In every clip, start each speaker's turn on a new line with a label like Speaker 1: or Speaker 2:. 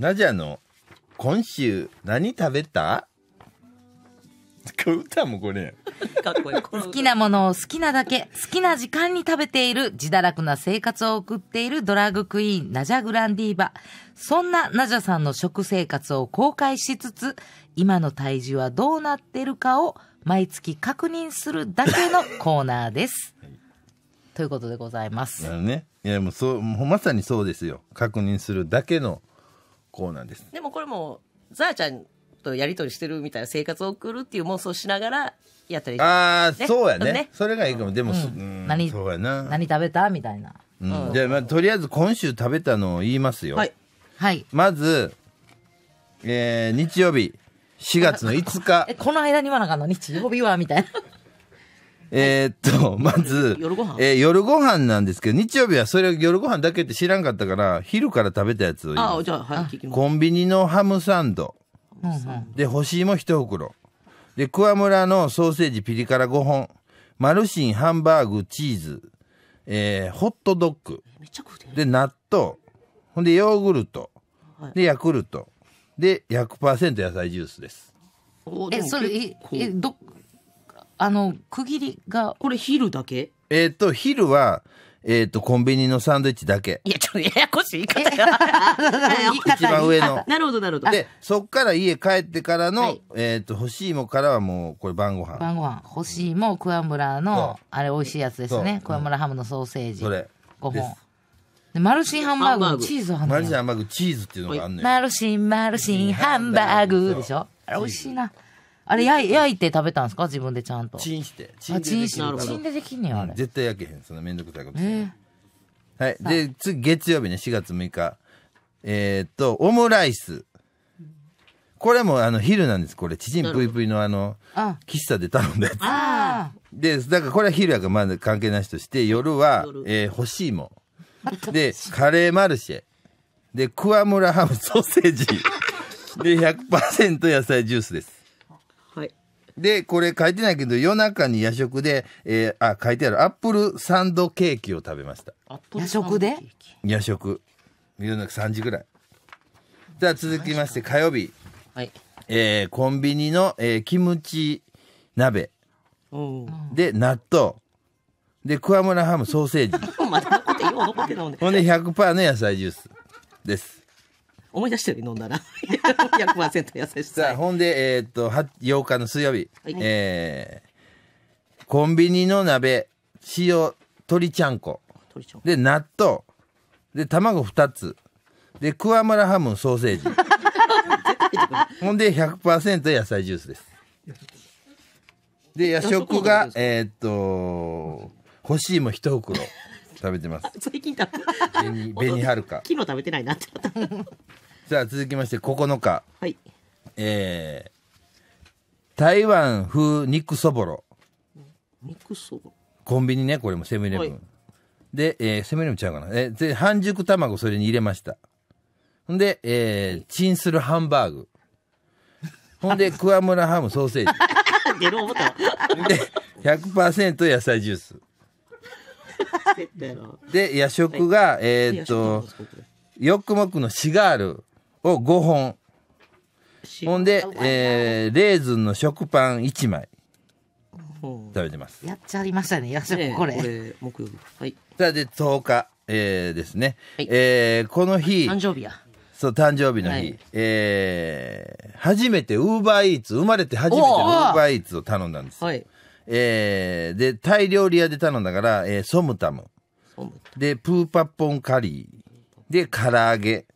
Speaker 1: ナジャの今週何食べた歌もこれ。か
Speaker 2: っこいい。好きなものを好きなだけ、好きな時間に食べている、自堕落な生活を送っているドラッグクイーン、ナジャ・グランディーバ。そんなナジャさんの食生活を公開しつつ、今の体重はどうなってるかを毎月確認するだけの コーナーです。はい、ということでございます。
Speaker 1: ね。いや、もうそう、もうまさにそうですよ。確認するだけのこうなんです
Speaker 2: でもこれもザヤちゃんとやり取りしてるみたいな生活を送るっていう妄想しながらやったりああ、ね、そうやね、ね、
Speaker 1: それがいいかも、でも、うん、何そうやな何食
Speaker 2: べたみたいな、
Speaker 1: うんうん、じゃあ、まあ、とりあえず今週食べたのを言いますよはい、はい、まず、えー、日曜日4月の5日
Speaker 2: この間に言わなあかんの日曜日はみたいな
Speaker 1: えー、っと、まず、夜ご飯えー、夜ご飯なんですけど、日曜日はそれ夜ご飯だけって知らんかったから、昼から食べたやつをああ、じゃあ、
Speaker 2: はい、聞
Speaker 3: き
Speaker 1: ます。コンビニのハムサンド。で、干し芋一袋。で、桑村のソーセージピリ辛5本。マルシンハンバーグチーズ。えー、ホットドッグ。で、納豆。ほんで、ヨーグルト。で、ヤクルト。で、100%野菜ジュースです。
Speaker 2: え、それ、え、ど、
Speaker 1: あの区切りがこれ昼だけえっ、と昼はえっ、とコンビニのサンドイッチだけいやちょっとややこしい言い方 一番上のなるほどなるほどでそっから家帰ってからの、はい、えっ、と干し芋からはもうこれ晩ご飯晩
Speaker 2: ご飯干し芋桑村のあれ美味しいやつですね桑村ハムのソーセージ
Speaker 1: それ5本
Speaker 2: マルシンハンバーグチーズハンバーグマルシ
Speaker 1: ンハンバーグチーズっていうのがあん
Speaker 2: ねマルシンマルシンハンバーグでしょあれ美味しいなあれ焼い焼いて食べたんですか自分でちゃんと。チンして。チンチンしてチンでできんねや、あれ。
Speaker 1: 絶対焼けへん、そのめんどくさいこと。しはい。で、次、月曜日ね、4月6日。えー、っと、オムライス。これもあの昼なんです、これ。チチンプイプイのあの、喫茶で頼んだやつ。で、だからこれは昼やからまだ関係なしとして、夜は、えー、欲しいもん。で、カレーマルシェ。で、クワムラハムソーセージ。で、100%野菜ジュースです。で、これ書いてないけど、夜中に夜食で、えー、あ、書いてある、アップルサンドケーキを食べました。夜食で夜食。夜中3時ぐらい。じゃあ続きまして、火曜日。はい。えー、コンビニの、えー、キムチ鍋。で、納豆。で、桑村ハムソーセージ。ほんで、100%の野菜ジュースです。思い出したよ飲んだら100% 優しささあほんでえーっと8日の水曜日、はいえーコンビニの鍋塩鶏ちゃんこで納豆で卵2つで桑村ハムソーセージほんで100%野菜ジュースですで夜食が夜食えーっと欲しいも一袋食べてます 最近食べ紅はるか昨日食べてないなってさあ続きまして9日はいえー、台湾風肉そぼろ
Speaker 2: 肉そぼろ
Speaker 1: コンビニねこれもセブンイレブン、で、えー、セブンイレブンちゃうかな、えで半熟卵それに入れましたほんで、えー、チンするハンバーグほんで 桑村ハムソーセージ で100%野菜ジュースで夜食が、えー、っとヨックモックのシガールを5本ほんで、えー、レーズンの食パン1枚食べてますや
Speaker 2: っちゃいましたね夜食これ,、
Speaker 1: えー、これはいさあで10日、えー、ですね、はい、えー、この日誕生日やそう誕生日の日、はい、えー、初めてウーバーイーツ生まれて初めてウーバーイーツを頼んだんです、はいえー、で、タイ料理屋で頼んだから、えー、ソムタム。で、プーパッポンカリー。で、唐揚げ。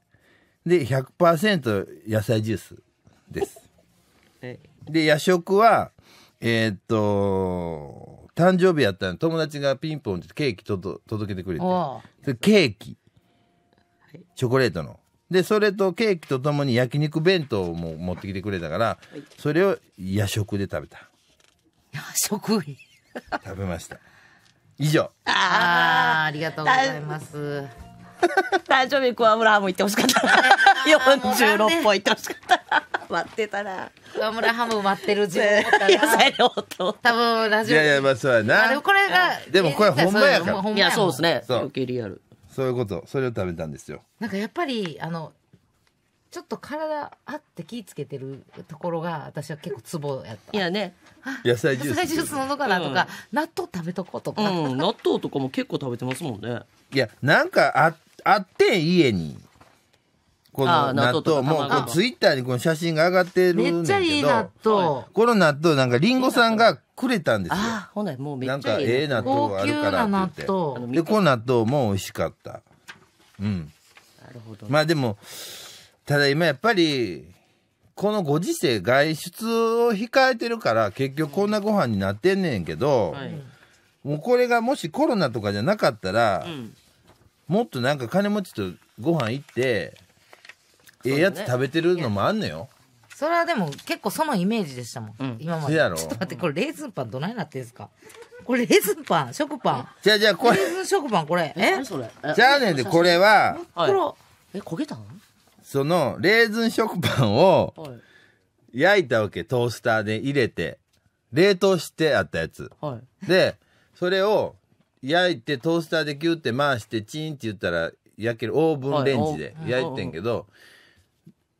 Speaker 1: で、100%野菜ジュースです。で、夜食は、えー、っと、誕生日やったの友達がピンポンってケーキとと届けてくれて。で、ケーキ。チョコレートの。で、それとケーキとともに焼肉弁当も持ってきてくれたから、それを夜食で食べた。
Speaker 2: 食費。
Speaker 1: 食べました。以上。
Speaker 2: ああ、ありがとうござい
Speaker 1: ます。
Speaker 2: 誕生日、クワムラハム行ってほしかったな。46 本行ってほしかったな。待ってたな。河村ハム待ってる自分おったな 野菜の音。多分ラジオ。いやい
Speaker 1: や、まあ、そうやな。でもこれが。でもこれほんまやからいやそうですね。そうそういうこと、それを食べたんですよ。
Speaker 2: なんかやっぱりあのちょっと体あって気ぃつけてるところが私は結構ツボやったいやね野菜ジュース野菜ジュース飲んかなとか、納豆
Speaker 1: 食べとことか、うん、納豆とかも結構食べてますもんねいやなんかああって家にこの納豆もうツイッターにこの写真が上がってるんだけどめっちゃいい納豆この納豆なんかリンゴさんがくれたんですよあ
Speaker 2: ほなもうめなっんちゃかいいええ納豆があるからって言っ
Speaker 1: てでこの納豆も美味しかったうんなるほどねまあでもただ今やっぱり、このご時世外出を控えてるから結局こんなご飯になってんねんけど、はい、もうこれがもしコロナとかじゃなかったら、うん、もっとなんか金持ちとご飯行って、ええ、やつ食べてるのもあんのよ。
Speaker 2: それはでも結構そのイメージでしたもん、
Speaker 1: うん、今までちょっと待
Speaker 2: ってこれレーズンパンどないなってんですかこれレーズンパン食パンじゃあじゃあこれレーズン食パンこれえそれじゃあねでこれは、はい、え焦げた
Speaker 1: んそのレーズン食パンを焼いたわけ、トースターで入れて、冷凍してあったやつ。はい、で、それを焼いてトースターでギュって回してチーンって言ったら焼けるオーブンレンジで焼いてんけど、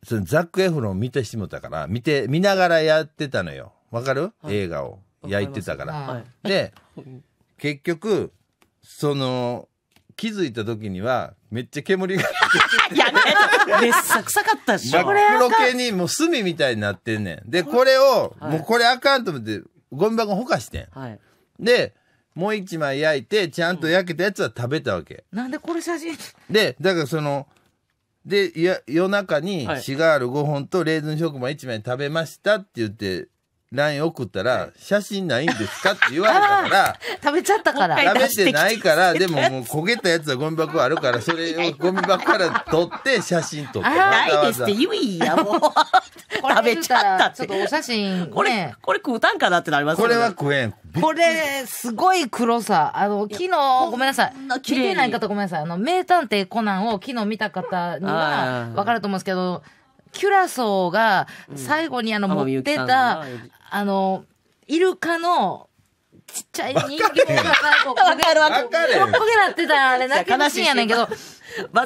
Speaker 1: そのザック・エフロン見てしもたから、見て、見ながらやってたのよ。わかる、はい、映画を焼いてたから。で、結局、その、気づいた時にはめっちゃ煙が やめめっさ臭かったっしょ真っ黒系にもう炭みたいになってんねんでこれを、もうこれあかんと思ってゴミ箱ほかしてんはいでもう一枚焼いてちゃんと焼けたやつは食べたわけ、
Speaker 2: なんでこれ写真
Speaker 1: でだからそので夜中にシガール5本とレーズン食パン1枚食べましたって言って LINE 送ったら、写真ないんですかって言われたから、
Speaker 2: 食べちゃったから。食べてないから、でももう
Speaker 1: 焦げたやつはゴミ箱あるから、それをゴミ箱から撮って、写真撮って。わざないですって言
Speaker 2: いや、もう。食べちゃったっちょってと。お写真、これこれ食うたんかなっ
Speaker 1: てなりますこれは食えん。
Speaker 2: これ、すごい黒さ。あの、昨日、ごめんなさい。見綺てない方ごめんなさい。あの、名探偵コナンを昨日見た方には分かると思うんですけど、キュラソーが最後にあの、持ってた、あの、イルカの、ちっちゃい人形がこう、わかるわかる。こけなってたらあれ、泣悲しいんやねんけど、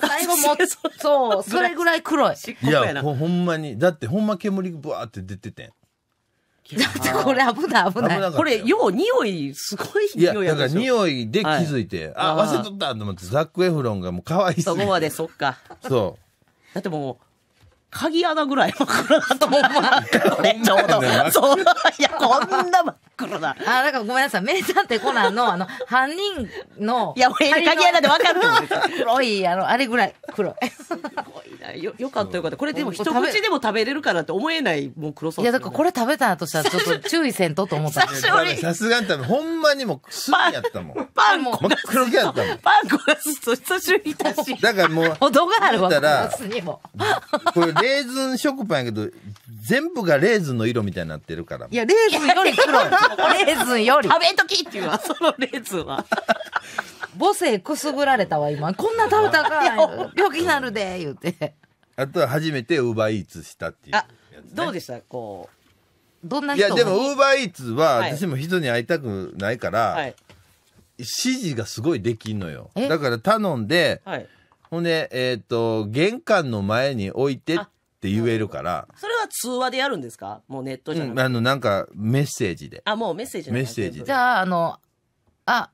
Speaker 2: 最後も、そう、それぐらい黒い。いや、
Speaker 1: ほんまに、だってほんま煙ブワーって出ててん。
Speaker 2: だってこれ危ない危ない。これ、よう匂い、すごい
Speaker 1: 匂いやいや、だから匂いで気づいて、あ、忘れとったと思って、ザックエフロンがもう可愛いっすそこまで、そっか。そう。だってもう、
Speaker 2: 鍵穴ぐらい真っ黒だと思うった
Speaker 1: ね、ちょうど。
Speaker 2: そう、いや、こんな真っ黒だ。あ、だからごめんなさい、名探偵コナンの、あの、犯人の。いや、俺、鍵穴で分かる黒い、あの、あれぐらい、黒い。すごいな。よ、よかったよかった。これでも一口でも食べれるからって思えない、もう黒さ、ね。いや、だからこれ食べたとしたら、ちょっと注意せんとと
Speaker 1: 思ったんですさすがに多分、ほんまにもう、すやったもん。パンも。真っ黒やったもん。パン焦がすと、久しぶりだし。だからもう、音があるわ、これ。レーズン食パンやけど、全部がレーズンの色みたいになってるから。いや、レーズンより黒い。レーズンより。食べときっていうわ、そのレーズンは。
Speaker 2: 母性くすぐられたわ、今。こんな食べたあかん。病気になるで、言うて。
Speaker 1: あとは初めてウーバーイーツしたっていうあどうでしたこ
Speaker 2: う。どんないや、でもウーバ
Speaker 1: ーイーツは私も人に会いたくないから、はい。指示がすごいできんのよ。だから頼んで、はい。ほんで、えっ、ー、と、玄関の前に置いてって言えるから。
Speaker 2: それは通話でやるんですかもうネットじゃう
Speaker 1: ん、あの、なんか、メッセージで。
Speaker 2: あ、もうメッセージメッセージじゃあ、あの、あ、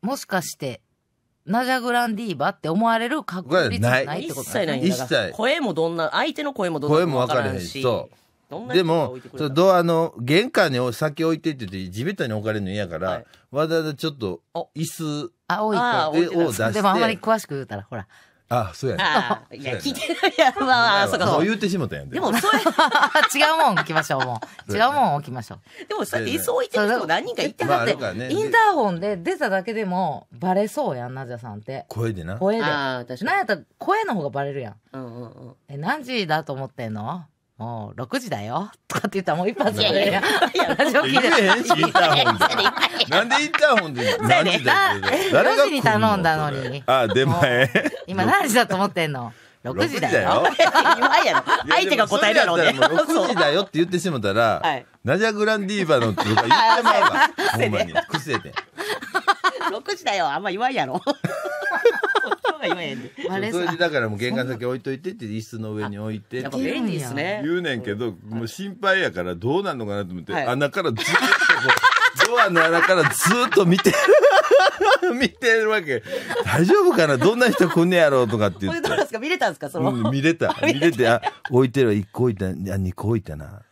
Speaker 2: もしかして、ナジャグランディーバって思われる確率ないないってことだ、ね、一切ない声もどんな、相手の声もどんな声も分からへんし。そう。でも、ド
Speaker 1: アの玄関に先置いてって言って、地べたに置かれるの嫌から、はい、わざわざちょっと、椅子
Speaker 2: 青いを出してでもあんまり詳しく言うたらほら
Speaker 1: あそうや、ね、あいや、聞いて
Speaker 2: ない。や、まあ、そうか。そう言っ
Speaker 1: てしもたやんやで
Speaker 2: も、そう 違うもん置きましょう、もう。違うもん置きましょう。でも、さっ置いてる人
Speaker 1: 何人かってだって、ね、インタ
Speaker 2: ーホンで出ただけでも、バレそうやん、なじゃさんって。
Speaker 1: 声でな。声で。な
Speaker 2: んやったら、声の方がバレるやん。
Speaker 1: うんうんうん。
Speaker 2: え、何時だと思ってんのもう6時だよ とかって言ったらもう一発で。いやいや、ラジオ聞いてる。インター
Speaker 1: なんでインターホンで何時だ 誰が時に頼んだのに。あ、出前。
Speaker 2: 今何時だと思ってんの
Speaker 1: 6時だよ。
Speaker 2: 今や相手が答え
Speaker 1: るやろうね。6時だよって言ってしもたら、ナジャグランディーバのとか言ってまうわ。ほんまに。癖で。
Speaker 2: 6時だよ、あんま言わんやろ。人がんで。それで
Speaker 1: だからもう玄関先置いといてって椅子の上に置いてって便利ですね。言うねんけど、もう心配やからどうなんのかなと思って、はい、穴からずっとこう、ドアの穴からずっと見てる。見てるわけ。大丈夫かなどんな人来んねやろうとかって言って。どう
Speaker 2: ですか見れたんですかその、うん、
Speaker 1: 見れた。見れて、あ、置いてるわ。1個置いた、あ、2個置いたな。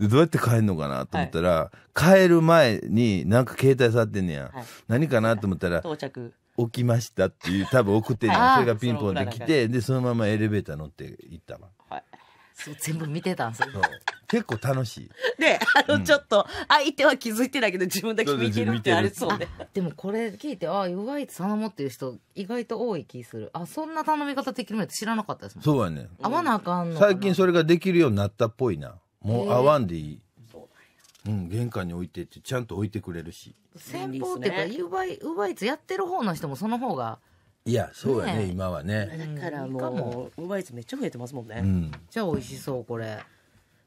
Speaker 1: どうやって帰るのかなと思ったら、はい、帰る前になんか携帯触ってんねや、はい、何かなと思ったら、到着。起きましたっていう多分送ってんの、それがピンポンで来てでそのままエレベーター乗って行ったわ、はい、
Speaker 2: そう全部見てたんすよ
Speaker 1: 結構楽しい
Speaker 2: であの、ちょっと相手は気づいてないけど自分だけ見てるってありそうででもこれ聞いてああいって頼もっていう人意外と多い気するあそんな頼み方できるのって知らなかったですもんそ
Speaker 1: うやね合わ
Speaker 2: なあかんの最
Speaker 1: 近それができるようになったっぽいなもう合わんでいい、えーうん、玄関に置いてってちゃんと置いてくれるし
Speaker 2: 先方っていうか u b e r e やってる方の人もその方が
Speaker 1: いやそうやね今はね
Speaker 2: だからもう u b e r めっちゃ増えてますもんね、うん、じゃあ美味しそうこれ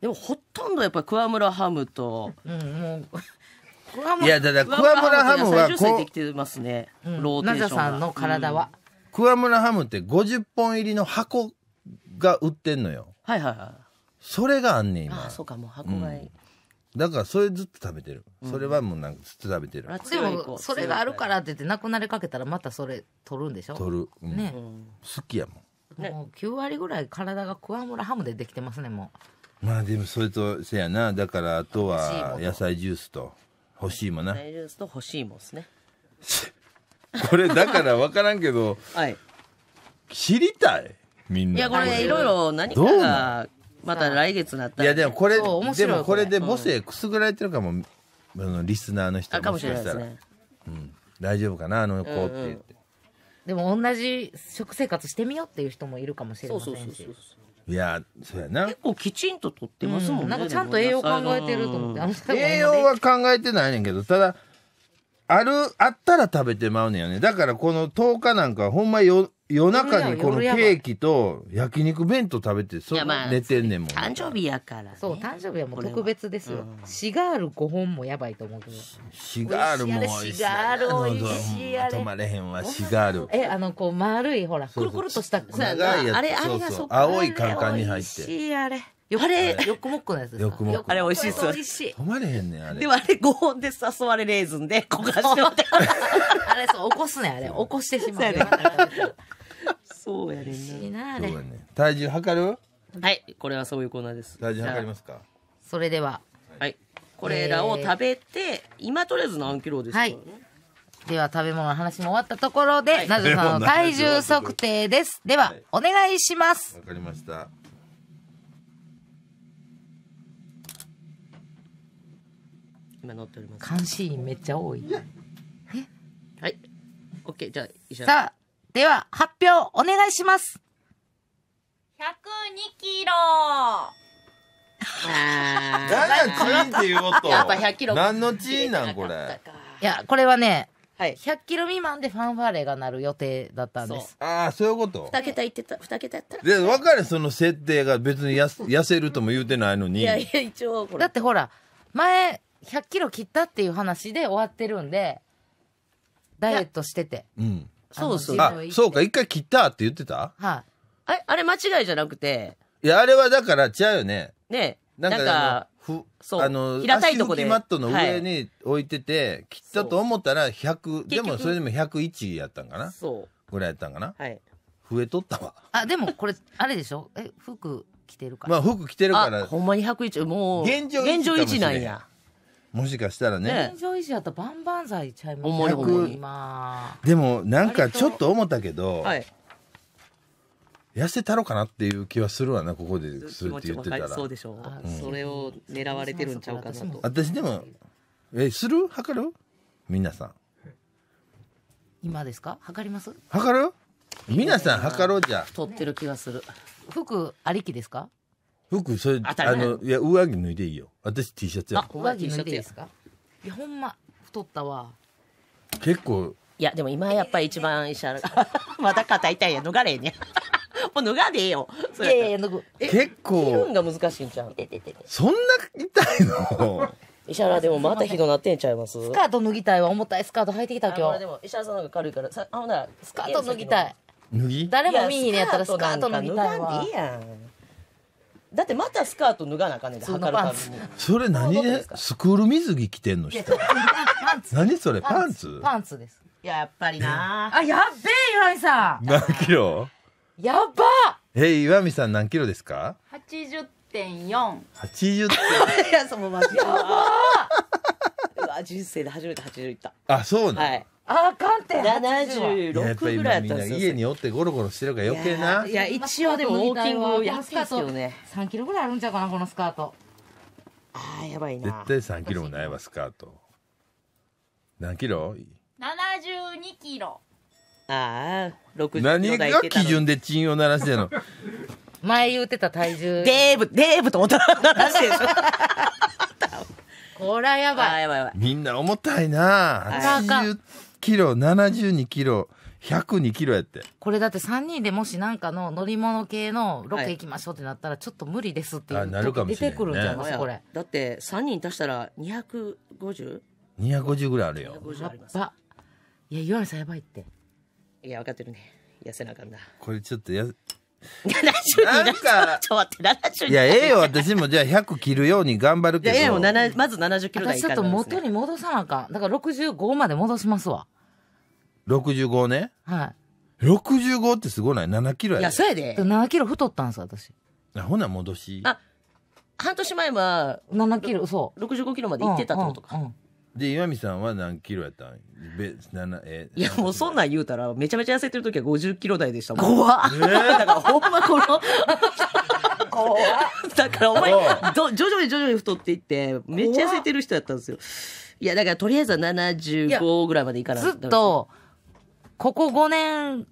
Speaker 2: でもほとんどやっぱ桑村ハムと、うん、も
Speaker 3: う いやだだ桑村ハムはこう
Speaker 1: できてますね、うん、ローテンさんの体は、桑村ハムって50本入りの箱が売ってんのよはいはいはいそれがあんねん今あそうかもう箱買い、うん、だからそれずっと食べてる、それはもうなんかずっと食べてる、でもそれがあ
Speaker 2: るからって言ってなくなりかけたらまたそれ取るんでしょ取る、うん、ね、好きやもん、ね、もう9割ぐらい体がクワムラハムでできてますねも
Speaker 1: うまあでもそれとせやなだからあとは野菜ジュースと欲しいもな野
Speaker 2: 菜ジュースと欲しいもんですね
Speaker 1: これだから分からんけど、はい、知りたいみんないやこれいろいろ何かが
Speaker 2: また来月になったらいやでもこれでもこれで母性
Speaker 1: くすぐられてるかも、あのリスナーの人かもしれないです大丈夫かなあの子って言
Speaker 2: って、でも同じ食生活してみようっていう人もいるかもしれそうませそそうそうそう
Speaker 1: いやそうやな結構きちんと取ってますもんね、なんかちゃんと栄養考えてると思って、栄養は考えてないねんけどただあるあったら食べてまうねんよねだからこの10日なんかほんまよ夜中にこのケーキと焼肉弁当食べてそう、まあ寝てんねんもん誕生日やから、ね、
Speaker 2: そう誕生日はもう特別ですよ、うんシガール5本もやばいと思うけど
Speaker 1: シガールも美味しいシガール美味しい止まれへんわシガール
Speaker 2: えあのこう丸いほらくるくるとした長いやつあれあれがそう
Speaker 1: 青いカンカンに入って美味
Speaker 2: しいあれあれ、よくもっこのやつで
Speaker 1: すよくもっこ。あれ美味しいっすよ。美味しい。止まれへんねあれ。でもあ
Speaker 2: れ5本で誘われレーズンで、焦がして。あれそう、起こすね、あれ。起こしてしまう。
Speaker 1: そうやねんな。そうだね体重測るはい、これはそういうコーナーです。体重測りますか
Speaker 2: それでははい。これらを食べて、今とりあえず何キロですか、はいでは食べ物の話も終わったところで、なぜさんの体重測定です。では、お願いします。
Speaker 1: わかりました今
Speaker 2: 乗っております。監視員めっちゃ多い。はい。オッケー、じゃあ、医者。さあ、では、発表お願いします。102キロ
Speaker 1: 何なチーって言おうと。やっぱ100キロ。何のチーなんこれ。
Speaker 2: いや、これはね、はい、100キロ未満でファンファーレがなる予定だったんです。
Speaker 1: ああ、そういうこと二
Speaker 2: 桁いってた、二桁やったら。
Speaker 1: で、分かるその設定が別にや痩せるとも言うてないのに。いやい
Speaker 2: や、一応これ。だってほら、前、100キロ切ったっていう話で終わってるんで、ダイエットしてて。
Speaker 1: うん。そうそう。あ、そうか、一回切ったって言ってたは
Speaker 2: い。あれ、あれ間違いじゃなくて。
Speaker 1: いや、あれはだから違うよね。
Speaker 2: ねなんか、んか
Speaker 1: ふそうあの平たいとこでマットの上に置いてて、はい、切ったと思ったら100でもそれでも101やったんかなそうぐらいやったんかな、はい、増えとったわ
Speaker 2: あでもこれあれでしょえ服着
Speaker 1: てるからまあ服着てるからほんまに101もう現状維持なんやもしかしたらね。現
Speaker 2: 象維やったバンバン剤ちゃいます重い重い今
Speaker 1: でもなんかちょっと思ったけど、はい、痩せたろかなっていう気はするわなここでするって言ってたら。そうでしょう、うん、
Speaker 2: それを狙われてるんちゃうかなと。
Speaker 1: 私でもえする測る皆さん。
Speaker 2: 今ですか測ります
Speaker 1: 測る皆さん測ろうじゃ太
Speaker 2: ってる気がする服ありきですか
Speaker 1: 服それあのいや上着脱いでいいよ私 T シャツやあ上着脱いでいいで
Speaker 2: すかいやほんま太ったわ結構いやでも今やっぱり一番医者 まだ肩痛いや脱がれへんね もう脱がでえよいやいやいや脱ぐ
Speaker 1: 結構気分
Speaker 2: が難しいんちゃう
Speaker 1: そんな痛いの
Speaker 2: 石原でもまたひどなってんちゃいますスカート脱ぎたいは重たいスカート履いてきた今日でも石原さんの方が軽いからさあほなスカート脱ぎたい
Speaker 1: 脱ぎ誰も見にねやったらスカート脱ぎたいわいや
Speaker 2: いやだってまたスカート脱がなあかんねんで測るために
Speaker 1: それ何でスクール水着着てんの下何それパン
Speaker 2: ツパンツですやっぱりなあやっべえ岩見さ
Speaker 1: ん何キロやばえ岩見さん何キロですか
Speaker 2: 80.4 80点 いやそのマジやばうわ人生で初めて八十いった
Speaker 1: あそうなの、はい
Speaker 2: あかんて76ぐらいやったん家
Speaker 1: におってゴロゴロしてるから余計な
Speaker 2: いや一応でもウォーキングをやったますね3キロぐらいあるんちゃうかなこのスカートあーやば
Speaker 1: いな絶対3キロもないわスカート何キロ ?72 キロああ6キロ何が基準でチンを鳴らしてんの前
Speaker 2: 言ってた体重デーブデーブと思ったら鳴らしてるでしょ これはやば
Speaker 1: いみんな重たいな80キロ、72キロ、102キロやって。
Speaker 2: これだって3人でもしなんかの乗り物系のロケ行きましょうってなったら、ちょっと無理ですっていう、はい、なるかもしれない、ね、出てくるんじゃないですか、これ。だって3人足したら 250?250
Speaker 1: 250ぐらいあるよ。
Speaker 2: やっぱ。いや、岩見さんやばいって。いや、分かってるね。痩せなあかんだ。
Speaker 1: これちょっとや、72
Speaker 2: なんか、ちょっと待っ
Speaker 1: て、72。いや、ええよ、私もじゃあ100切るように頑張るけど。いや、ええよ、
Speaker 2: まず70キロ台、ね、私ちょっと元に戻さなあかん。だから65まで戻しますわ。
Speaker 1: 65ねはい65ってすごない7キロい。いやそうや
Speaker 2: で。7キロ太った
Speaker 1: んです、私。あほな戻しあ
Speaker 2: 半年前は7キロ、そう。65キロまで行ってたってことか。
Speaker 1: うんで岩見さんは何キロやったんべ7えいや、もうそんなん言うたら、めちゃめちゃ痩せてる時は50キロ台でしたもん。怖っ。だからほんまこの、
Speaker 2: 怖 だからお前徐々に徐々に太っていってめっちゃ痩せてる人やったんですよいやだからとりあえずは75ぐらいまでいかないずっとここ5年、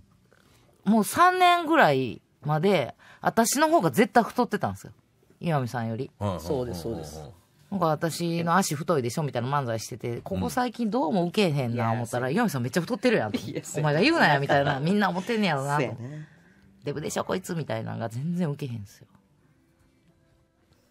Speaker 2: もう3年ぐらいまで、私の方が絶対太ってたんですよ。岩見さんより。そうです、そうです。なんか私の足太いでしょみたいな漫才してて、ここ最近どうも受けへんな思ったら、岩見さんめっちゃ太ってるやん。お前が言うなやみたいな、みんな思ってんねやろな。デブでしょこいつみたいなのが全然受けへんすよ。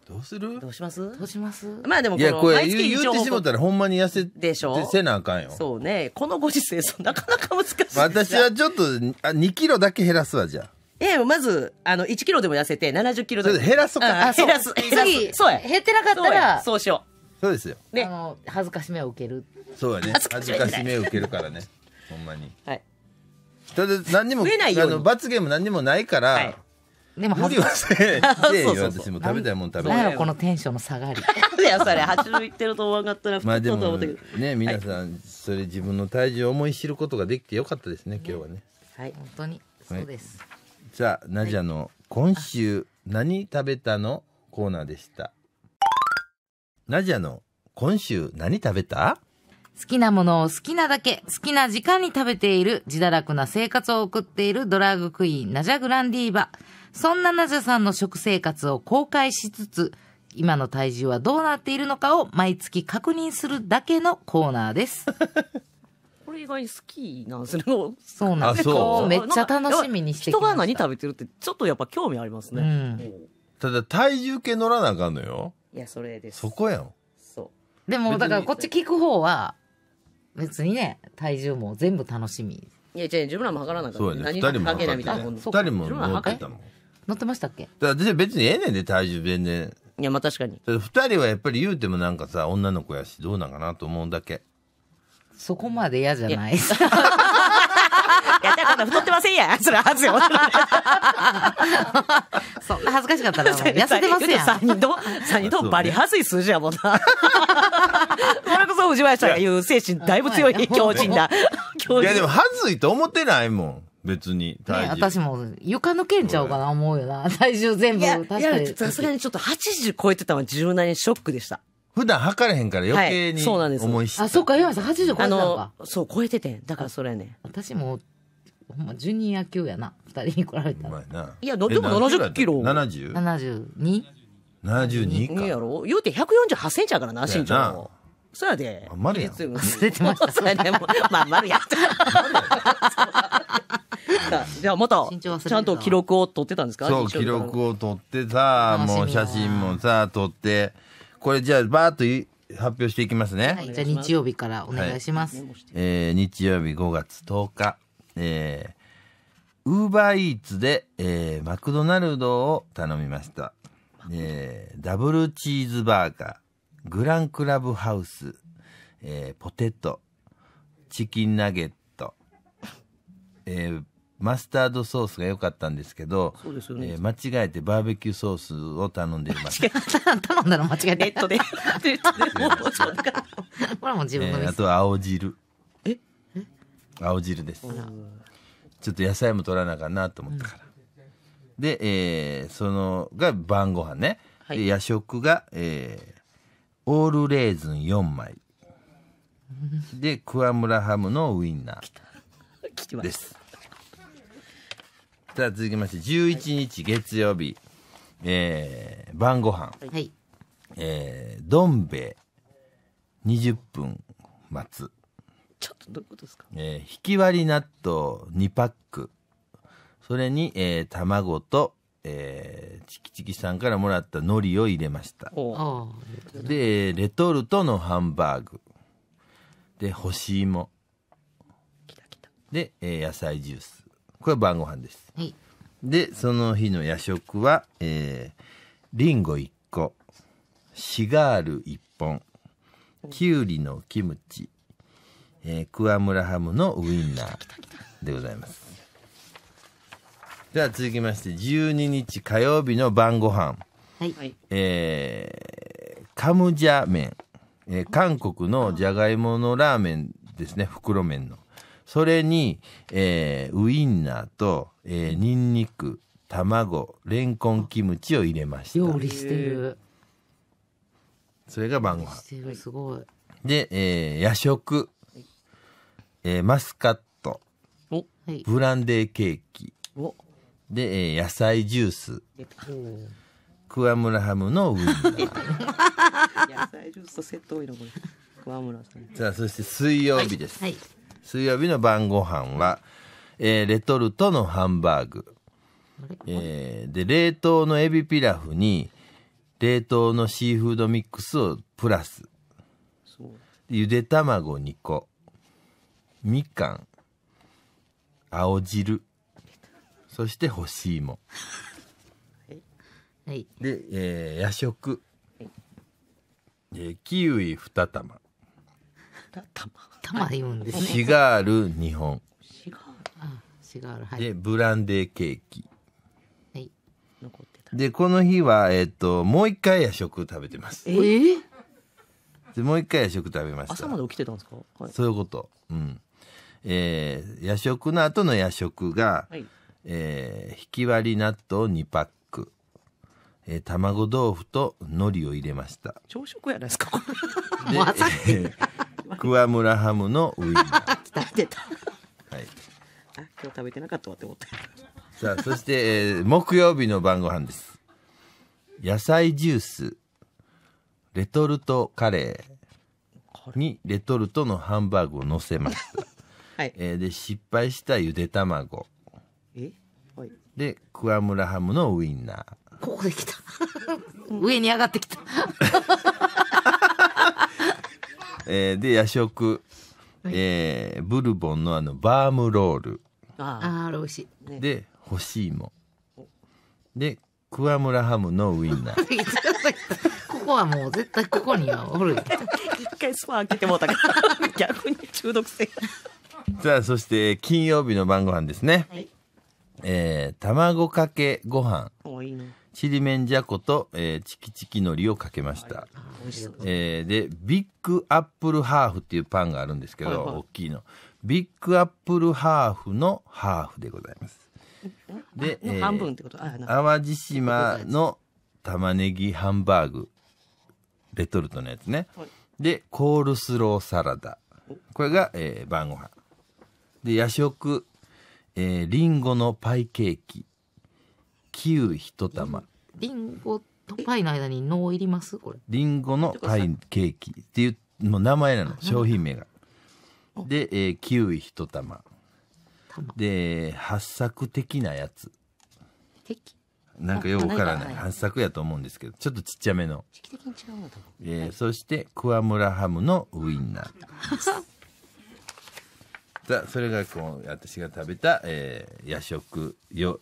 Speaker 2: どうするどうしますどうしますまあでもこのいや、これ毎月言うってしもたらほ
Speaker 1: んまに痩せでしょせなあかんよ。そう
Speaker 2: ね。このご時世、そうなかなか難しい
Speaker 1: です私はちょっと、あ2キロだけ減らすわ、じゃあ。えまず、
Speaker 2: あの、1キロでも痩せて、70キロでも。減らそかあ減らす。減ら次す。そうや。減ってなかったらそうやそうしよそうですよ。ねあの恥ずかしめを受ける
Speaker 1: そうやね。恥ずか恥しずかしめを受けるからね。ほんまに。はい。ただ、何にも、増えないよあの罰ゲーム何にもないから、はいでも無理はせえって言われてしも食べたいもん食べたいこ
Speaker 2: のテンションの下がり いやそれ八十いってると思わなかったらまあでもね皆
Speaker 1: さん、はい、それ自分の体重を思い知ることができてよかったですね今日はね
Speaker 2: はい本当にそうです、はい、
Speaker 1: じゃあナジャの今週何食べたのコーナーでしたナジャの今週何食べた
Speaker 2: 好きなものを好きなだけ、好きな時間に食べている、自堕落な生活を送っているドラァグクイーン、ナジャ・グランディーバ。そんななぜさんの食生活を公開しつつ、今の体重はどうなっているのかを毎月確認するだけのコーナーです。これ意外に好きなんですね。そうなんですよ。めっちゃ楽しみにして人が何
Speaker 1: 食べてるってちょっとやっぱ興味ありますね。うん、ただ体重計乗らなあかんのよ。いや、それです。そこやん。そ
Speaker 2: う。でもだからこっち聞く方は、別にね、体重も全部楽しみ。いや、じゃ自分らも測らなかった。そうやね。人も測らなかった二人も乗ったもん。乗ってましたっけ
Speaker 1: 私別にええねんで、体重全然。いや、まあ確かに。二人はやっぱり言うてもなんかさ、女の子やし、どうなんかなと思うんだけ。
Speaker 2: そこまで嫌じゃない。いや、いやだから太ってませんやん。それはずよ。そんな恥ずかしかったら、痩せてますやん。三人と、三人ともバリはずい数字やもんな。それこ
Speaker 1: そ藤林さんが言う精神だいぶ強い強靭な。いやでもはずいと思ってないもん。別に体重、ね、私
Speaker 2: も床抜けんちゃうかな思うよな 体重全部確かにさすがにちょっと
Speaker 1: 80超えてたのは柔軟にショックでした普段測れへんから余計に、はい、そうなんです思いあそっか今さん80超えてたのかそ
Speaker 2: う超えててだからそれやね私もほんまジュニア級やな2人に来られたら
Speaker 1: いやでも70キロ
Speaker 2: 70?72
Speaker 1: 72か。
Speaker 2: やろ言うて148ンチやからな、身長も。そやで。あんまりやん。忘れてました。そやで、もう、まあ、まるやった。じゃあまた、ちゃんと記録を取ってたんですかそう、記録
Speaker 1: を取ってさ、もう写真もさ、撮って、これじゃあバーっと発表していきますね。はい、じゃあ日曜日か
Speaker 2: らお願いします。はい、
Speaker 1: えー、日曜日5月10日、えー、ウーバーイーツで、えー、マクドナルドを頼みました。えー、ダブルチーズバーガー、グランクラブハウス、えー、ポテト、チキンナゲット、えー、マスタードソースが良かったんですけど、ねえー間違えてバーベキューソースを頼んでいます。
Speaker 2: 頼んだの間違えネットで。ネットで。これも自分のえーあ
Speaker 1: とは青汁。え青汁です。ちょっと野菜も取らなあかんなと思ったから。で、えーそのが晩ご飯ね。はいで夜食が、えーオールレーズン4枚。で、桑村ハムのウインナー来てまです。さあ続きまして11日月曜日、えー、晩ご飯、はい、えー、どん兵衛20分待つちょっとどういうことですか、えー、ひき割り納豆2パックそれに、えー、卵と、えー、チキチキさんからもらった海苔を入れましたでレトルトのハンバーグで干し芋で、えー、野菜ジュースこれは晩ご飯です。はい、で、その日の夜食は、えー、リンゴ1個、シガール1本、きゅうりのキムチ、えー、クワムラハムのウインナーでございます。では続きまして、12日火曜日の晩ご飯。はい。えー、カムジャ麺。えー、韓国のじゃがいものラーメンですね、袋麺の。それに、えー、ウインナーと、えー、ニンニク、卵、レンコンキムチを入れました。料理してる。それが晩ご
Speaker 2: 飯。すごい。
Speaker 1: で、えー、夜食、えー、マスカット、ブランデーケーキ、で、えー、野菜ジュース、クワムラハムのウインナー。
Speaker 2: 野菜ジュースとセット多いのこれ。桑村
Speaker 1: さん。さあ、そして水曜日です。はい、はい水曜日の晩ご飯は、えー、レトルトのハンバーグ、えー、で冷凍のエビピラフに冷凍のシーフードミックスをプラスゆで卵2個みかん青汁そして干し芋はい、で、えー、夜食、はい、えー、キウイ2玉
Speaker 2: たま玉玉言うんですねシ
Speaker 1: ガール日本シガー
Speaker 2: ルシガール
Speaker 1: はいでブランデーケーキ
Speaker 2: はい残って
Speaker 1: たでこの日はえっ、ー、ともう一回夜食食べてますえー、でもう一回夜食食べました朝
Speaker 2: まで起きてたんですか、
Speaker 1: はい、そういうことうんえー、夜食の後の夜食が、はい、えー、ひき割り納豆2パック、えー、卵豆腐と海苔を入れました
Speaker 2: 朝食やないですかで、えー、
Speaker 1: 桑村ハムのウインナー。
Speaker 2: 来た出た。はい。あ今日食べてなかったわって思って
Speaker 1: さあ、そして、えー木曜日の晩ご飯です。野菜ジュース、レトルトカレーにレトルトのハンバーグを乗せました。はい。えーで、失敗したゆで卵。
Speaker 3: え？はい。
Speaker 1: で、桑村ハムのウインナー。
Speaker 2: ここで来た。上に上がってきた。
Speaker 1: えー、で夜食、えー、ブルボンのあのバームロール
Speaker 2: ああローしね、で
Speaker 1: 干し芋で桑村ハムのウインナー
Speaker 2: ここはもう絶対ここにはおる 一回スパ開けてもうたから 逆に中毒性
Speaker 1: さあそして金曜日の晩ご飯ですね、はい、えー、卵かけご飯おいいちりめんじゃこと、えー、チキチキのりをかけました。はい、えー、で、ビッグアップルハーフっていうパンがあるんですけど、はいはい、大きいの。ビッグアップルハーフのハーフでございます。で、えー、半分ってこと淡路島の玉ねぎハンバーグ。レトルトのやつね。はい、で、コールスローサラダ。これが、えー、晩ご飯。で、夜食、えー、リンゴのパイケーキ。キウイ一玉
Speaker 2: リンゴとパイの間に「の」いりますこれ
Speaker 1: リンゴのパイケーキっていうもう名前なの商品名がで、えー、キウイ一玉で発作的なやつ的なんかよくわからない発作やと思うんですけどちょっとちっちゃめの時
Speaker 3: 期的に違うのと思
Speaker 1: う、えー、そして桑村ハムのウインナ
Speaker 3: ー
Speaker 1: さあ、それがこう、私が食べた、えー、夜食、よ、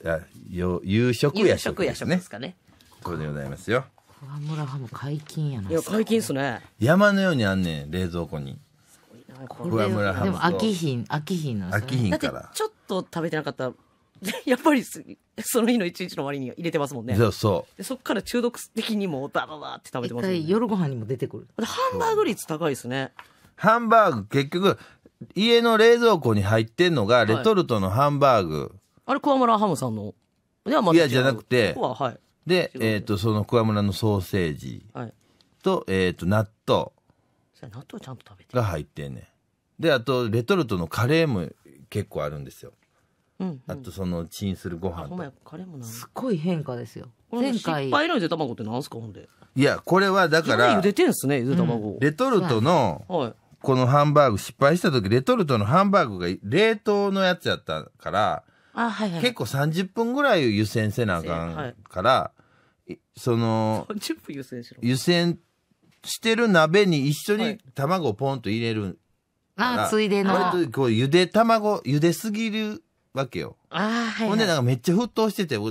Speaker 1: よ、夕食夜食ですね。すねこれでございますよ。
Speaker 2: 河村ハム解禁やな。いや、解禁っすね。
Speaker 1: 山のようにあんねん、冷蔵庫に。これ村ハムでも飽きなんですね。から。
Speaker 2: ちょっと食べてなかったら、やっぱりその日の一日の割に入れてますもんね。そうそう。でそっから中毒的にもダダバって食べてます、ね、夜ご飯にも出てくる。
Speaker 1: ハンバーグ率高いですね。ハンバーグ結局家の冷蔵庫に入ってんのが、レトルトのハンバーグ。
Speaker 2: あれ、桑村ハムさんの。
Speaker 1: ではまいや、じゃなくてここは、はい。で、えっ、と、その桑村のソーセージはい。と、えっ、と、納豆
Speaker 2: それ納豆ちゃんと食
Speaker 1: べて。が入ってんねで、あと、レトルトのカレーも結構あるんですよ。うん。あと、その、チンするご飯
Speaker 2: と。カレーもな。すごい変化ですよ。これ前失回、いのゆで卵ってなんすか、ほんで。
Speaker 1: いや、これはだか今茹ら、でてんすね、ゆで卵を。レトルトの、はい。このハンバーグ失敗した時レトルトのハンバーグが冷凍のやつやったから、
Speaker 3: はいはい、結
Speaker 1: 構30分ぐらい湯煎せなあかんから、はい、その
Speaker 3: 湯煎
Speaker 1: 湯煎してる鍋に一緒に卵をポンと入れる
Speaker 3: ああついでのと
Speaker 1: こうゆで卵ゆですぎるわけよあ、はい、はい、ほんでなんかめっちゃ沸騰してて、は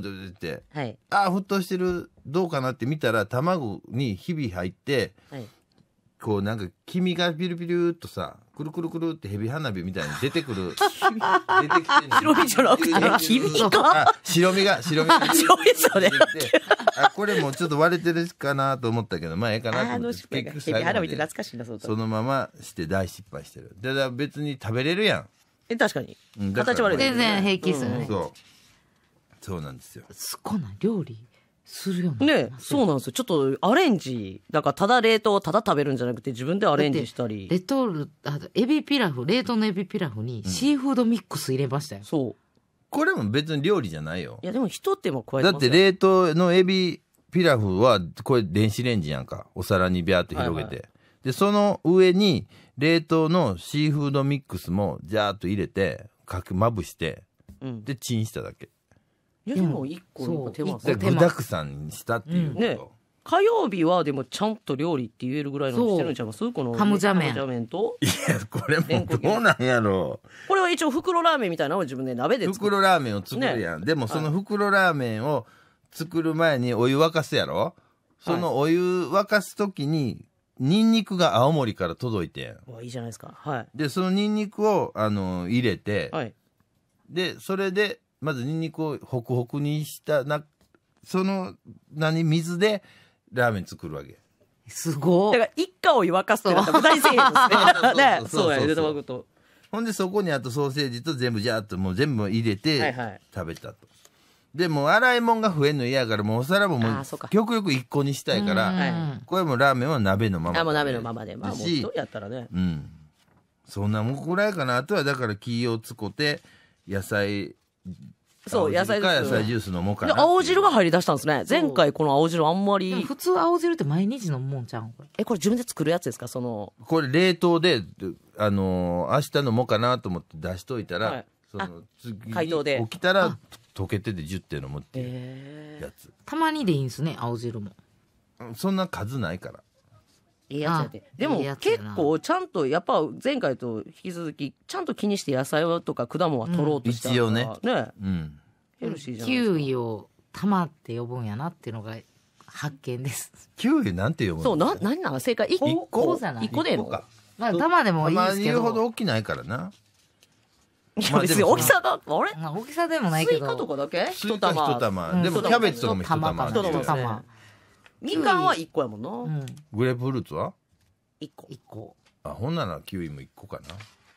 Speaker 1: い、ああ沸騰してるどうかなって見たら卵にひび入って、はいこうなんか身がビルビルっとさくるくるくるってヘビ花火みたいに出てくる 出てきて白身じゃなくて身か白身が白身が それあこれもちょっと割れてるかなと思ったけどまあええかなと思って結局最後まそのままして大失敗してるだから別に食べれるやんえ確かに、形悪い全然平気っすね、そうそうなんですよす
Speaker 2: こな料理するよねそうなんですよちょっとアレンジだからただ冷凍ただ食べるんじゃなくて自分でアレンジしたりレトルあエビピラフ冷凍のエビピラフにシーフードミックス入れましたよ、うん、そう
Speaker 1: これも別に料理じゃないよいやでも一手間加えてだって冷凍のエビピラフはこれ電子レンジやんかお皿にビャーって広げて、はいはい、でその上に冷凍のシーフードミックスもジャーっと入れてかくまぶして、うん、でチンしただけ
Speaker 2: ゆずも一個なか手間で具だく
Speaker 1: さんにしたっていうこと、うんね
Speaker 2: 火曜日はでもちゃんと料理って言えるぐらいのしてるんちゃいますこのハムジャメンャメンと
Speaker 1: いやこれもどうなんやろうこれは一応袋ラーメンみたいなのを自分で鍋で作る袋ラーメンを作るやん、ね、でもその袋ラーメンを作る前にお湯沸かすやろ、そのお湯沸かす時にニンニクが青森から届いていいじゃないですかはいでそのニンニクをあの入れて、はい、でそれでまずにんにくをホクホクにしたなその何水でラーメン作るわけすごだから一家を沸かすとは大正義ですね ねそうやね卵とほんでそこにあとソーセージと全部ジャーッともう全部入れて食べたと、でもう洗い物が増えんの嫌やからもうお皿ももう極力一個にしたいから、これもラーメンは鍋のままあもう鍋のままでまあもう一人やったらねうんそんなもんくらいかなあとはだから気をつこて野菜そう、野菜ジュース。野菜ジュース飲もかな。
Speaker 2: 青汁が入り出したんですね。前回この青汁あんまり。普通青汁って毎日飲むもんちゃんえ、これ自分で作るやつですかその。
Speaker 1: これ冷凍で、あのー、明日のもかなと思って出しといたら、はい、その次解凍で。起きたら溶けてて10点のむっていうやつ、えー。
Speaker 2: たまにでいいんですね、青汁も。
Speaker 1: そんな数ないから。
Speaker 2: いいやつやででも結構ちゃんとやっぱ前回と引き続きちゃんと気にして野菜とか果物は取ろうとしたら、うん、ねね、
Speaker 1: うん、ヘルキウ
Speaker 2: イを玉って呼ぶんやなっていうのが発
Speaker 1: 見ですキウイなんて呼ぶそう
Speaker 2: な何なの正解1個1個でまあ玉でもいいですけどほど
Speaker 1: 大きないからなまあ、別に大きさ
Speaker 2: だ、あれ、ま大きさでもないけど。スイカとかだけ一玉。一玉。でもキャベツとかも一玉。一玉。みかんは1個やもんな、うん、
Speaker 1: グレープフルーツは1個1個あほんならキウイも1個か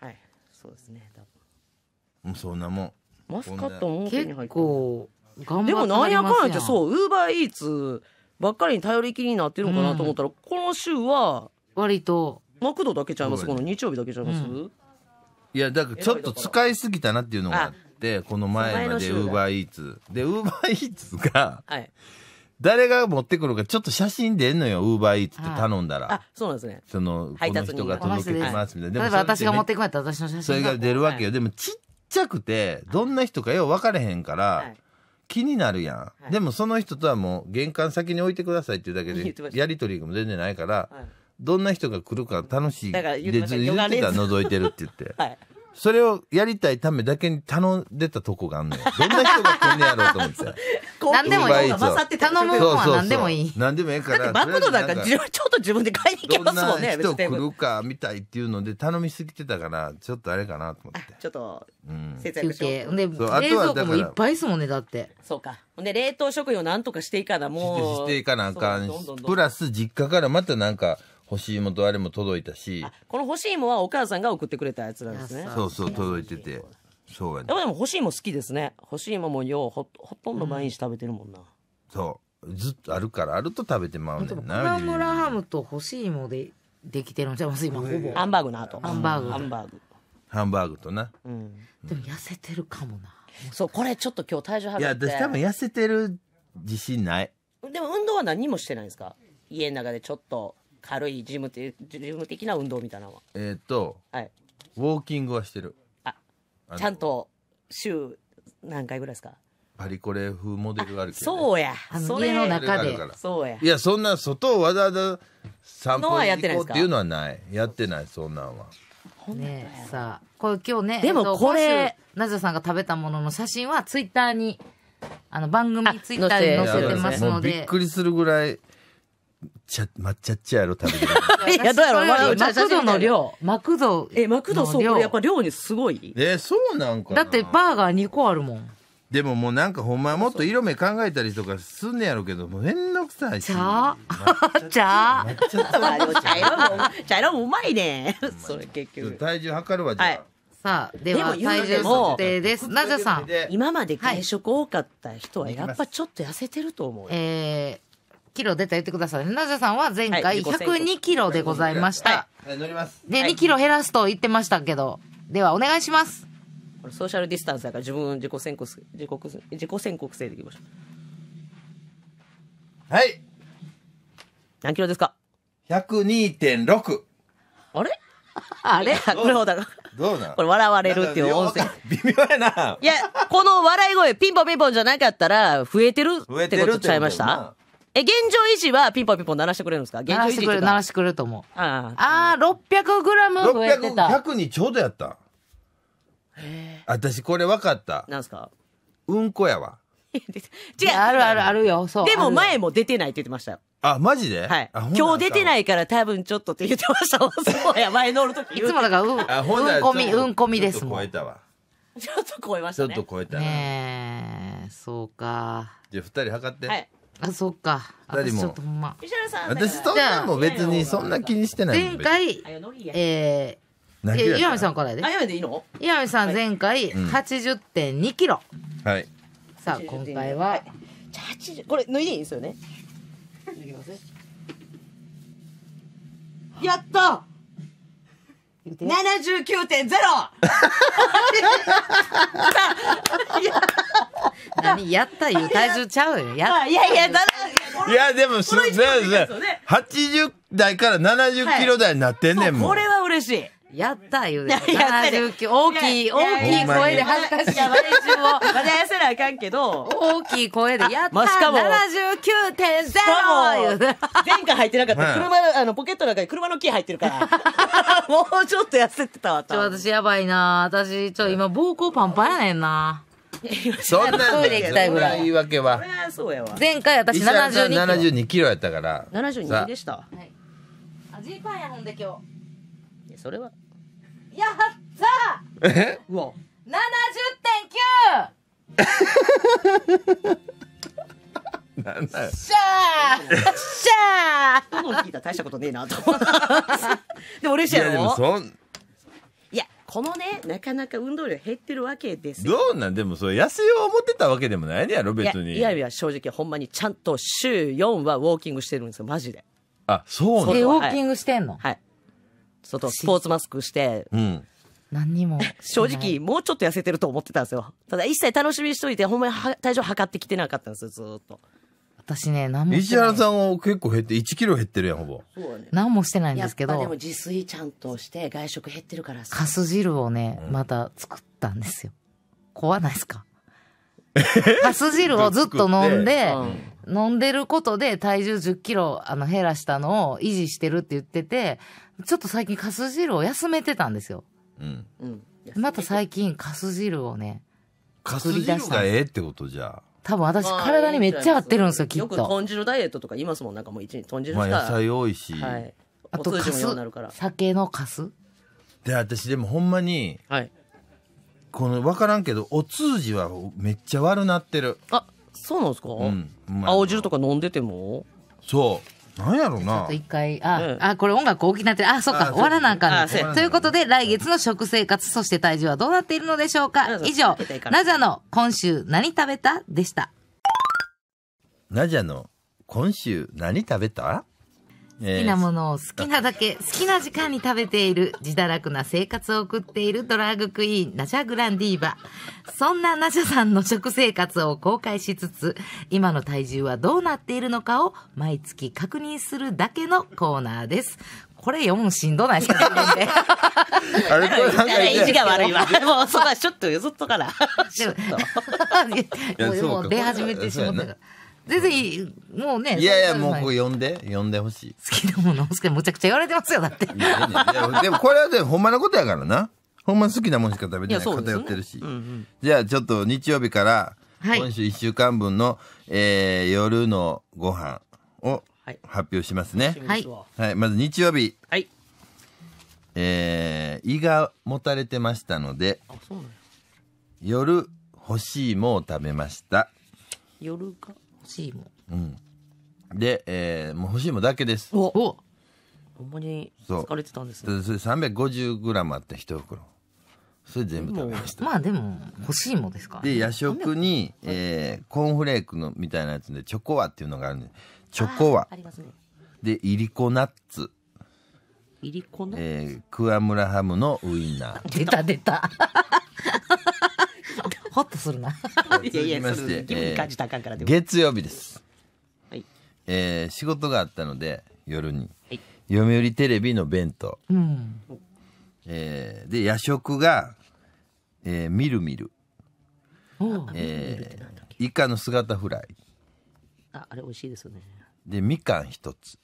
Speaker 2: なはいそうですね多
Speaker 1: 分もうそんなもんマスカットも結構頑張でもなんやかんやってそうウーバーイーツばっ
Speaker 2: かりに頼りきりになってるのかなと思ったら、うん、この週は割とマクドだけちゃいますこの日曜日だけちゃいます、うん、
Speaker 1: いやだからちょっと使いすぎたなっていうのがあってこの前までウーバーイーツでウーバーイーツが、はい誰が持ってくるか、ちょっと写真出んのよ、ウーバーイーツって頼んだら。あ、そうなんですね。その、この人が届けてますみたいな。例えば私が持ってれ
Speaker 2: たら私の写真それが出るわけ
Speaker 1: よ。でもちっちゃくて、どんな人かよう分かれへんから、気になるやん、でもその人とはもう玄関先に置いてくださいっていうだけで、やりとりも全然ないから、どんな人が来るか楽しい。だから言ってた、覗いてるって言って。はいそれをやりたいためだけに頼んでたとこがあんのよ。どんな人が来んねやろうと思ってた。
Speaker 2: 何でもいい。頼むは何でもいい。
Speaker 1: 何でもいいから。マクドなんかちょっ
Speaker 2: と自分で買いに行きますもんね。どんな人来る
Speaker 1: かみたいっていうので頼みすぎてたから、ちょっとあれかなと思っ
Speaker 2: て。ちょっと、
Speaker 1: うん。節約し冷蔵庫もいっ
Speaker 2: ぱいですもんね、だって。そうか。で、冷凍食品を何とかしていかな、もう。していかなあかん。プラス
Speaker 1: 実家からまたなんか、干し芋とあれも届いたし
Speaker 2: この干し芋はお母さんが送ってくれたやつなんですねそう
Speaker 1: そう届いててそうやねで
Speaker 2: もでも干し芋好きですね
Speaker 1: 干し芋もようほほとんど毎日食べてるもんな、うん、そうずっとあるからあると食べてまうねんなクラムラ
Speaker 2: ハムと干し芋でできてるんじゃいます今ほぼハンバーグな
Speaker 1: とハンバーグハンバーグハンバーグとな、うん、
Speaker 2: でも痩せてるかもなそうこれちょっと今日体重測っていや私多分痩せ
Speaker 1: てる自信ない
Speaker 2: でも運動は何もしてないんですか家の中でちょっと軽いジムっていうジム的な運動みたいなのは
Speaker 1: えっと、はいウォーキングはしてる。あちゃ
Speaker 2: んと週何回ぐらいですか
Speaker 1: パリコレ風モデルがあるけど、ね。そうやあのそれ家の中でそうやいや、そんな外をわざわざ散歩やっにてない行こうっていうのはない。やってない、そんなんは。ねえさあ
Speaker 2: これ今日ねでもこれ今週なずさんが食べたものの写真はツイッターにあの番組ツイッターに載せてますのでびっ
Speaker 1: くりするぐらい茶、抹茶茶やろ、食べてる。
Speaker 2: いや、どうやろう、まあ、マクドの
Speaker 1: 量。マクド。え、マクドそう、こやっぱ量にすごいえ、そうなんかだ
Speaker 2: って、バーガー2個あるもん。
Speaker 1: でももうなんかほんまもっと色目考えたりとかすんねやろうけど、もうめんどくさいし。茶
Speaker 2: 茶茶色もうまいね。それ
Speaker 1: 結局。体重測るわ、じゃあ。はい
Speaker 2: さあ、では体重測定です。なぜさん。今まで外食多かった人はやっぱちょっと痩せてると思う。えキロ出た言ってください。なぜさんは前回102キロでございました。はい、乗ります。で、2キロ減らすと言ってましたけど、ではお願いします。これソーシャルディスタンスだから自分自己宣告、自己自己宣告制でいきましょ
Speaker 1: う。はい。何キロですか ?102.6。あれ
Speaker 2: あれこれほだ。
Speaker 1: どうなこれ笑われるっていう音声。微妙
Speaker 2: やな。いや、この笑い声、ピンポンピンポンじゃなかったら、増えてるってことちゃいましたえ、現状維持
Speaker 1: はピンポンピンポン鳴らしてくれるんですか現状維持っていう鳴らしてくれると思う。あ
Speaker 2: ああ、600グラム増えてた。
Speaker 1: 600にちょうどやった。へ私これ分かった。なんすかうんこやわ。違う。
Speaker 2: あるあるあるよ。そう。でも前も。出てないって言ってましたよ。
Speaker 1: あ、マジではい。今日出てない。
Speaker 2: から多分ちょっとって言ってましたそうや、前乗るとき。いつもだから、うん、あ、んうんこみ、うんこみですもちょっと超えん。たわ。ちょっと超えましたね。ちょっと
Speaker 1: 超えたな。ねえ、そうか。じゃあ、二人測って。はい。
Speaker 2: あそっか
Speaker 1: 私ちょっとほ
Speaker 2: んま石原さん私そんなも別にそんな気にしてない前回えー岩見さんからであやめでいいの岩見さん前回八十点二キロはいさあ今回はこれ脱いでいいんですよねやった 79.0! 何やった言う体重ちゃうよ。やったいやいや、だ
Speaker 1: いや、でも、す、ね、80代から70キロ台になってんねんもん。こ
Speaker 2: れは嬉しい。やった言うで。79。大きい、大きい声で恥ずかしい。まだ痩せなあかんけど。大きい声で、やったしかも。79.0! 言う前回入ってなかった。車の、あの、ポケットの中に車のキー入ってるから。もうちょっと痩せてたわ、ちょ、私やばいな私、ちょ、今、膀胱パンパンやねんな。
Speaker 1: そんなにきたいぐらい。言い訳は。前
Speaker 2: 回私72キロ。
Speaker 1: 72キロやったから。72でし
Speaker 2: た。はい。あ、ジーパンやほんで今日。それはやったえうわ70.9なんだよ。しゃーしゃーどの聞いた大したことねえなと思っでも嬉しいやろいやそんいや、このね、なかなか運動量減ってるわけですどう
Speaker 1: なんでもそれ、痩せよう思ってたわけでもないやろ、別に。いや
Speaker 2: いや、正直、ほんまにちゃんと週4はウォーキングしてるんですよ、マジで。
Speaker 1: あ、そうなんウォー
Speaker 2: キングしてんのはい。外スポーツマスクして、うん、何にも。正直、もうちょっと痩せてると思ってたんですよ。ただ一切楽しみにしといて、ほんまに体重測ってきてなかったんですよ、ずっと。私ね、何もしてない。石原さ
Speaker 1: んは結構減って、1キロ減ってるやん、ほぼ。
Speaker 2: そうね。何もしてないんですけど。でも自炊ちゃんとして、外食減ってるからさ。かす汁をね、また作ったんですよ。怖ないですかかす汁をずっと飲んで、飲んでることで体重10キロあの減らしたのを維持してるって言ってて、ちょっと最近、かす汁を休めてたんですよ。うん。また最近、かす汁をね、
Speaker 1: かす汁がええってことじゃ
Speaker 2: 多分私、体にめっちゃ合ってるんですよ、きっよく豚汁ダイエットとか言いますもん。なんかもう一日豚あ。汁まあ野菜多いし。はい。あと、かす。。酒のかす
Speaker 1: で、私でもほんまに、はい。この分からんけど、お通じはめっちゃ悪なってる。あ、そうなんですか、うん。青汁とか飲んでてもそう。なんやろうな。ちょっ
Speaker 2: と一回、あ、うあ、これ音楽大きなって、あ、そっか、終わらなあかんね。ということで、来月の食生活、そして体重はどうなっているのでしょうか。以上、ナジャの今週何食べたでした。
Speaker 1: ナジャの今週何食べた好きなも
Speaker 2: のを好きなだけ、好きな時間に食べている、自堕落な生活を送っているドラッグクイーン、ナジャ・グランディーバ。そんなナジャさんの食生活を公開しつつ、今の体重はどうなっているのかを毎月確認するだけのコーナーです。これ読むしんどないですか、
Speaker 3: あれこれなんか、意地が悪いわ。も
Speaker 2: うそら、ちょっとよそっとから。ちょっと。もう出始めてしまったから。全然もうね。いやいや、もうこれ
Speaker 1: 呼んで、呼んでほしい。
Speaker 2: 好きなもの、好きなむちゃくちゃ言われてますよ、だって。いや
Speaker 1: いやでもこれはでもほんまのことやからな。ほんま好きなもんしか食べてない。いね、偏ってるし。うんうん、じゃあちょっと日曜日から、はい、今週1週間分の、えー、夜のご飯を発表しますね。はい。はい、まず日曜日。はい。えー、胃がもたれてましたので、あそうなん夜、欲しいもを食べました。
Speaker 2: 夜か。欲しいも
Speaker 1: うん。で、えーもう欲しいもだけです。おお
Speaker 2: ほんまにそう疲れてたんですね
Speaker 1: でそれ 350g あった一袋。それ全部
Speaker 2: 食べました。まあでも欲しいもですかで、夜
Speaker 1: 食に、えーコーンフレークのみたいなやつで、チョコワっていうのがあるんで、チョコワああ。りますねで、いりこナッツ。いりこの、えー、クワムラハムのウインナー。出た出
Speaker 2: たホッとするな。
Speaker 1: いやいや、それ、気分感じたかんから月曜日です。はい。えー、仕事があったので、夜に。はい、読売テレビの弁当。うん。えー、で、夜食が、えー、みるみる。えー、イカの姿フライ。
Speaker 2: あ、あれ美味しいですよね。
Speaker 1: で、みかん一つ。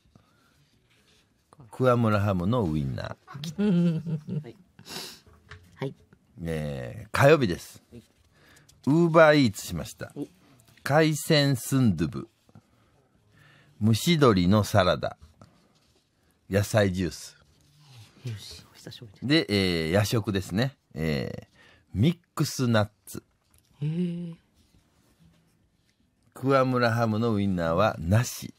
Speaker 1: 桑村ハムのウインナー。はい。はい、えー、火曜日です。はいウーバーイーツしました。海鮮スンドゥブ。蒸し鶏のサラダ。野菜ジュース。で、えー、夜食ですね。えー、ミックスナッツ。桑村ハムのウインナーはなし。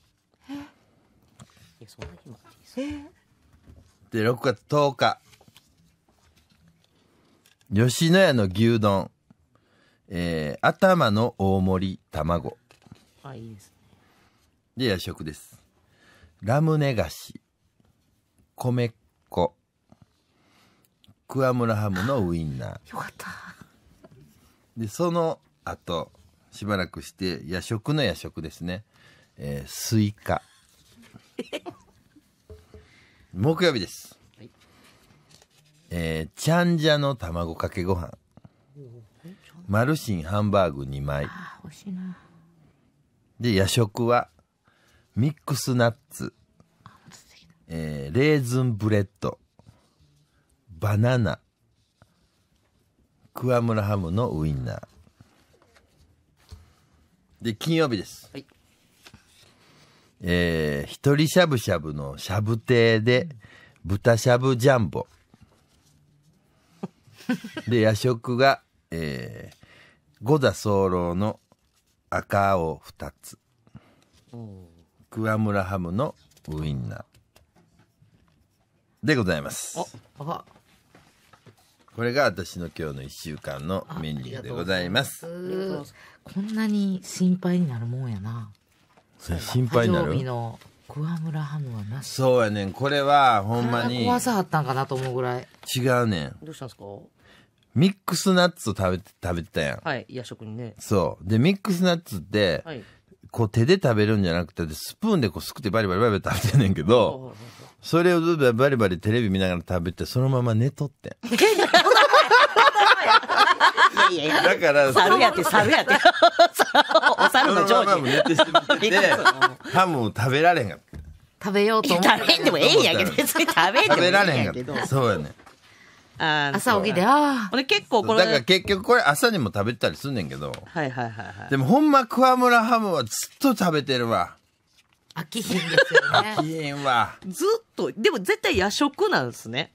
Speaker 1: で、6月10日。吉野家の牛丼。えー、頭の大盛り卵。あ、いいですね。で、夜食です。ラムネ菓子、米粉桑クアムラハムのウインナー。よかった。で、その後、しばらくして、夜食の夜食ですね。えー、スイカ。木曜日です。はい、えー、ちゃんじゃの卵かけご飯。マルシンハンバーグ2枚あしいなで夜食はミックスナッツ、えー、レーズンブレッドバナナ桑村ハムのウインナーで金曜日です、はい、えー、一人しゃぶしゃぶのしゃぶ亭で豚しゃぶジャンボ で夜食がえー、五田早漏の赤青2つ桑村ハムのウインナーでございますあこれが私の今日の1週間のメニューでございます
Speaker 2: こんなに心配になるもんやな
Speaker 1: 心配になる
Speaker 2: 桑村ハムはな
Speaker 1: しそうやねんこれはほんまに怖
Speaker 2: さあったんかなと思うぐらい
Speaker 1: 違うねんどうしたんですかミックスナッツを食べて、食べてたやん。
Speaker 2: はい、夜食にね。
Speaker 1: そう。で、ミックスナッツって、はい、こう手で食べるんじゃなくて、スプーンでこうすくってバリバリバリバリ食べてんねんけど、それをずっバリバリテレビ見ながら食べて、そのまま寝とって。
Speaker 3: いやいやだから、猿やって、猿やっ
Speaker 2: て。お猿のジョ
Speaker 1: てジ。ハムを食べられへんかっ
Speaker 2: た。食べようと思って。食べんでもええんやけど、別に食べ食べられへんかった。そうやね。朝起きて、ああ。俺結構これ。だから
Speaker 1: 結局これ朝にも食べたりすんねんけど。は
Speaker 2: いはいはいはい。で
Speaker 1: もほんま桑村ハムはずっと食べてるわ。
Speaker 2: 飽きひんですよね。飽きひんわ。ずっと、でも絶対夜食なんですね。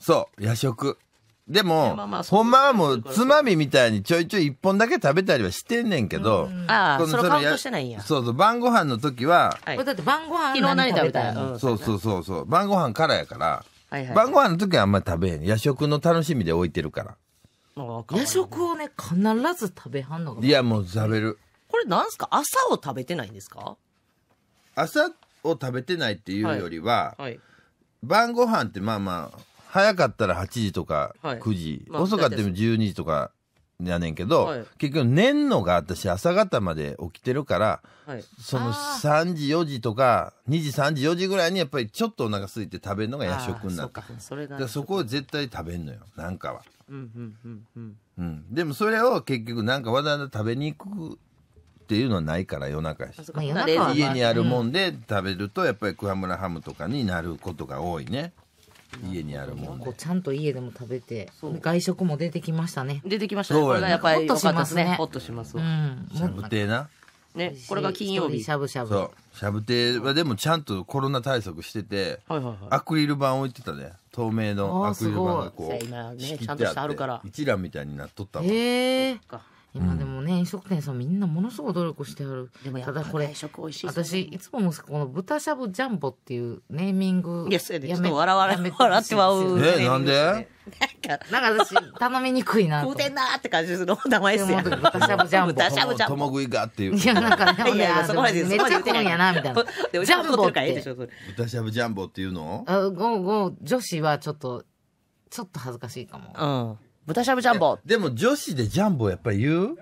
Speaker 1: そう、夜食。でも、まあまあほんまはもう、つまみみたいにちょいちょい一本だけ食べたりはしてんねんけど。ああ、それカウントしてないんや。そうそう、晩ご飯の時は。はい、
Speaker 2: だって晩ご飯昨日何食べたい、うん、そう
Speaker 1: そうそうそう。晩ご飯からやから。はいはい、晩ご飯の時はあんまり食べへん。夜食の楽しみで置いてるから。
Speaker 2: 夜食をね、必ず食べはんのが。
Speaker 1: いや、もう食べる。
Speaker 2: これなんすか朝を食べてないんですか
Speaker 1: 朝を食べてないっていうよりは、はいはい、晩ご飯ってまあまあ、早かったら8時とか9時、はいまあ、遅かったら12時とかやねんけど、はい結局寝んのが私朝方まで起きてるから、はいその3時4時とか2時3時4時ぐらいにやっぱりちょっとお腹空いて食べるのが夜食になってるそかそだそこを絶対食べんのよなんかは、
Speaker 3: うん
Speaker 1: でもそれを結局なんかわざわざ食べに行くっていうのはないから夜中やし家にあるもんで食べるとやっぱり桑村ハムとかになることが多いね家にあるもん、ね、ちゃんと
Speaker 2: 家でも食べて外食も出てきましたね出てきましたねこれがやっぱりホッとしますねホッとしま
Speaker 1: すしゃぶ亭な
Speaker 2: ね、これが金曜日しゃ
Speaker 1: ぶしゃぶそうしゃぶ亭はでもちゃんとコロナ対策してて、はいはいはい、アクリル板置いてたね透明のアクリル板がこう今ねちゃんとしてあるから一覧みたいになっとったもん
Speaker 2: へえ今でもね、飲食店さんみんなものすごい努力してある。でもやっぱこれ、私、いつも息子の豚しゃぶジャンボっていうネーミング。いや、それで、ちょっと笑われ、笑ってまう。え、なんでなんか、私、頼みにくいな。食うてんなって感じする名前ですよ。豚しゃぶジャンボ。豚しゃぶジャンボ。食いっていう。いや、なんかいや、そこまでめっちゃ食うんやな、みたいな。ジャンボって。
Speaker 1: 豚しゃぶジャンボっていうの
Speaker 2: 女子はちょっと、ちょっと恥ずかしいかも。
Speaker 1: うん。豚しゃぶジャンボ。でも女子でジャンボやっぱり言う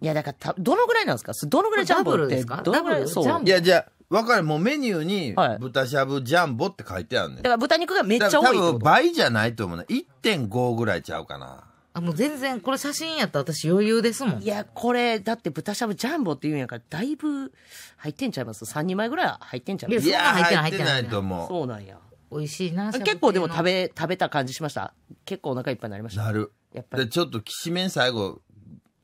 Speaker 1: いや、だからた、どのぐらいなんですかどのぐらいジャンボって。どのぐらい、そう。いや、じゃあ、わかる。もうメニューに、豚しゃぶジャンボって書いてあるね。だから豚肉がめっちゃ多い。多分倍じゃないと思うね。1.5ぐらいちゃうかな。
Speaker 2: あ、もう全然、これ写真やったら私余裕ですもん。いや、これ、だって豚しゃぶジャンボって言うんやから、だいぶ入ってんちゃいます ?3 人前ぐらい入ってんちゃいますいや、入ってない、入ってない。入ってないと思う。そうなんや。美味しいな結構でも食べ食べた感じしました結構お腹いっぱいになり
Speaker 1: ましたなるやっぱりでちょっときしめん最後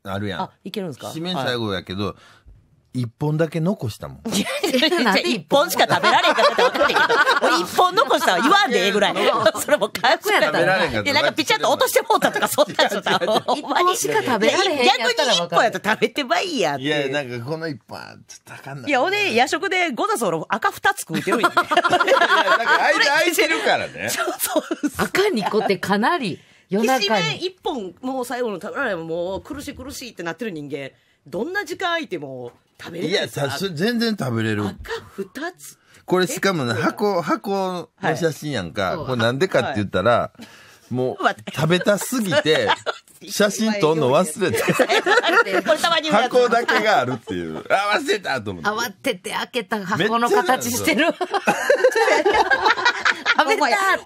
Speaker 1: あるやんあいけるんですかきしめん最後やけど、はい一本だけ残したもん。い
Speaker 2: や、一本しか食べられへんかったって分かんないけど、俺一本残したは言わんでええぐらい。それも回復やったら。いや、なんかピチャッと落としてもうたとか、そんなちょっと。一本しか食べられへん。逆に一本やと食べてばいいやいや、なんかこの一本、ちょっとあかんない。いや、俺、夜食で5だぞ、俺赤2つ食うてるんや。なんか間
Speaker 1: 空いてるからね。そ
Speaker 2: うそう。赤2個ってかなり
Speaker 1: 夜中に。
Speaker 2: 一本、もう最後の食べられへんもう苦しい苦しいってなってる人間。どんな時間空いても食べれるいや全
Speaker 1: 然食べれる赤つこれしかもね箱箱の写真やんか、はい、これなんでかって言ったら、もう 食べたすぎて 写真撮んの忘れて 箱だけがあるっていうあ忘れたと思って
Speaker 2: 慌てて開けた箱の形してる食べたって食べたって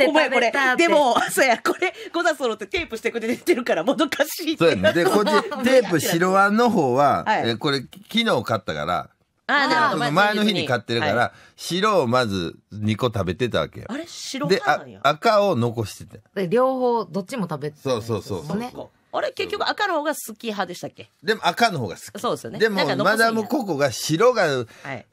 Speaker 2: お前これでもそうやこれゴザソロってテープしてくれてるからもどかしいそうやねでこっちテープ白
Speaker 1: あんの方は、はい、えこれ昨日買ったから
Speaker 2: ああ前の日に買ってるから、
Speaker 1: 白をまず2個食べてたわけよ。あれ白で赤を残してて。両方どっちも食べてた、そうそうそうそ
Speaker 2: う。あれ結局赤の方が好き派でしたっけ
Speaker 1: でも赤の方が好
Speaker 2: き。そうですよね。でもマダム
Speaker 1: ココが白が、は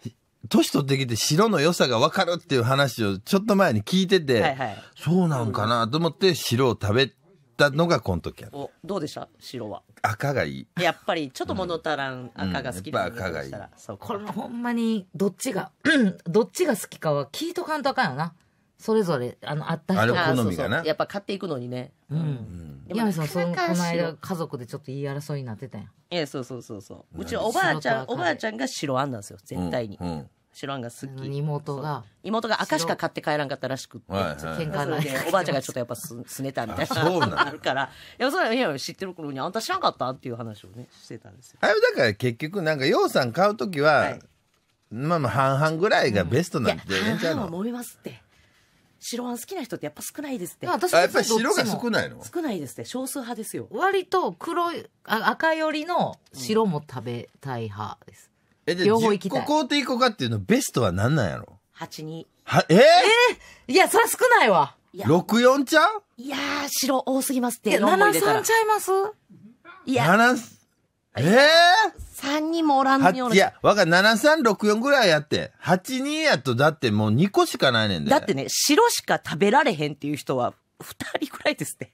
Speaker 1: い、年取ってきて白の良さがわかるっていう話をちょっと前に聞いてて、はいはい、そうなんかなと思って白を食べたのがこの時やった。
Speaker 2: おどうでした白は。
Speaker 1: 赤がいい。
Speaker 2: やっぱりちょっと物足らん赤が好きだ、うん、うん、やっぱ赤がいい。そうこれもほんまにどっちが、どっちが好きかは聞いとかんとあかんよな。それぞれあのあった人好みがなやっぱ買っていくのにねうん山根さんそのこの間家族でちょっと言い争いになってたやんえそうそうそうそううちおばあちゃんおばあちゃんが白あんなんですよ絶対に、うん白あんが好き妹が妹が赤しか買って帰らんかったらしくって喧嘩なで。おばあちゃんがちょっとやっぱすねたみたいなある からいやそれいや知ってる頃にあんた知らんかったっていう話をねしてたんで
Speaker 1: すよあれだから結局なんかようさん買う時は、まあまあ半々ぐらいがベストなんて、うん、半々は
Speaker 2: 揉めますって白あん好きな人ってやっぱ少ないですって。私あやっぱり白が少ないの少ないですって、少数派ですよ。割と黒い、あ赤よりの白も食べたい派です。
Speaker 1: え、じ両方行きたい個買うていこうかっていうのベストは何なんやろ8、2。は、え
Speaker 2: いや、そら少ないわ。
Speaker 1: 六四 ?64 ちゃう
Speaker 2: いやー、白多すぎますっいて。や、73ちゃいます
Speaker 1: いや、7、え
Speaker 2: ー、3人もおらんのよいや、
Speaker 1: わか、7364ぐらいやって、8二やとだってもう2個しかないねんで。だってね、白しか食べられへんっていう人は
Speaker 2: 2人ぐらいですって。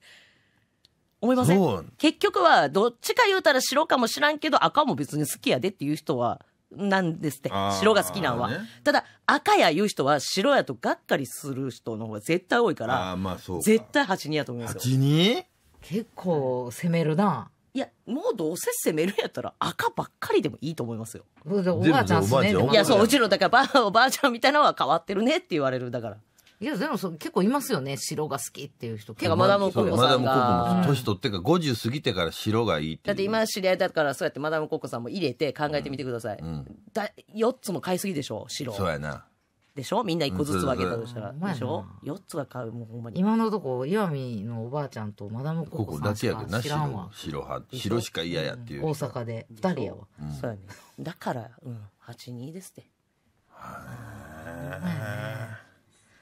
Speaker 2: 思いません結局は、どっちか言うたら白かもしらんけど、赤も別に好きやでっていう人は、なんですって。白が好きなんは。ね、ただ、赤や言う人は白やとがっかりする人の方が絶対多いから、あまあそう絶対8二やと思いますよ。
Speaker 1: 82?
Speaker 2: 結構攻めるな。いや、もうどうせ攻めるんやったら赤ばっかりでもいいと思いますよ。おばあちゃんっすね。いや、そう、うちの、だからば、おばあちゃんみたいなのは変わってるねって言われる、だから。いや、でもそ結構いますよね。白が好きっていう人。てか、マダムココさんが。マダムココも年
Speaker 1: 取ってか、50過ぎてから白がいいって
Speaker 2: だって今知り合いだから、そうやってマダムココさんも入れて考えてみてください。うんうん、だ4つも買いすぎでしょ、白。そうやな。でしょみんな一個ずつ分けたとしたら、うん、でしょ4つは買うもうほんまに今のとこ岩見のおばあちゃんとマダムココさんしか知らんわ
Speaker 1: 白白白しか嫌やっていう、大
Speaker 2: 阪で2人やわ、うん、そうやねだから、うん、82ですって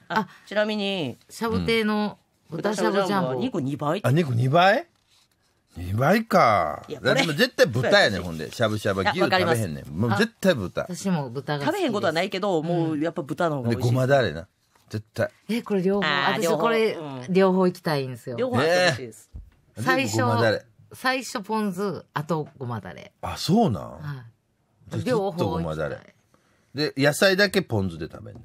Speaker 2: あちなみにしゃぶ亭の豚しゃぶジャンボ、う2個2倍
Speaker 1: あ2個2倍2倍かいやでも絶対豚やねんほんでしゃぶしゃぶ牛食べへんねんもう絶対豚
Speaker 2: 私も豚が好食べへんことはないけど、もうやっぱ豚の方が美味しごま
Speaker 1: だれな絶対
Speaker 2: えこれ両方あー私これうん両方行きたいんですよ両方あっしいで
Speaker 1: す。最初
Speaker 2: 最初ポン酢あとごまだれ
Speaker 1: あそうなんはい両方ごきたいで野菜だけポン酢で食べんねん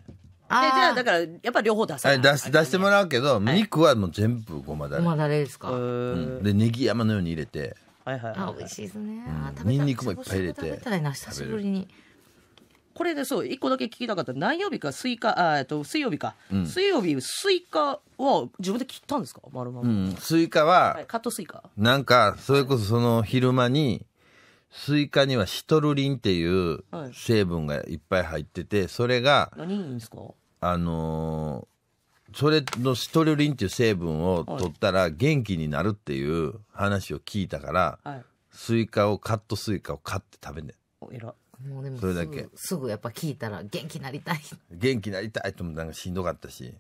Speaker 2: じゃあだからやっぱり両方出
Speaker 1: さなはい出す出してもらうけど、肉はもう全部ごまだれ、ごまだれですか。うんでネギ山のように入れて
Speaker 2: はいはいあ、美味しいですね。
Speaker 1: にん、にくニンニクもいっぱい入れて食べたいな、久しぶり
Speaker 2: に。これでそう一個だけ聞きたかった何曜日かスイカあえっと水曜日か、水曜日スイカは自分で切ったんですか丸々、う
Speaker 1: んスイカは、は
Speaker 2: いカットスイカ
Speaker 1: なんかそれこそその昼間にスイカにはシトルリンっていう成分がいっぱい入っててそれが何いいんですかあのー、それのシトルリンっていう成分を取ったら元気になるっていう話を聞いたから、はい、スイカをカットスイカを買って食べねおえら
Speaker 2: もうでもそれだけすぐやっぱ聞いたら元気になりたい
Speaker 1: 元気になりたいともなんかしんどかったし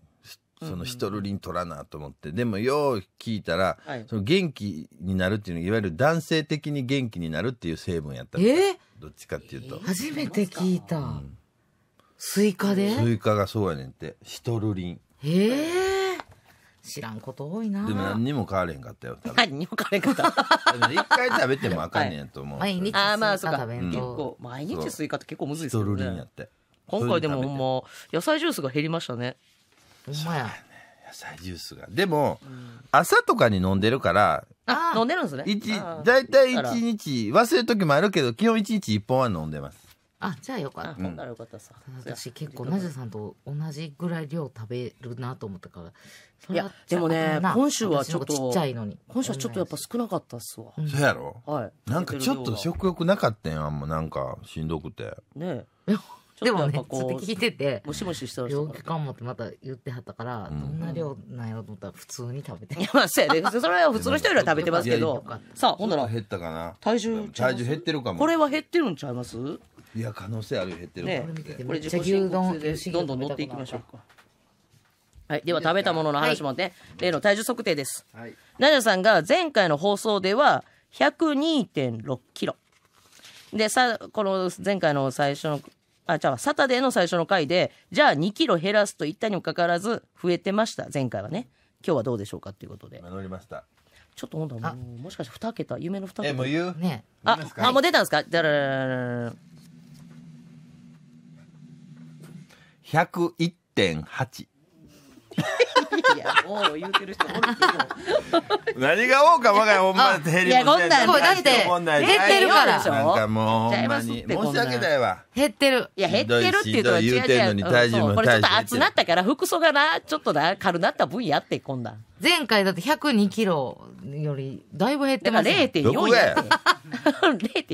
Speaker 1: そのシトルリン取らなと思って、うんうん、でもよう聞いたら、はい、その元気になるっていうのいわゆる男性的に元気になるっていう成分やったえー、どっちかっていうと初め
Speaker 2: て聞いた、うんスイカでス
Speaker 1: イカがそうやねんってシトルリン
Speaker 2: へえ知らんこと多いなでも何
Speaker 1: にも変われへんかったよ多分
Speaker 2: 何にも変われんかっ
Speaker 1: た 一回食べてもあかんねんと思う、毎
Speaker 2: 日ああまあそうか結構毎日スイカって結構むずいですよねシトルリンや
Speaker 1: って今回でもも
Speaker 2: う野菜ジュースが減りましたねほんまや
Speaker 1: 野菜ジュースがでも、朝とかに飲んでるから
Speaker 2: 飲んでるんですね大体一
Speaker 1: 日忘れる時もあるけど基本一日一本は飲んでます
Speaker 2: あじゃあよかった、なさ私結構ナジさんと同じぐらい量食べるなと思ったから
Speaker 1: いやでもね今週はちょっとちっちゃいのに今週はちょっとや
Speaker 2: っぱ少なかったっすわ、そうやろ、はい、なんかちょっと食
Speaker 1: 欲なかったんやんもなんかしんどくて
Speaker 2: ねでもね、ちょっと聞いてて、もしもししたら病気かもってまた言ってはったから、どんな量なんやろと思ったら普通に食べて。いや、まあ、そや それは普通の人よりは食べてますけど。さあ、
Speaker 1: ほんなら。減ったかな。
Speaker 2: 体重。体重減ってるかも。これは減ってるんちゃいます
Speaker 1: いや可能性ある減ってるね
Speaker 2: これ自己申告でどんどん乗っていきましょうかはい、では食べたものの話もね、例の体重測定です。ナジャさんが前回の放送では102.6キロ。でさこの前回の最初のあじゃあサタデーの最初の回でじゃあ2キロ減らすと言ったにもかかわらず増えてました前回はね今日はどうでし
Speaker 1: ょうかということで乗りました
Speaker 2: ちょっと今度ももしかして2桁夢の2桁えもう言う、ね、ああもう出たんで
Speaker 1: すかだららららら101.8。
Speaker 3: おう言うてる人おるけ
Speaker 1: ど何がおうか我が家ほんま減りもしないだって減ってるからなんかもうほんまに申し訳ないわ
Speaker 2: 減ってるいや減ってるっていうと言違てんのに体重もこれちょっと熱なったから服装がなちょっとな軽なった分やってこんな前回だって102キロよりだいぶ減ってますね0.4やっ
Speaker 1: て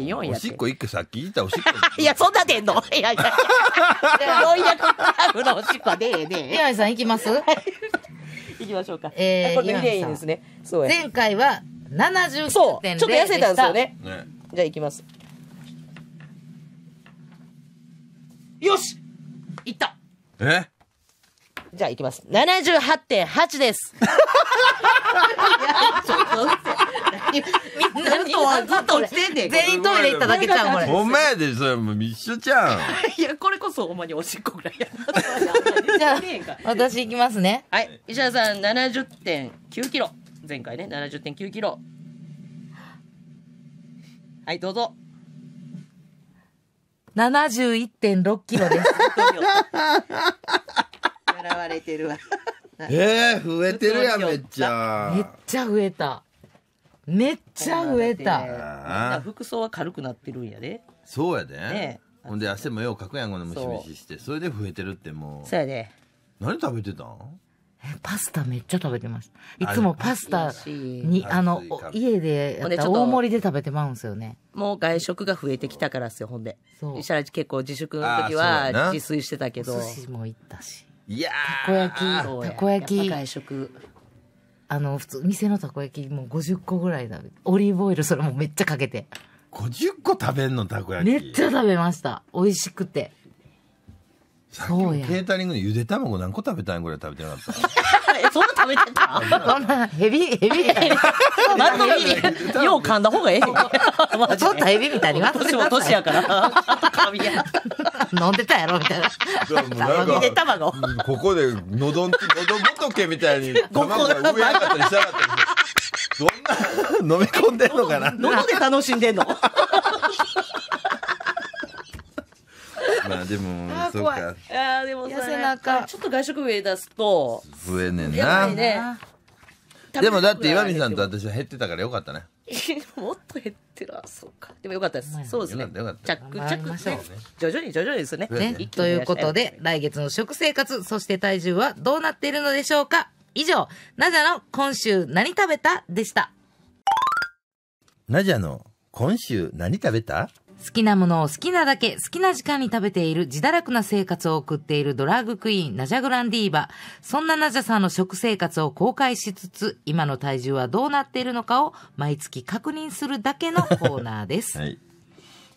Speaker 1: 0.4 やっておしっこ一個さっき言ったおしっこ
Speaker 2: いやそんなでんのいやいや いや400グラムのおしっこは出えねえ宮さん行きますいきましょうか。えー、これいいですね。そう前回は七十そう、ちょっと痩せたんですよね。ねじゃあいきます。よしいったえじゃあいきます。八点八です。いや、ちょっとみんなずっと、ずっと落ちてんねん。全員トイレ行っただけちゃう、これ。お前
Speaker 1: で、それもう一緒ちゃん。
Speaker 2: いや、これこそほんまにおしっこぐらいやじゃあ、私行きますね。はい。石原さん、70.9キロ。前回ね、70.9キロ。はい、どうぞ。71.6キロです。笑われてるわ。
Speaker 1: えー、増えてるやん、めっちゃ。め
Speaker 2: っちゃ増えた。めっちゃ増えたみ服装は軽くなってるんやで
Speaker 1: そうやで、ね、ほんで汗もようかくやんこのムシムシしてそれで増えてるってもうそうやで何食べてたん
Speaker 2: パスタめっちゃ食べてました。いつもパスタに、あの、家でやった大盛りで食べてまうんですよね。もう外食が増えてきたからですよ、ほんで。石原結構自粛の時は自炊してたけど。寿司も行ったし。いやたこ焼き、たこ焼き。外食。あの、普通、店のたこ焼きもう50個ぐらい食べて、オリーブオイルそれもめっちゃかけて。
Speaker 1: 50個食べんのたこ焼きめ
Speaker 2: っちゃ食べました。美味しくて。
Speaker 1: そうや。ケータリングにゆで卵何個食べたんぐらい食べてなかった。そ
Speaker 2: んな食べてたそん
Speaker 1: な、ヘビ、ヘビで。丸のビよう噛んだ方がええ。ちょっとヘビみたいに
Speaker 2: 私も年やから。飲んでたやろみたいな。
Speaker 1: ゆで卵。ここで、のどん、のど仏みたいに卵が上やかったりしたかったどんな、飲み込んでんのかな。喉で楽しんでんの。まあでもあそう怖いか
Speaker 2: あでも背中ちょっと外食上出すと増えねんな、りね
Speaker 1: でもだって岩見さんと私は減ってたからよかったね
Speaker 2: もっと減ってるあそうかでもよかったですそうですねよかったよかった着々頑張徐々に徐々にですねね一ということで、来月の食生活、そして体重はどうなっているのでしょうか以上、ナジャの今週何食べたでした。
Speaker 1: ナジャの今週何食べた
Speaker 2: 好きなものを好きなだけ、好きな時間に食べている自堕落な生活を送っているドラッグクイーン、ナジャグランディーバ。そんなナジャさんの食生活を公開しつつ、今の体重はどうなっているのかを毎月確認するだけの コーナーです。はい、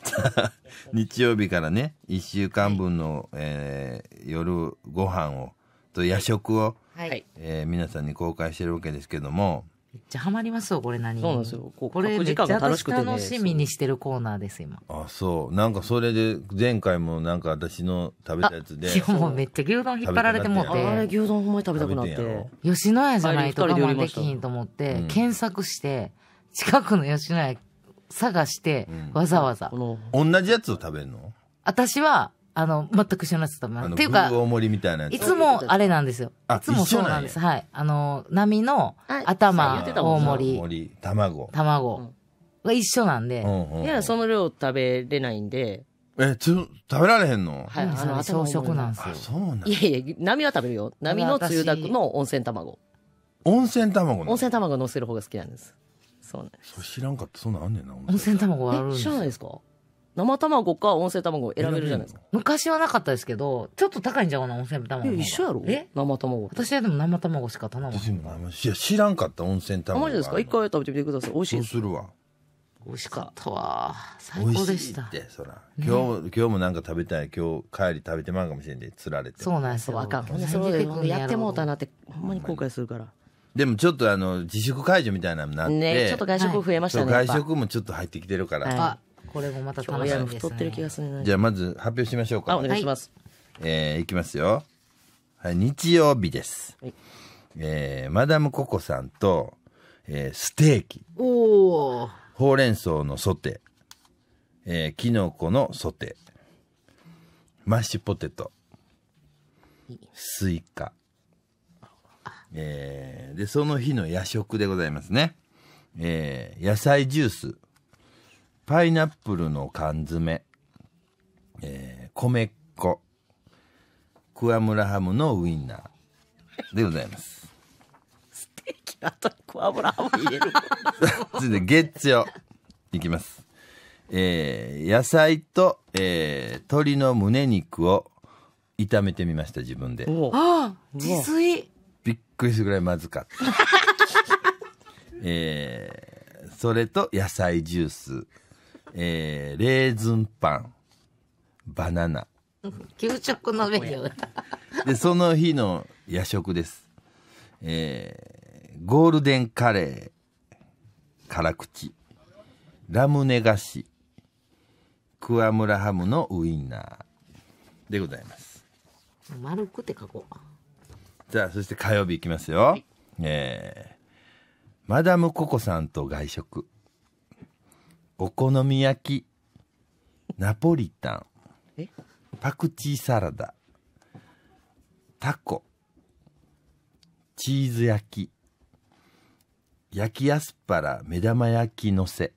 Speaker 1: 日曜日からね、1週間分の、はい、えー、夜ご飯を、と夜食を、はいえー、皆さんに公開してるわけですけども、
Speaker 2: めっちゃハマりますよ、これ何そうなんですよ。ここれめっちゃ楽しみにしてるコーナーです、今。
Speaker 1: あ、そう。なんかそれで、前回もなんか私の食べたやつで。今日もめっち
Speaker 2: ゃ牛丼引っ張られてもって。あれ、牛丼ほんまに食べたくなって。吉野家じゃないと我慢できひんと思って、うん、検索して、近くの吉野家探して、うん、わざわざ。
Speaker 1: 同じやつを食べるの
Speaker 2: 私は、あの、全く一緒になっだと思いまっていうか、
Speaker 1: りみたいなやつ。いつもあれなんですよ。いつもそうなんです。
Speaker 2: はい。あの、波の頭、大盛り。卵。卵が一緒なんで。いや、その量食べれないんで。
Speaker 1: え、つ、食べられへんのはい、あの、朝食なんですよ。そうなん
Speaker 2: いやいや、波は食べるよ。波のつゆだくの温泉卵。
Speaker 1: 温泉卵温泉卵
Speaker 2: 乗せる方が好きなんです。そうなんです。それ知らんかった。そんなあんねんな。温泉卵はあるんです知らないですか生卵か温泉卵を選べるじゃないですか。昔はなかったですけど、ちょっと高いんじゃうかな、温泉卵。一緒やろえ
Speaker 1: 生卵。私
Speaker 2: はでも生卵しか頼まない。
Speaker 1: いや、知らんかった、温泉卵。あ、マジですか一回食べてみてください。美味しい。そうするわ。美味しかったわ。最高でした。って、そら。今日、今日もなんか食べたい。今日帰り食べてまうかもしれんで、釣られて。そうな
Speaker 2: んですよ。あかん。それで、やってもうたなって、ほんまに後悔するから。
Speaker 1: でもちょっとあの、自粛解除みたいなのになって。ね、ちょっと外食増えましたね。外食もちょっと入ってきてるから。
Speaker 2: これもまた楽しみです、ね、太ってる気がするじゃ
Speaker 1: あまず発表しましょうか。お願いします。はい、えー、いきますよ。はい、日曜日です。はい、えー、マダムココさんと、えー、ステーキ。
Speaker 2: おお。
Speaker 1: ほうれん草のソテー。えー、きのこのソテー。マッシュポテト。スイカ。えー、で、その日の夜食でございますね。えー、野菜ジュース。パイナップルの缶詰、えー、米粉、桑クムラハムのウインナーでございます。
Speaker 2: ステーキの後クムラハム入れる。
Speaker 1: 続いて月曜、いきます。えー、野菜と、えー、鶏の胸肉を炒めてみました、自分で。あ
Speaker 2: 自炊。
Speaker 1: びっくりするぐらいまずかった。えー、それと野菜ジュース。えー、レーズンパン、バナナ。
Speaker 2: 給食のメニュー。
Speaker 1: で、その日の夜食です。えー、ゴールデンカレー、辛口、ラムネ菓子、ク村ムラハムのウインナーでございます。
Speaker 2: 丸くて書こう。
Speaker 1: じゃあ、そして火曜日いきますよ。はい、えー、マダムココさんと外食。お好み焼き、ナポリタン、パクチーサラダ、タコ、チーズ焼き、焼きアスパラ目玉焼きのせ。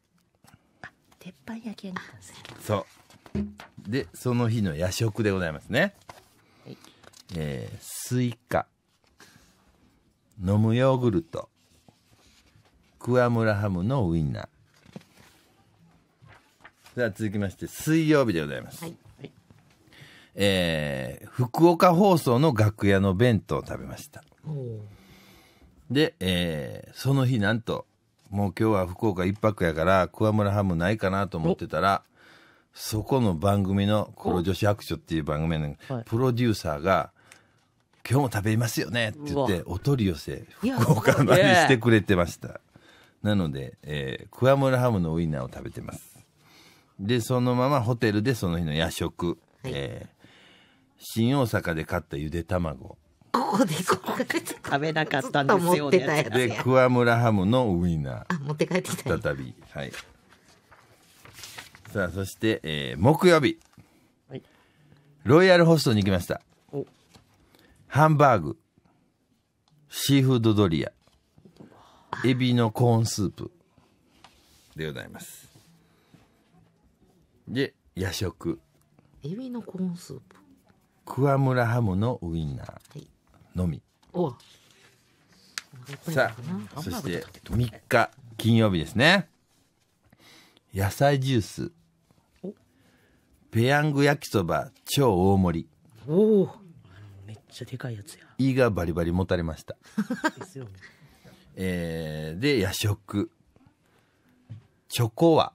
Speaker 2: あ、鉄板焼きにたんすね
Speaker 1: そうでその日の夜食でございますね、はいえー、スイカ飲むヨーグルトク村ムラハムのウインナーでは続きまして、水曜日でございます。はい。えー、福岡放送の楽屋の弁当を食べました。で、えー、その日なんと、もう今日は福岡一泊やから、桑村ハムないかなと思ってたら、そこの番組の、この女子白書っていう番組の、プロデューサーが、今日も食べますよねって言って、お取り寄せ、福岡までしてくれてました。なので、えー、桑村ハムのウインナーを食べてます。で、そのままホテルでその日の夜食。はいえー新大阪で買ったゆで卵。
Speaker 2: ここでここで食べなかったんですよ、ね。で、桑
Speaker 1: 村ハムのウインナー。あ、持って帰ってきた。再び。はい。さあ、そして、えー、木曜日。はい、ロイヤルホストに行きました。ハンバーグ。シーフードドリア。エビのコーンスープ。でございます。で夜食エビのコーンスープ桑村ハムのウインナーのみ、おさあそして3日金曜日ですね野菜ジュースペヤング焼きそば超大盛り
Speaker 2: おおめっちゃでかいやつや
Speaker 1: 胃がバリバリもたれましたですよねえー、で夜食チョコは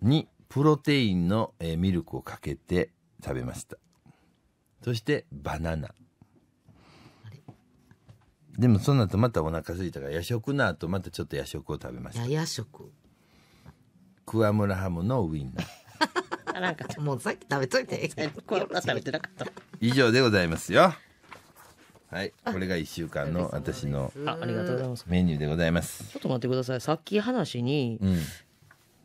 Speaker 1: にプロテインの、えー、ミルクをかけて食べましたそしてバナナでもその後またお腹空いたから夜食の後またちょっと夜食を食べまし
Speaker 2: た夜食
Speaker 1: ムラハムのウインナ
Speaker 2: ー なんかもうさっき食べといて桑村食べてなかった
Speaker 1: 以上でございますよはい、これが一週間の私のあ、ありがとうございます。メニューでございます。ち
Speaker 2: ょっと待ってください。さっき話に、
Speaker 1: うん、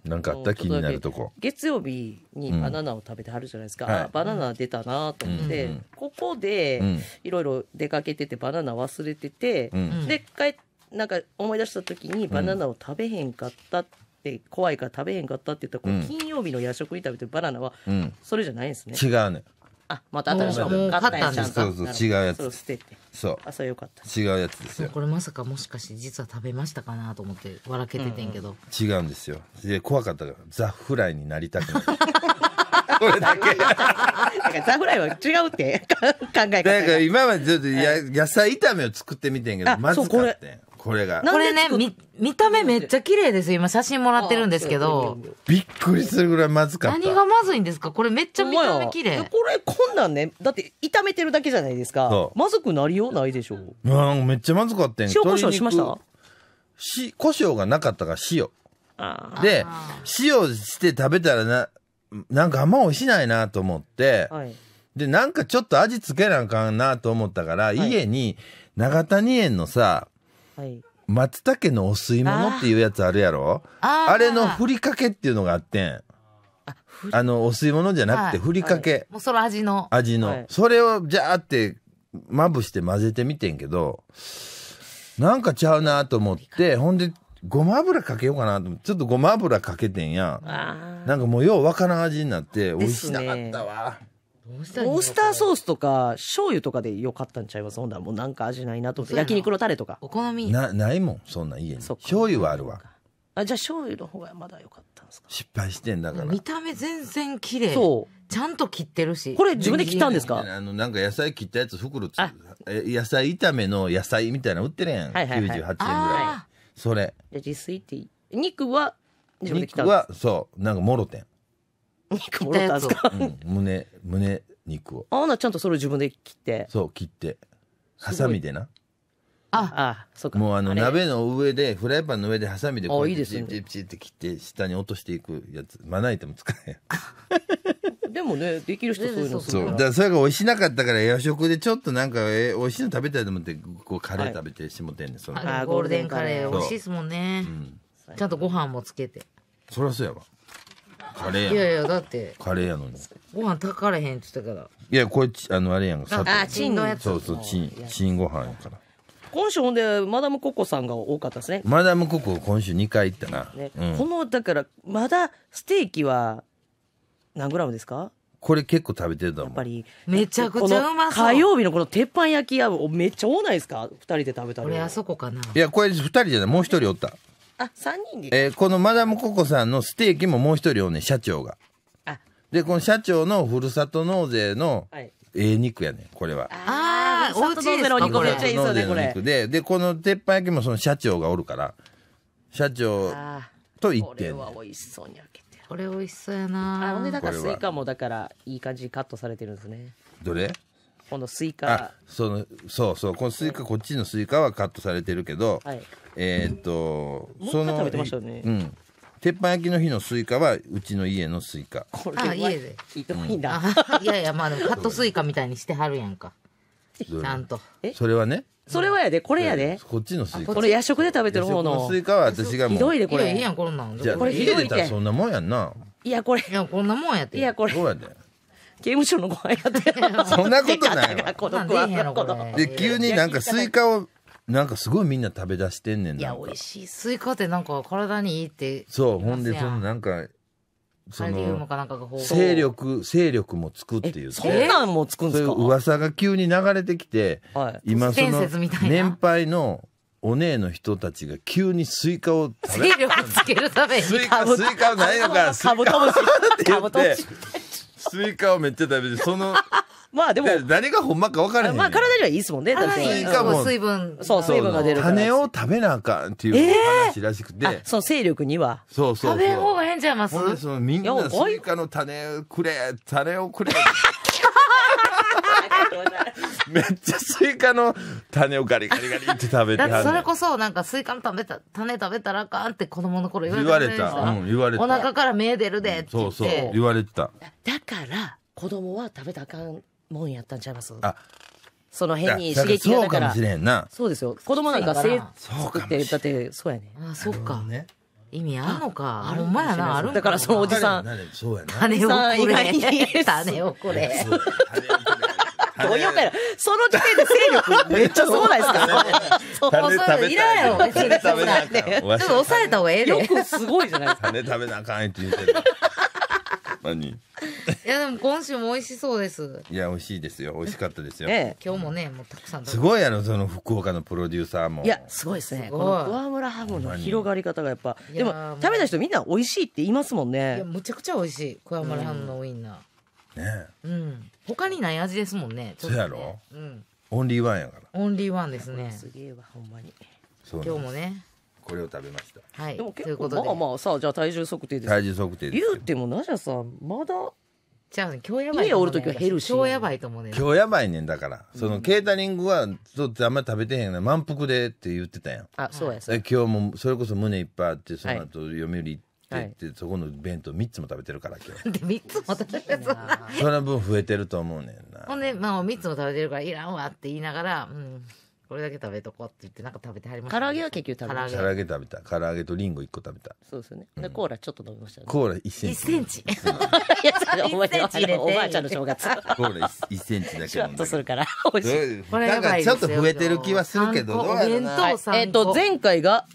Speaker 1: なんかあった気になるとこ
Speaker 2: 月曜日にバナナを食べてはるじゃないですか、うんバナナ出たなと思って、うん、ここでいろいろ出かけててバナナ忘れてて、うん、で帰なんか思い出した時にバナナを食べへんかったって怖いから食べへんかったって言ったら、金曜日の夜食に食べてるバナナは
Speaker 1: それじゃないんですね。違うね
Speaker 2: あまた新しい買ったんやちそうそう違うやつそう捨てて
Speaker 1: そうあそうよかった違うやつで
Speaker 2: すよこれまさかもしかして実は食べましたかなと思って笑けててんけど、
Speaker 1: 違うんですよで怖かったからザ・フライになりたくない これだけだかザフライは違うって 考え方だから今までちょっと野菜炒めを作ってみてんけどまずそうかってこれが。これね、
Speaker 2: 見、見た目めっちゃ綺麗ですよ。今写真もらってるんですけど。
Speaker 1: びっくりするぐらいまずかった。何が
Speaker 2: まずいんですかこれめっちゃ見た目綺麗。これこんなんね、だって炒めてるだけじゃないです
Speaker 1: か。まずくなりようないでしょう。うん、めっちゃまずかったん塩胡椒しましたし、胡椒がなかったから塩。で、塩して食べたらな、なんかあんま美味しないなと思って、はい、で、なんかちょっと味付けなあかんなと思ったから、はい、家に長谷園のさ、はい松茸のお吸い物っていうやつあるやろああれのふりかけっていうのがあってん。あの、お吸い物じゃなくて、ふりかけ。はいはい、
Speaker 2: もうその味の。味の。はい、
Speaker 1: それを、じゃーって、まぶして混ぜてみてんけど、なんかちゃうなと思って、ほんで、ごま油かけようかなと思って、ちょっとごま油かけてんや。なんかもうようわからん味になって、美味しなかったわ。オースターソースとか醤油とかでよかったんちゃいますほんだらもうなんか味ないなと思って焼肉
Speaker 2: のタレとかお
Speaker 1: 好みなないもんそんな家に醤油はあるわ
Speaker 2: あじゃあ醤油の方がまだ良かったん
Speaker 1: ですか失敗してんだから
Speaker 2: 見た目全然綺麗そうちゃんと切ってるしこれ自分で切ったんで
Speaker 1: すかあのなんか野菜切ったやつ袋つ野菜炒めの野菜みたいな売ってるやん、はいはいはい、98円ぐらいそれ
Speaker 2: じゃ自炊って肉は自分で切ったんです肉は
Speaker 1: そうなんかもろてん
Speaker 2: 肉もらったんうん、
Speaker 1: 胸胸肉を
Speaker 2: あなちゃんとそれ自分で切って
Speaker 1: そう切ってハサミでなああそうかもうあの鍋の上でフライパンの上でハサミでこうピチピチって切って下に落としていくやつまな板も使え
Speaker 2: ん でもねできる人そういうのそうだ
Speaker 1: からそれが美味しなかったから夜食でちょっとなんか、えー、美味しいの食べたいと思ってこうカレー食べてしもてんね、はい、そのあゴールデンカレー美味しいで
Speaker 2: すもんね、うん、ちゃんとご飯もつけて
Speaker 1: そりゃそうやわカレーやいや
Speaker 2: いやだってカレーやのにご飯炊かれへんっつったから
Speaker 1: いやこれあのあれやんかあチンのやつそうそうチンチンご飯やから
Speaker 2: 今週ほんでマダムココさんが多かったですね
Speaker 1: マダムココ今週2回行ったな、ねうん、こ
Speaker 2: のだからまだステーキは何グラムですか
Speaker 1: これ結構食べてるだもんやっぱり
Speaker 2: めちゃくちゃうまそう火曜日のこの鉄板焼きやめっちゃ多ないですか二人で食べたら俺あそこかな
Speaker 1: いやこれ二人じゃないもう一人おった
Speaker 2: あ、人で。えー
Speaker 1: このマダムココさんのステーキももう一人おね社長が。あ、で、この社長のふるさと納税の、はい。ええ肉やねん、これは。
Speaker 2: ああおうちでおこめれっちゃいいね、これ。
Speaker 1: で、で、この鉄板焼きもその社長がおるから、社長あとー行こってれは
Speaker 2: 美味しそうに開けてる。これ美味しそうやあ、ほんで、だからスイカもだから、いい感じにカットされてるんですね。どれこのスイあカ。、
Speaker 1: その、そうそう、このスイカ、こっちのスイカはカットされてるけど、はいえー、っと、うん、その、ね、うん。鉄板焼きの日のスイカはうちの家のスイカ。これあ家で。ひどい
Speaker 2: な。いやいやまあでも カットスイカみたいにしてはるやんか。ちゃんと。それはね。それはやで、これやで。
Speaker 1: こっちのスイカ。これ夜食で食べてる方の。のスイカは私がもう。ひどいでこれ。いやんこ
Speaker 2: んなん。じゃこれひどいで。そ
Speaker 1: んなもんやんな。
Speaker 2: いやこれ。いやこんなもんやって。いやこれ。そうやで。刑務所のご飯やって。
Speaker 1: そんなことないわ。で急になんかスイカを。なんかすごいみんな食べ出してんねんいや美味
Speaker 2: しいスイカってなんか体にいいってそうほんでそのな
Speaker 1: んかそのかかが勢力勢力もつくっていうそんなんもつくんですかう噂が急に流れてきてはい。今そ都市の年配のお姉の人たちが急にスイカを食べ勢
Speaker 2: 力つけるためにスイカスイカないのかスイカカブトム
Speaker 1: シ。カブトムシ。スイカをめっちゃ食べてそのまあでも。誰がほんまか分からへん。まあ
Speaker 2: 体にはいいですもんね。いいかも。水分。そう、水分が出る
Speaker 1: 種を食べなあかんっていう話らしくて。そう、精力には。そうそう。食べん方が変じゃいますそのみんなスイカの種くれ、種をくれ。めっちゃスイカの種をガリガリガリって食べてはる。それ
Speaker 2: こそなんかスイカの食べた、種食べたらあかんって子供の頃言われた。言われた。お腹から芽出るでってそうそう、言われてた。だから、子供は食べたあかんもんやったんちゃいますあその辺に刺激がだから。そうかもしれんな。そうですよ。子供なんか制服って、だって、そうやね。あ、そっか。意味あるのか。あるまやな、あるだからそのおじさん。そうやな。種をくれ。種をくれ。どういうかその時点で勢力 めっちゃすごないですかそうそういらんやに。ん。ちょっと抑えた方がええで。よくすごいじゃな
Speaker 1: いですか。種食べなあかんって言ってる。何
Speaker 2: いやでも今週も美味しそうです。
Speaker 1: いや、美味しいですよ。美味しかったですよ。ええ。
Speaker 2: 今日もね、もうたくさん食べすご
Speaker 1: い、あの、その福岡のプロデューサーも。いや、
Speaker 2: すごいですね。すこいの桑村ハムの広がり方がやっぱ、でも食べた人みんな美味しいって言いますもんいやね。むちゃくちゃ美味しい。小山ハムのウインナー。ねえー。うん。他にない味ですもんね。ちょっとねそうやろ
Speaker 1: うん。オンリーワンやか
Speaker 2: ら。オンリーワンですね。すげえわ、ほんまに。そう今日もね。
Speaker 1: これを食べました。
Speaker 2: はい。でも結構まあまあさじゃあ体重測定です。体重測定です。言うてもなじゃさまだ。じゃあ、今日やばい、家おる時は減るし。今日やばいと思う
Speaker 1: ね。今日やばいねんだから。そのケータリングはちょっとあんまり食べてへんね満腹でって言ってたやん。あそうや。今日もそれこそ胸いっぱいあってその後読売行って。そこの弁当三つも食べてるから今
Speaker 2: 日 で3つも食べてる
Speaker 1: その分増えてると思うね
Speaker 2: んなほんでまあ三つも食べてるからいらんわって言いながらうんこれだけ食べとこうって言ってなんか食べてはりました、唐揚げは結局食べました唐揚
Speaker 1: げ食べた唐揚げとリンゴ一個食べたそうですね、
Speaker 2: でコーラちょっと飲みましたねコーラ
Speaker 1: 一セン1セン
Speaker 2: チ いおばあちゃんの正月コ
Speaker 1: ーラセンチだけとするからこれやなんばいかですちょっと増えてる気はするけどお弁
Speaker 2: 当えっ、と前回が、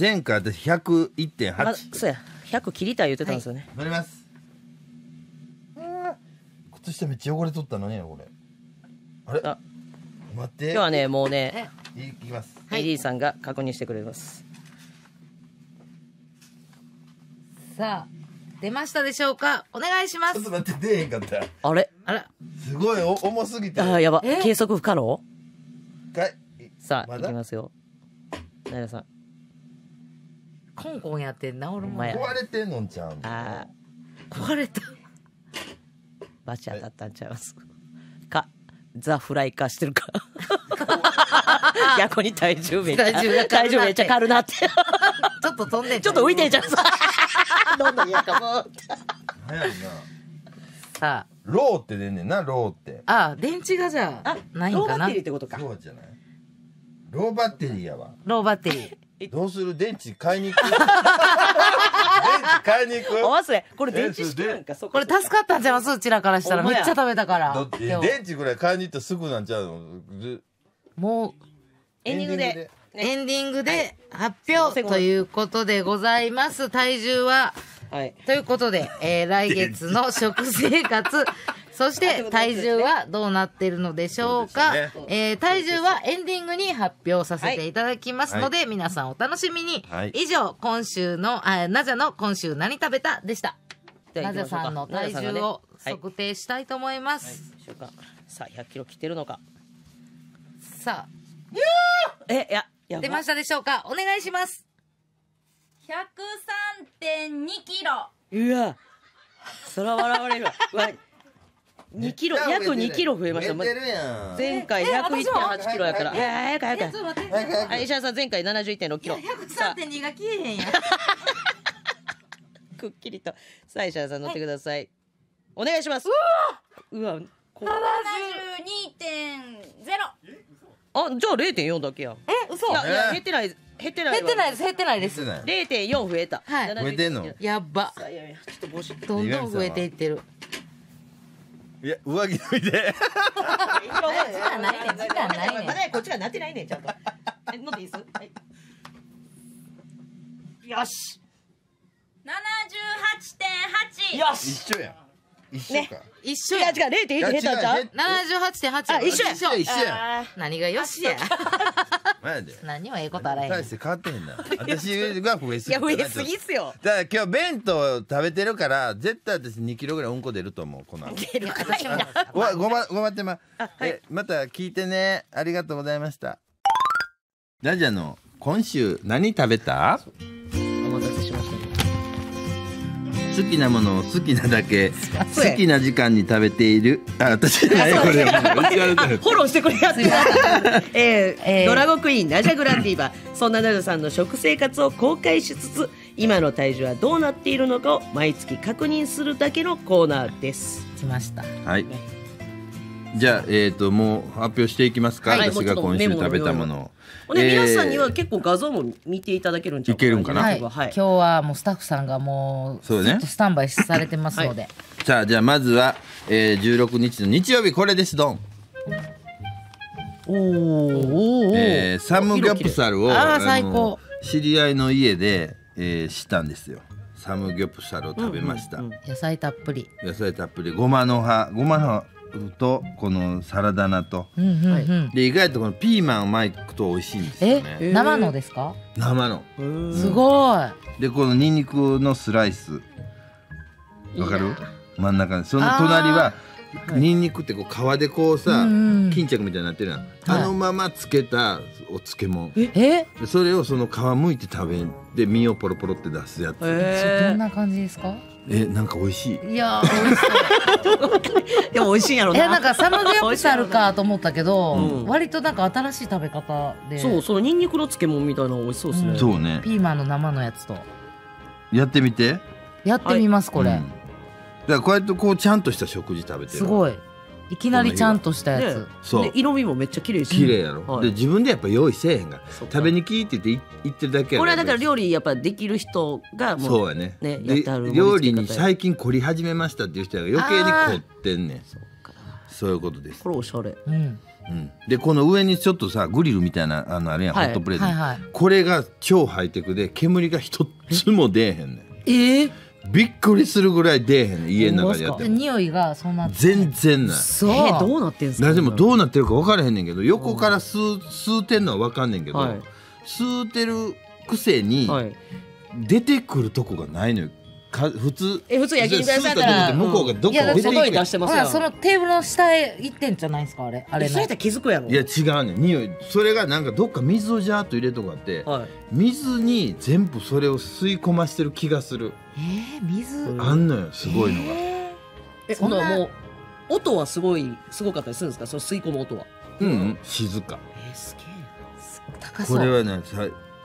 Speaker 1: 前回私101.8ま、そ
Speaker 2: うや100切りたい言ってたんですよね、乗ります
Speaker 1: 靴下めっちゃ汚れとったのねこれあ
Speaker 2: 待って今日はねもうねいきますエリーさんが確認してくれますさあ出ましたでしょうかお願いしますちょっと待って出えへんかったあれあれすごいお重すぎてあやば計測不可能かいさあ、ま、いきますよ成田さんコンコンやって治るもん壊れてんのんちゃうあ壊れたバチ当たったんちゃいますザ・フライ化してるか逆 に体重めっちゃ体重めっちゃ軽なって ちょっと飛んでちょっと浮いてんじゃん どんどん言うかも早い
Speaker 1: なローって出んねんなローって
Speaker 2: あ電池がじゃあないんかなローバッテリーっ
Speaker 1: てことかローじゃないローバッテリーやわローバッテリーどうする電池買いに行く買いに行くお忘れ。これ電池式なんか、そ
Speaker 2: これ助かったんちゃいますうちらからしたら。めっちゃ食べたから。電
Speaker 1: 池ぐらい買いに行ったらすぐなんちゃうのもう、エンディングで。
Speaker 2: エンディングで発表ということでございます。体重は、はい、ということで、えー、来月の食生活そして体重はどうなっているのでしょうか。う、ね、えー、体重はエンディングに発表させていただきますので、はい、皆さんお楽しみに。はい、以上、今週の、あなぜの今週何食べたでした。なぜさんの体重を測定したいと思います。はい、さあ、100キロ切ってるのか。さあ。え、や、や出ましたでしょうかお願いします。103.2キロ。いや、そら笑われるわ。二キロ約二キロ増えました前回百一点八キロやから早く早く早く石原さん前回七十一点六キロ103.2が消えへんや くっきりとさあ石原さん乗ってください、お願いしますうわうわ点ゼロ。あじゃあ点四だけやえ嘘いや減ってない減ってない減ってないです減ってないです0.4増えたはい増えてんのやばちょっと帽子。どんどん増えていってるいや上着脱いでないねないねまだこっちがなってないねちゃんとえ乗っていいっすはいよし八点八。よし一緒や一緒か、ね、一緒や違う0.1減っんちゃう78.8あ一緒や一緒や何がよしや何もええことあら
Speaker 1: へん大して変わってへんな 私が増えすぎいや増えすぎっすよだから今日弁当食べてるから絶対私2キロぐらいうんこ出ると思うこの出るかいなごまごま手間、はい、また聞いてねありがとうございましたラジャの今週何食べたお待たせしました好きなものを好きなだけ 好きな時間に食べているあ私じゃないこれ フォ
Speaker 2: ローしてくれやつ えー、えー、ドラゴクイーンナジャグランディーバそんなナジャさんの食生活を公開しつつ今の体重はどうなっているのかを毎月確認するだけのコーナーです来ました
Speaker 1: はいじゃあ、えっ、ー、と、もう発表していきますか。はい、私が今週食べたものを。ね、えー、皆さんには
Speaker 2: 結構画像も見ていただけるんじゃいけるんかな、はい、今日はもうスタッフさんがもうそうねスタンバイされてますので、は
Speaker 1: い、さ あじゃあまずは、えー、16日の日曜日これですドン
Speaker 2: おお、
Speaker 1: おえー、サムギョプサルをあ最高知り合いの家で、えー、したんですよサムギョプサルを食べました、うんうんうん、野菜たっぷり野菜たっぷりごまの葉ごまの葉とこのサラダ菜と、うんうんうん、で意外とこのピーマンを巻くと美味しいんですよね。え生のですか？生の。すごい。でこのニンニクのスライス、わかる？真ん中その隣は。にんにくってこう皮でこうさ、巾着みたいになってるやん、あのままつけたお漬物えそれをその皮むいて食べで身をポロポロって出すやつ、
Speaker 2: えー、どんな感じですか
Speaker 1: えなんか美味し
Speaker 2: いいや 美味しいうでもいやなんかサムギョプサルかと思ったけ
Speaker 1: ど、割
Speaker 2: となんか新しい食べ方でそうそのニンニクの漬物みたいな美味しそうですね、そうねピーマンの生のやつと
Speaker 1: やってみてやってみます、これ、だからこうやってこうちゃんとした食事食べてるすご
Speaker 2: いいきなりちゃんとしたやつ、そう色味
Speaker 1: もめっちゃ綺麗し綺麗やろ、で自分でやっぱ用意せえへんから食べにきって言って言ってるだけやこれはだから
Speaker 2: 料理やっぱできる人がもうそうやねね料理に最
Speaker 1: 近凝り始めましたっていう人が余計に凝ってんねんそういうことですこれおしゃれうんうん、でこの上にちょっとさグリルみたいなあのあれやん、はい、ホットプレート、これが超ハイテクで煙が一つも出えへんねんえー、びっくりするぐらい出えへん家の中でやって
Speaker 2: も匂いがそんな
Speaker 1: 全然ないそう、どうなってんすかでもどうなってるか分からへんねんけど横から吸う吸うてんのは分かんねんけど、はい、吸うてるくせに、出てくるとこがないのよか普通え普通焼肉屋さんから向こうがどっか出て外に出してますそ
Speaker 2: のテーブルの下へ行ってんじゃないですかあれあれそれって気
Speaker 1: づくやろいや違うね匂いそれがなんかどっか水をジャーっと入れとかって、はい、水に全部それを吸い込ましてる気がする
Speaker 2: えー、水あん
Speaker 1: のよすごいの
Speaker 2: がえー、ほなもう音はすごいすごかったりするんですかその吸い込む音は
Speaker 1: うん、うん、静かえー、すげえ高そこれはね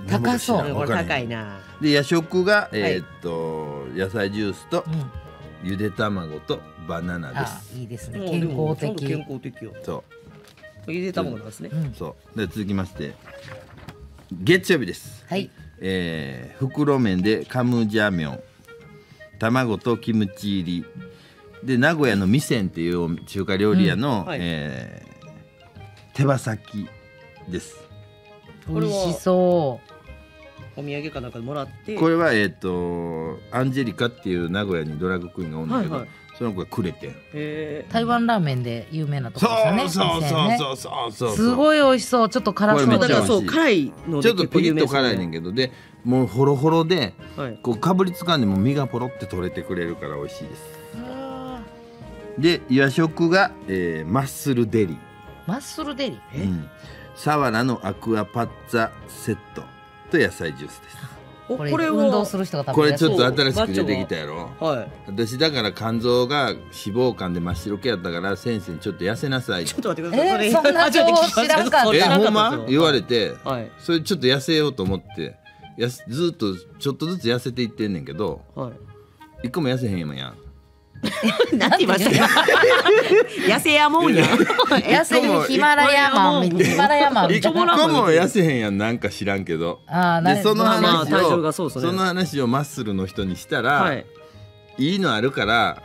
Speaker 1: 高そうこれ高いなで夜食が、えー、っと、はい、野菜ジュースと、ゆで卵とバナナですいい
Speaker 2: ですね健康的健康
Speaker 1: 的よそ
Speaker 2: うゆで卵なんですね、うん、
Speaker 1: そうで続きまして月曜日ですはいえー、袋麺でカムジャミョン卵とキムチ入りで名古屋の味仙っていう中華料理屋の、うんはい、えー、手羽先です美味し
Speaker 2: そうお土産かなんかもらってこれ
Speaker 1: はえっ、とアンジェリカっていう名古屋にドラッグクイーンがおるんだけど、はいはいその子がくれ
Speaker 2: て台湾ラーメンで有名なところですよねそうそうそう
Speaker 1: そうそうす
Speaker 2: ごい美味しそうちょっと辛そうだからそう辛いのちょっとピリッと辛いね
Speaker 1: んけどでもうほろほろで、こうかぶりつかんでも身がポロって取れてくれるから美味しいですで夜食が、えー、マッスルデリ
Speaker 2: マッスルデリ、
Speaker 1: うんサワラのアクアパッツァセットと野菜ジュースです
Speaker 2: これ運動する人が食べこれちょっと新しく出てきた
Speaker 1: やろ、はい、私だから肝臓が脂肪肝で真っ白系やったから先生にちょっと痩せなさいちょっ
Speaker 2: と待ってください、えー、そんな
Speaker 3: 情報知らんかったえほんま
Speaker 1: 言われて、はい、それちょっと痩せようと思ってやずっとちょっとずつ痩せていってんねんけど、はい、一個も痩せへんやん
Speaker 2: なんて言いました 痩せやもんや。痩せヒマラヤマンヒマラヤマン。一個も痩
Speaker 1: せへんやんなんか知らんけど。
Speaker 2: あその話をその
Speaker 1: 話をマッスルの人にしたら、いいのあるから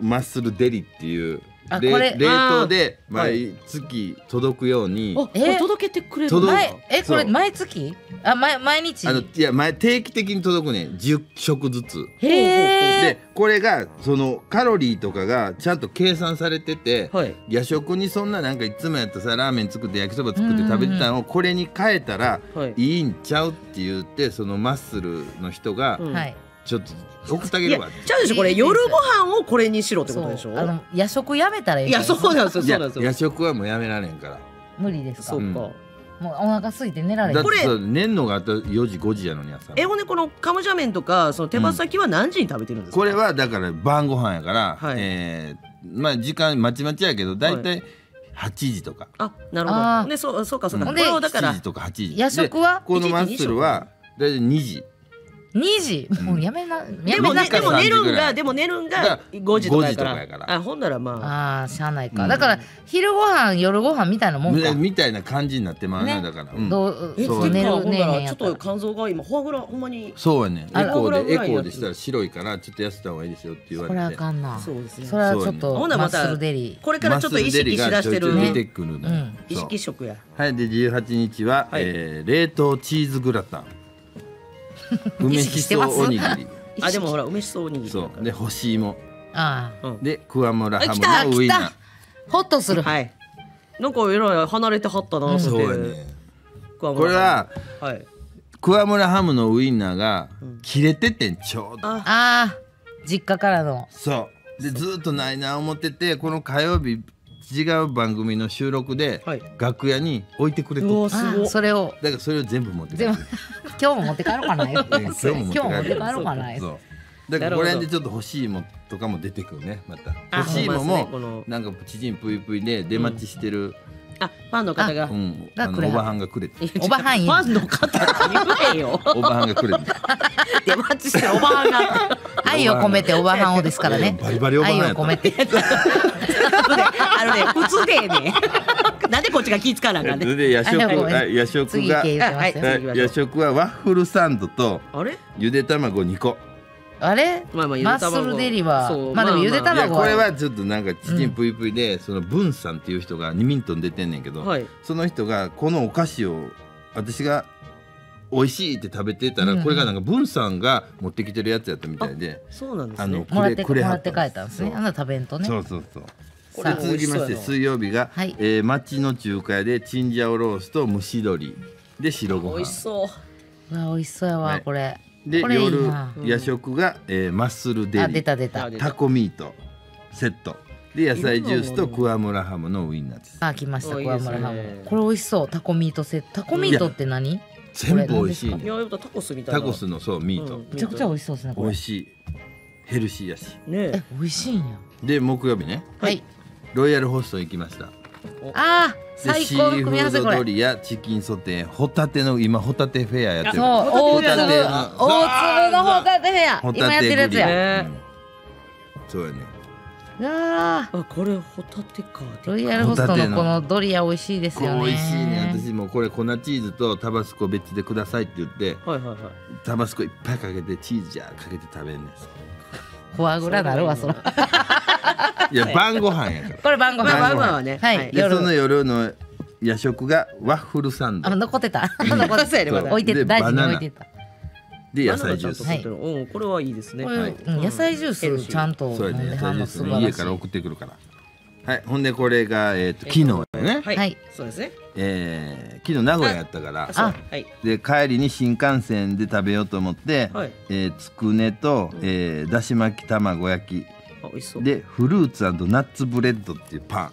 Speaker 1: マッスルデリっていう。これ冷凍で毎月届くように、はい、
Speaker 2: え届けてくれるえこれ毎月あ毎毎日あのい
Speaker 1: や毎定期的に届くね10食ずつ
Speaker 2: で
Speaker 1: これがそのカロリーとかがちゃんと計算されてて、はい、夜食にそんななんかいつもやったさラーメン作って焼きそば作って食べてたのをこれに変えたらいいんちゃうって言ってそのマッスルの人が、はい、ちょっと送ってあげるわちゃうでしょこれ夜ご飯をこれにしろってことでしょあの
Speaker 2: 夜食やめたらいいいやそうなんそうなんです夜
Speaker 1: 食はもうやめられんから無理ですかそうか、も
Speaker 2: うお腹空いて寝られだっこれて
Speaker 1: 寝んのがあと四時五時やのに朝のえ
Speaker 2: ほんでこのカムジャメンとか
Speaker 1: その手羽先は何時に食べてるんですか、これはだから晩ご飯やから、はいえまあ時間まちまちやけど大体8時とか、あ
Speaker 2: なるほどねそうそうかそうか、これをだか7時と
Speaker 1: か8時夜食はこのマッスルは大体2時
Speaker 2: 2時、もうやめな、やめなでも寝るんが、でも寝るんが5時とかやから。5時とかあ、ほんならまあ。あしゃあないか。だから、昼ご飯、夜ご飯みたいなもんか。
Speaker 1: みたいな感じになってまうね、だから。うどう、え、そう寝るね。ちょっと
Speaker 2: 肝臓が今、フォアグラ、ほんまに。そうやね。エコーで、エコーで
Speaker 1: したら白いから、ちょっと痩せた方がいいですよって言われて。それはあ
Speaker 2: かんな。そうですね。それはちょっと、ほなまた、これからちょっと意識しだしてる。出てく
Speaker 1: るね。意識食や。はい、で、18日は、え冷凍チーズグラタン。
Speaker 2: 梅しそおにぎり
Speaker 1: あでもほら梅しそおにぎりそうで干し芋あうん、で桑村ハムのウインナーホッとするはいなんかえらい
Speaker 2: 離れてはった
Speaker 1: な、そうやね
Speaker 2: これは、
Speaker 1: はい、桑村ハムのウインナーが切れててんちょうど、
Speaker 2: ああ実家からの
Speaker 1: そうでずっとないな思っててこの火曜日違う番組の収録で、楽屋に置いてくれと、はい、それをだからそれを全部持って
Speaker 2: 帰 今日も持って帰ろうかな今日も持って帰ろうかな
Speaker 1: だからこれでちょっと欲しいもとかも出てくるねまた欲しいもも、なんか知人ぷいぷいで出待ちしてる、あ、ファンの方が。うん、がおばはんがくれて。おばはん。ファ
Speaker 2: ンの方言えよ。おばはんがくれて。出待ちして おばはんが。愛を込めておばはんをですからね。バリバリ愛を込めて。あのね、普通でね。なんでこっちが気つかなかったで夜食あ夜食がはい夜
Speaker 1: 食はワッフルサンドとゆで卵2個。あれ、まあ、まあゆで卵マッスルデリはまあでもゆで卵これはちょっとなんかチチンプイプイで、うん、そのブンさんっていう人がニミントン出てんねんけど、はい、その人がこのお菓子を私が美味しいって食べてたら、うん、これがなんかンさんが持ってきてるやつやったみたいで、そ
Speaker 2: うなんですね。あのくれもらって帰ったんですね。あんな食べんとね。そう
Speaker 1: そうそう。さあ続きまして水曜日が、はいえー、町の中華屋でチンジャオロースと蒸し鶏で白ご飯美味し
Speaker 2: そううわ美味しそうやわ、はいこれでこれいい夜夜
Speaker 1: 食が、えーマッスルデあ出た出たタコミートセットで野菜ジュースとクワムラハムのウインナーですあ来ましたクワム桑村ハム
Speaker 2: これ美味しそうタコミートセットタコミートって何全部美味しい、ね、やタコスみたいなタコスの
Speaker 1: そうミート、めちゃくちゃ美味しそうですねこ美味しいヘルシーやしねえ美味しいんやで木曜日ねはいロイヤルホスト行きましたあ最高の組み合わせこれシーフードリアチキンソテーホタテの今ホタテフェアやってるそう大粒の大粒の
Speaker 2: ホタテフェア今やってるやつやねそうやねうあこれホタテかロイヤルホストのこのドリア美味しいですよね美味しいね
Speaker 1: 私もこれ粉チーズとタバスコ別でくださいって言ってはいはいはいタバスコいっぱいかけてチーズじゃかけて食べんねん
Speaker 2: フォアグラなるわそら いや晩ご
Speaker 1: 飯やからこれ晩ご飯晩ご飯はねはいでその夜の夜食がワッフルサンド
Speaker 2: あ残ってた 残ってたやね置いて大事に置いて
Speaker 1: たで野菜ジュース、はい、うんこれはいいですね、はい野菜ジュースちゃんとそうやね野菜ジュース、家から送ってくるからはいほんでこれがえっ、と昨日ね
Speaker 2: はいそうですね
Speaker 1: えー、昨日名古屋やったからはい、で帰りに新幹線で食べようと思って、はい、えー、つくねと、えー、だし巻き卵焼き美味しそうでフルーツナッツブレッドっていうパ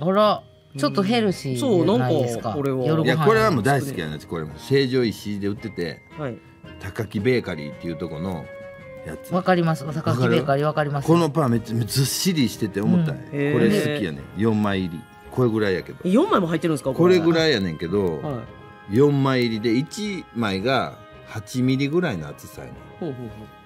Speaker 2: ンあらちょっとヘルシーそうなんかこれはいやこれはもう大好き
Speaker 1: なんですこれも成城石井で売ってて、はい、高木ベーカリーっていうとこのやつわかります高木ベーカリーわかりますこのパンめっちゃずっしりしてて重た、い、うん、これ好きやね4枚入りこれぐらいやけど4枚も入ってるんですかこれぐらいやねんけど、はい、4枚入りで1枚が8ミリぐらいの厚さやねん
Speaker 2: ほうほうほう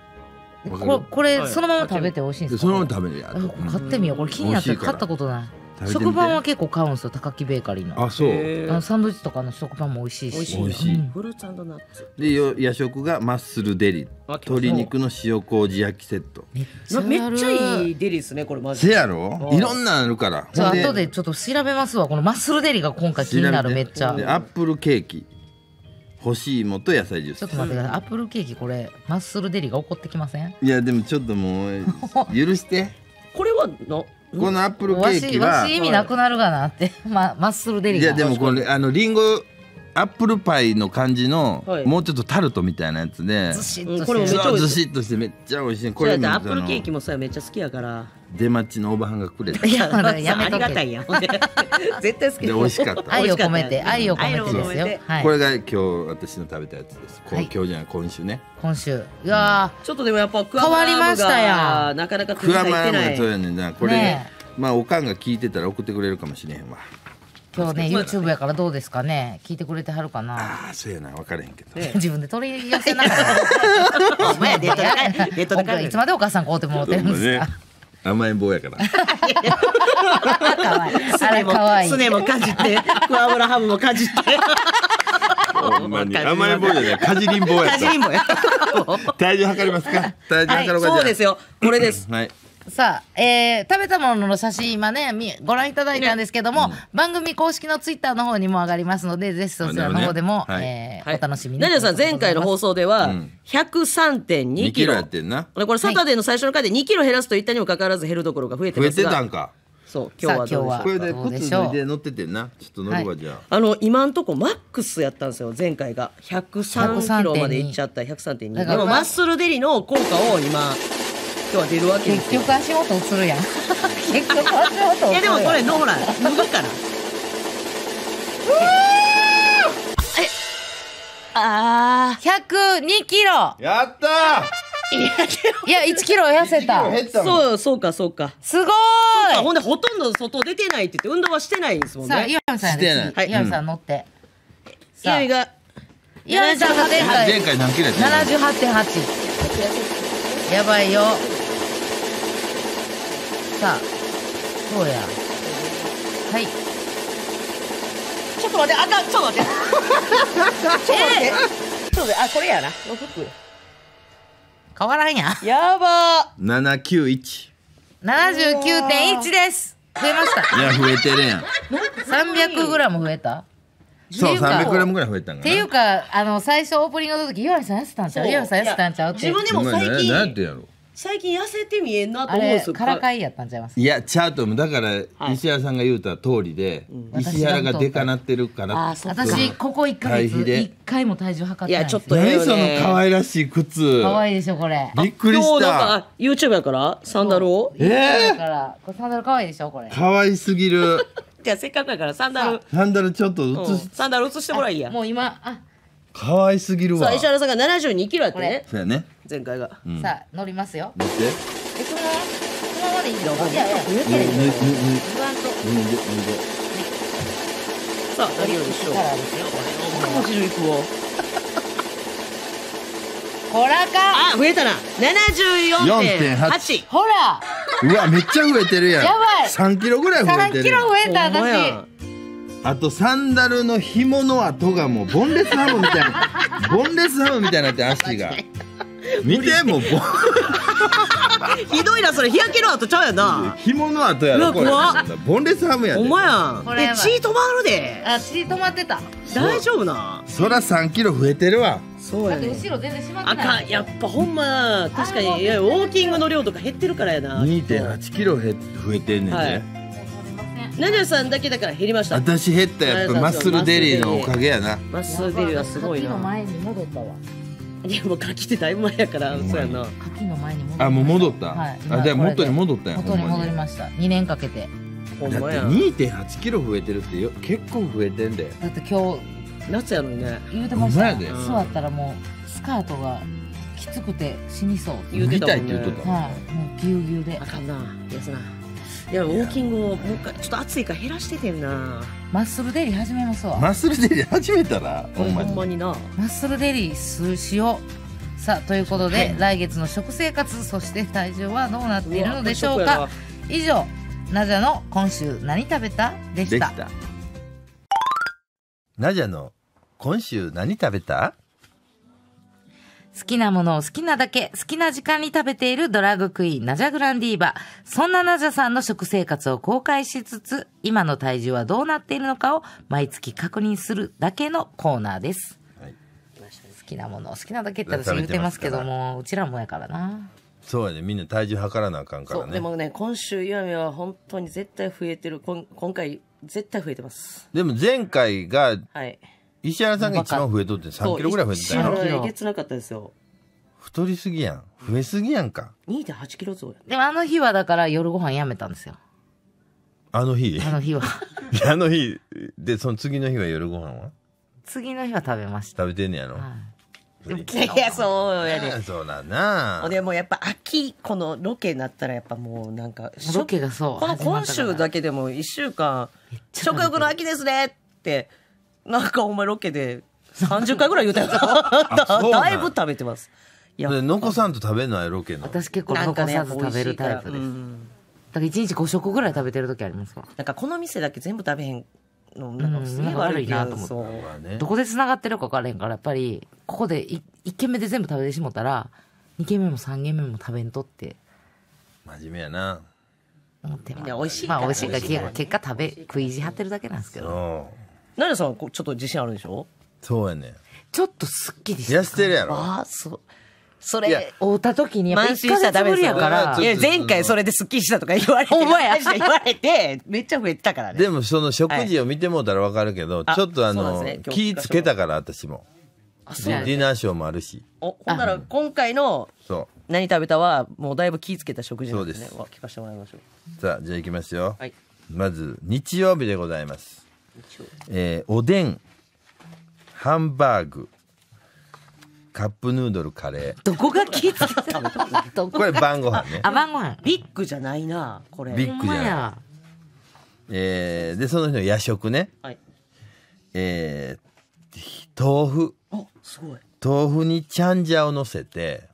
Speaker 1: ここれそのまま食べてほしいんですか、そのまま食べるやと買ってみようこれ気になって買ったことない
Speaker 2: 食パンは結構買うんですよ高木ベーカリーのあそうあのサンドイッチとかの食パンも美味しいし美味しい、うん、フルーツナッツ
Speaker 1: で夜食がマッスルデリ鶏肉の塩麹焼きセットめっ
Speaker 2: ちゃいいデリですねこれマジせやろいろんなあ
Speaker 1: るからじゃあ後
Speaker 2: でちょっと調べますわこのマッスルデリが今回気になるめっちゃアッ
Speaker 1: プルケーキ干し芋と野菜ジュースちょっと待っ
Speaker 2: てくださいアップルケーキこれマッスルデリが怒ってきません
Speaker 1: いやでもちょっともう許して これはのこのアップルケーキはわし意味な
Speaker 2: くなるかなって、ま、マッスルデリいやでも
Speaker 1: これあのリンゴアップルパイの感じの、はいもうちょっとタルトみたいなやつでずしっとしてこれめっちゃ美味しずしっとしてめっちゃ美味しいこれアップルケーキ
Speaker 2: もさめっちゃ好きやから
Speaker 1: 出待ちのおばはんがくれたいや
Speaker 2: やめありがたいやん 絶対好きで美味しかった愛を込めて愛を込めてですよはいこれ
Speaker 1: が今日私の食べたやつです、はい今日じゃない今週ね今週
Speaker 2: いやちょっとでもやっぱクアマラーム変わりましたやなかなか手クにラ入ってなーもいそう
Speaker 1: やねんなこれ、ねまあおかんが聞いてたら送ってくれるかもしれへんわ
Speaker 2: 今日ね YouTube やからどうですかね聞いてくれてはるかな
Speaker 1: ああそうやな分からへんけど、自
Speaker 2: 分で取り寄せながらお前デートだからいつまでお母さんこうてもらってるんで
Speaker 1: すか、甘えん坊やから。
Speaker 2: かわい。い。すねもかじって、クワブラハムもかじって。
Speaker 1: ほんまに甘えん坊じゃないかじりん坊やっ
Speaker 2: た
Speaker 1: 体重測りますか体重測ろうか、そうですよこれです、はい
Speaker 2: さあ、えー、食べたものの写真今ねご覧いただいたんですけども、ねうん、番組公式のツイッターの方にも上がりますのでぜひそちらの方でも、ねはい、
Speaker 1: えーはい、お楽しみにナ
Speaker 2: さん前回の放送では、うん、103.2キロやってんなこれサタデーの最初の回で2キロ減らすと言ったにもかかわらず減るどころが増えてますが増えてたんか
Speaker 1: そう今日はどうでこれで靴脱いで乗っててんなちょっと乗るわじゃあ、はい、
Speaker 2: あの今んとこマックスやったんですよ前回が103キロまでいっちゃった103.2でもマッスルデリの効果を今人は出るわけ結局足音するやん 結局足音するいやでもそれノーラン脱ぐからえああ102キロやったーいや、1キロ痩せた。そう、そうか、そうか。すごいほんで、ほとんど外出てないって言って、運動はしてないんですもんね。さあ、岩見さんやで、はい、イオさん乗って。イオンが、イオさんが前回、前
Speaker 1: 回何キロやった
Speaker 2: ?78.8。やばいよ。さあそうやはいちょっと待ってあかちょっと待ってちょっと待って、ちょっと待ってあこれやな服変わらんややば
Speaker 1: 七九一。
Speaker 2: 七十九点一です増えましたいや
Speaker 1: 増えてるやん。
Speaker 2: 三百グラム増えたそうってグラムぐらい増えたんっていうかあの最初オープニングの時「岩見さん痩せたんちゃう岩見さん痩せたんちゃう?」自分でも最なななん近てやろう。最近痩せて見えんなと思うんですからかいやったんちゃいま
Speaker 1: すいやチャートもだから石原さんが言うた通りで、はい、石原がでかなってるから私
Speaker 2: ここ1か月1回も体重測ってないいやちょっと何、ね、その可
Speaker 1: 愛らしい靴可愛いでしょこれびっくりしたなんか YouTube やから
Speaker 2: サンダルをええー、サンダル可愛いでしょこれ
Speaker 1: 可愛すぎる
Speaker 2: じゃあせっかくやからサンダル
Speaker 1: サンダルちょっと写し、うん、サン
Speaker 2: ダル写してもらいやもう今あ
Speaker 1: 可愛すぎるわ。石
Speaker 2: 原さんが七十二キロやってね。
Speaker 1: そうやね。前回が。
Speaker 2: さあ乗りますよ。乗
Speaker 1: って。えこの
Speaker 2: このままでいいの？いやいや。る。わと。いでいで。さあ何しよう。くわ。ほらか。あ増えたな。ほら。
Speaker 1: うわめっちゃ増えてるやん。やばい。三キロぐらい増えてる。キロ増えた私。あとサンダルの紐の跡がもうボンレスハムみたいな ボンレスハムみたいになって足が見てもうボンひどいなそれ日焼けの跡ちゃうやな紐の跡やろこれボンレスハムやでお前やん
Speaker 2: え血止まるであ血止まってた大丈夫な
Speaker 1: そら3キロ増えてるわそ
Speaker 2: うやね後ろ全然まってないあかんやっぱほんま確かにいやウォーキングの量とか減ってるからやな
Speaker 1: 2 8キロ減増えてんねんで、はい
Speaker 2: ナナさんだけだから減りました私減ったやっぱマッスルデリーのおかげやなマッスルデリーはすごいなの前に戻ったわいやもう柿ってだいぶ前やからそうやな柿の前に戻っ
Speaker 1: たあもう戻った、はい、あじゃ元に戻ったやん。元に戻り
Speaker 2: ました2年かけて
Speaker 1: ほんまだって2.8キロ増えてるってよ結構増えてんだよ
Speaker 2: だって今日夏やのにね言うてました座ったらもうスカートがきつくて死にそう言うてたもんね、はい、もうぎゅうぎゅうであかんなやつないやウォーキングをもう一回ちょっと暑いから減らしててんなマッスルデリ始めますわマッスル
Speaker 1: デリ始めたらほん
Speaker 2: まになマッスルデリ数しようさあということで、はい、来月の食生活そして体重はどうなっているのでしょうか以上ナジャの今週何食べた
Speaker 1: でしたナジャの今週何食べた好
Speaker 2: きなものを好きなだけ、好きな時間に食べているドラッグクイーン、ナジャグランディーバ。そんなナジャさんの食生活を公開しつつ、今の体重はどうなっているのかを毎月確認するだけのコーナーです。はい、好きなものを好きなだけって私言ってますけども、うちらもやからな。
Speaker 1: そうやね、みんな体重測らなあかんからね。でも
Speaker 2: ね、今週、岩見は本当に絶対増えてる。こん今回、絶対増えてます。
Speaker 1: でも前回が、はい。石原さんが一番増えとって3キロぐらい増えてたよ。げつなかったですよ。太りすぎやん。増えすぎやんか。2.8キロ増や。
Speaker 2: でもあの日はだから夜ご飯やめたんですよ。
Speaker 1: あの日あの日は。あの日、で、その次の日は夜ご飯は次の日は食べました。食べてんねやろ。はい
Speaker 2: いや
Speaker 1: そうやね。そうだ
Speaker 2: な。でもやっぱ秋、このロケになったらやっぱもうなんか、ロケがそう。この今週だけでも1週間、食欲の秋ですねってなんかお前ロケで30回ぐらい言うたやつ だいぶ
Speaker 1: 食べてますいや残さんと食べないロケの私結構残さず食べるタイプです、だから1日5食ぐらい食べてる時ありますか
Speaker 2: なんかこの店だけ全部食べへんのなんかすげえ悪いなと思
Speaker 1: ってどこでつ
Speaker 2: ながってるか分からへんからやっぱりここで1軒目で全部食べてしもたら2軒目も3軒目も食べんとって
Speaker 1: 真面目やな思ってます美味しいから、まあ、美味しいから結
Speaker 2: 果食べ食い意地張ってるだけなんですけどナさん、ちょっと自信あるでしょそうやね。ちょっとすっきりした。痩せてるやろ。あそうそれ、会うた時に、やっぱ1ヶ月ぶやから。いや、前回それでスッキリしたとか言われて、お前や、言われて、めっちゃ増えてたからね。で
Speaker 1: も、その食事を見てもうたらわかるけど、ちょっとあの、気つけたから、私も。ディナーショーもあるし。
Speaker 2: お、ほんなら、今回の、そう。何食べたは、もうだいぶ気つけた食事なんですね。そうです。聞かせてもらいましょ
Speaker 1: う。さあ、じゃあ行きますよ。はい。まず、日曜日でございます。えー、おでんハンバーグカップヌードルカレーど
Speaker 2: こが気付けたの これ晩ご飯ねあ晩ご飯ビッグじゃないなこれビッグじゃな
Speaker 1: いえー、でその日の夜食ね、はい、えー、豆腐豆腐にチャンジャをのせて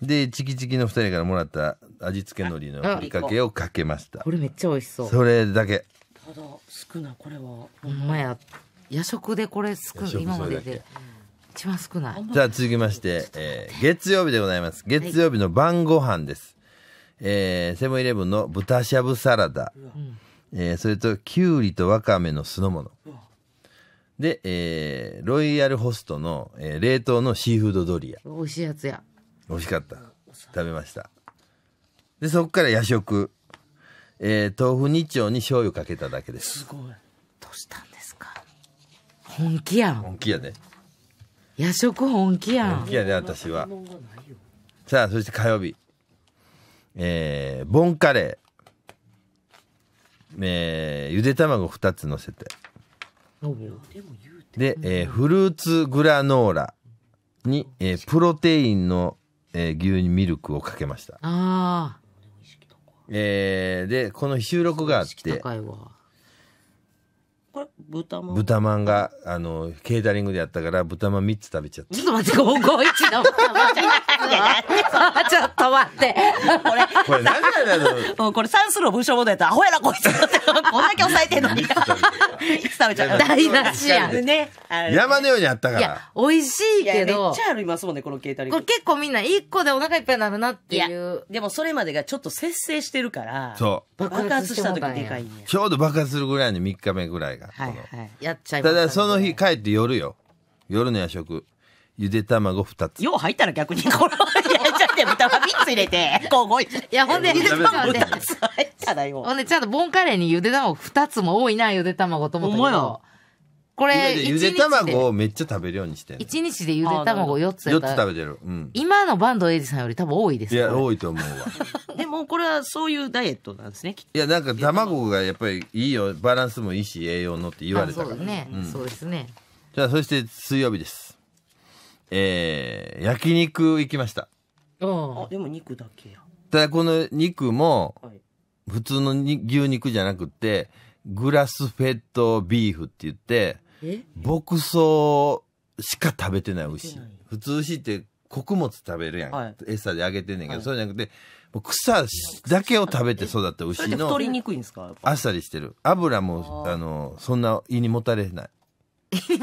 Speaker 1: でチキチキの2人からもらった味付け海苔のふりかけをかけましたこれめっちゃ美味しそうそれだけ
Speaker 2: ほど少ないこれはほんまや
Speaker 1: 夜食でこれ
Speaker 2: 少ない今までで一番少ないじゃあ続
Speaker 1: きまして、えー、月曜日でございます月曜日の晩ご飯です、はい、えー、セブンイレブンの豚しゃぶサラダ、うん、えー、それときゅうりとわかめの酢の物で、えー、ロイヤルホストの、えー、冷凍のシーフードドリア美味しいやつや美味しかった食べましたでそこから夜食えー、豆腐2丁に醤油かけただけですすごいどうしたんです
Speaker 2: か本気やん本気やね夜食本気やん本気やね私
Speaker 1: はさあそして火曜日えー、ボンカレーえー、ゆで卵2つ乗せてで、えー、フルーツグラノーラに、えー、プロテインの、えー、牛乳ミルクをかけましたあ
Speaker 2: あ
Speaker 1: えー、で、この収録があって、こ
Speaker 2: れ豚ま
Speaker 1: ん豚まんが、あの、ケータリングでやったから、豚まん3つ食べちゃった。ち
Speaker 2: ょっと待って、551の豚まんじゃなちょっと待って。これ、これ何んだこれ、サンスロー文章問題やったら、アホやな、こいつ。こんだけ抑えてんのに。食べちゃう。台無しや。ね。山のようにあったから。いや、美味しいけど。めっちゃありますもんね、この携帯。これ結構みんな、一個でお腹いっぱいになるなっていう。でもそれまでがちょっと節制してるから。そう。爆発した時でかいね。
Speaker 1: ちょうど爆発するぐらいの3日目ぐらいが。はいはい。
Speaker 2: やっちゃいます。た
Speaker 1: だ、その日帰って夜よ。夜の夜食。ゆで卵二つ。よう入ったら逆に これ
Speaker 2: 入れちゃって豚は3つ入れて。こ ういや、ほんで、ゆで卵つ入ったよ。ほんで、ちゃんとボンカレーにゆで卵2つも多いな、ゆで卵と思ったけど。これ、ゆで卵を
Speaker 1: めっちゃ食べるようにして。一
Speaker 2: 日でゆで卵4つ四つ食べてる。うん。今の坂東ドエイジさんより多分多いですいや、多いと思うわ。でもこれはそういうダイエットなんですね、
Speaker 1: いや、なんか卵がやっぱりいいよ、バランスもいいし、栄養のって言われたから。そうね、うん、そうですね。じゃあ、そして水曜日です。えー、焼肉行きました。
Speaker 2: あ、でも肉だけや。
Speaker 1: ただこの肉も、普通の牛肉じゃなくて、グラスフェットビーフって言って、牧草しか食べてない牛。普通牛って穀物食べるやん。はい、餌であげてんねんけど、はい、そうじゃなくて、草だけを食べて育った牛の。太りにくいんですかあっさりしてる。油も、あの、そんな胃にもたれない。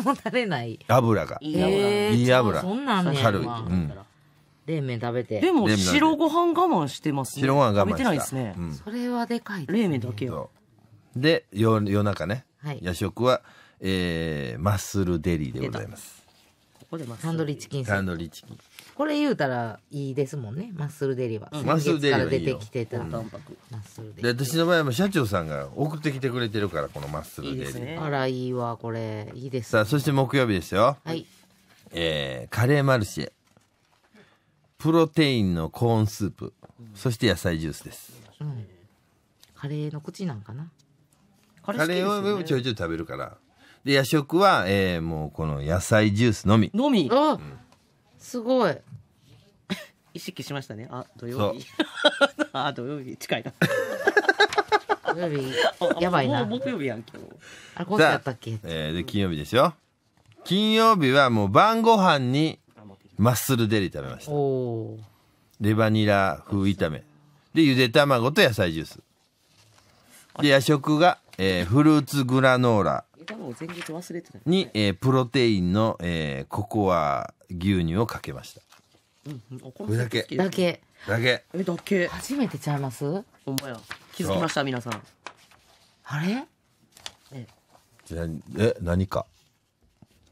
Speaker 2: もたれない。
Speaker 1: 油が。いい油。いい油。そんなん軽い。
Speaker 2: 冷麺食べて。でも、白ご飯我慢してますね。白ご飯我慢して。ないですね。それはでかい、冷麺だけよ。
Speaker 1: で、夜夜中ね、はい、夜食は、えマッスルデリーでございます。
Speaker 2: ここでマンドリーチキン。サンドリーチキン。これ言うたらいいですもんねマッスルデリは、うん、マッスルデリは出てきてた、マッ
Speaker 1: スルデリで私の場合は社長さんが送ってきてくれてるからこのマッスルデリ、ね、あら
Speaker 2: いいわこれいいです、ね、さあ
Speaker 1: そして木曜日ですよはいえー、カレーマルシェプロテインのコーンスープ、うん、そして野菜ジュースです、うん、
Speaker 2: カレーの口なんかな
Speaker 1: カレー、ね,、カレーちょいちょい食べるからで夜食は、えー、もうこの野菜ジュースのみの
Speaker 2: み、うんすごい。意識しましたね。あ、土曜日。あ、土曜日近いな。土曜日 やばいな。木曜日やん今日。あ、こうやった
Speaker 1: っけ。えー、で金曜日ですよ。金曜日はもう晩ご飯にマッスルデリ食べました。レバニラ風炒め。で、ゆで卵と野菜ジュース。で、夜食が、えー、フルーツグラノーラ
Speaker 2: 枝豆前日忘れてた、ね、
Speaker 1: に、えー、プロテインの、えー、ココア牛乳をかけました。
Speaker 2: うんうん、これだけ。だけ。だけ。え、だけ。初めてちゃいますほん
Speaker 1: まや。気づきました、皆さん。あれえ、え、何か。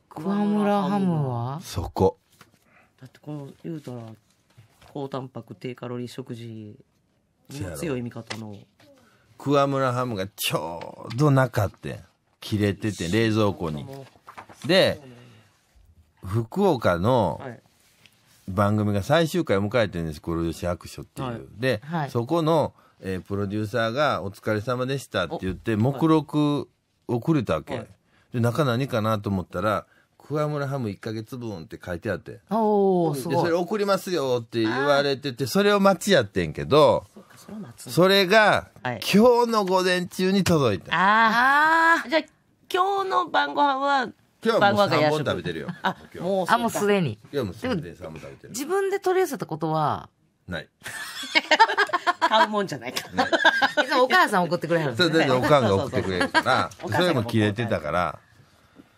Speaker 2: クワムラハムはそこ。だってこの、言うたら、高タンパク低カロリー食事に強い味方の。
Speaker 1: 桑村ハムがちょうどなかった。切れてて、冷蔵庫に。で、福岡の番組が最終回を迎えてるんです、黒吉白書っていう。はい、で、はい、そこの、えー、プロデューサーがお疲れ様でしたって言って、目録をくれたわけ。で、中何かなと思ったら、桑村ハム1か月分って書いてあっておそでそれ送りますよって言われててそれを待ちやってんけどそれが、今日の午前中に届いた
Speaker 2: ああじゃあ今日の晩ご飯は今日はもう3本食べてるよ。あ、もう、あ、もうすでに。
Speaker 1: いや、もすでに3本食べてる。自
Speaker 2: 分で取り寄せたことはない。買うもんじゃないか。いつもお母さん送ってくれるんです、ね、そう、お母さんが送ってくれるから、それも切れ
Speaker 1: てたから。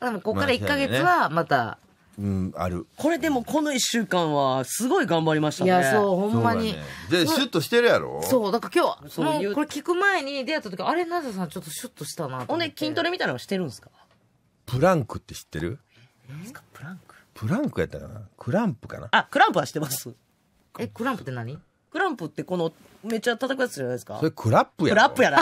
Speaker 2: でもここから1か月はまた、
Speaker 1: うん、ある。
Speaker 2: これでもこの1週間はすごい頑張りましたね。いや、そう、ほんまに。ね、で、シュッとしてるやろそう、だから今日、そうこれ聞く前に出会った時、あれ、なぜさんちょっとシュッとしたなほんで、筋トレみたいなのしてるんですか
Speaker 1: プランクって知ってるプランクプランクやったかなクランプかな
Speaker 2: あ、クランプはしてます。え、クランプって何クランプってこの、めっちゃ叩くやつじゃないですかそれクラッ
Speaker 1: プやクラップやな。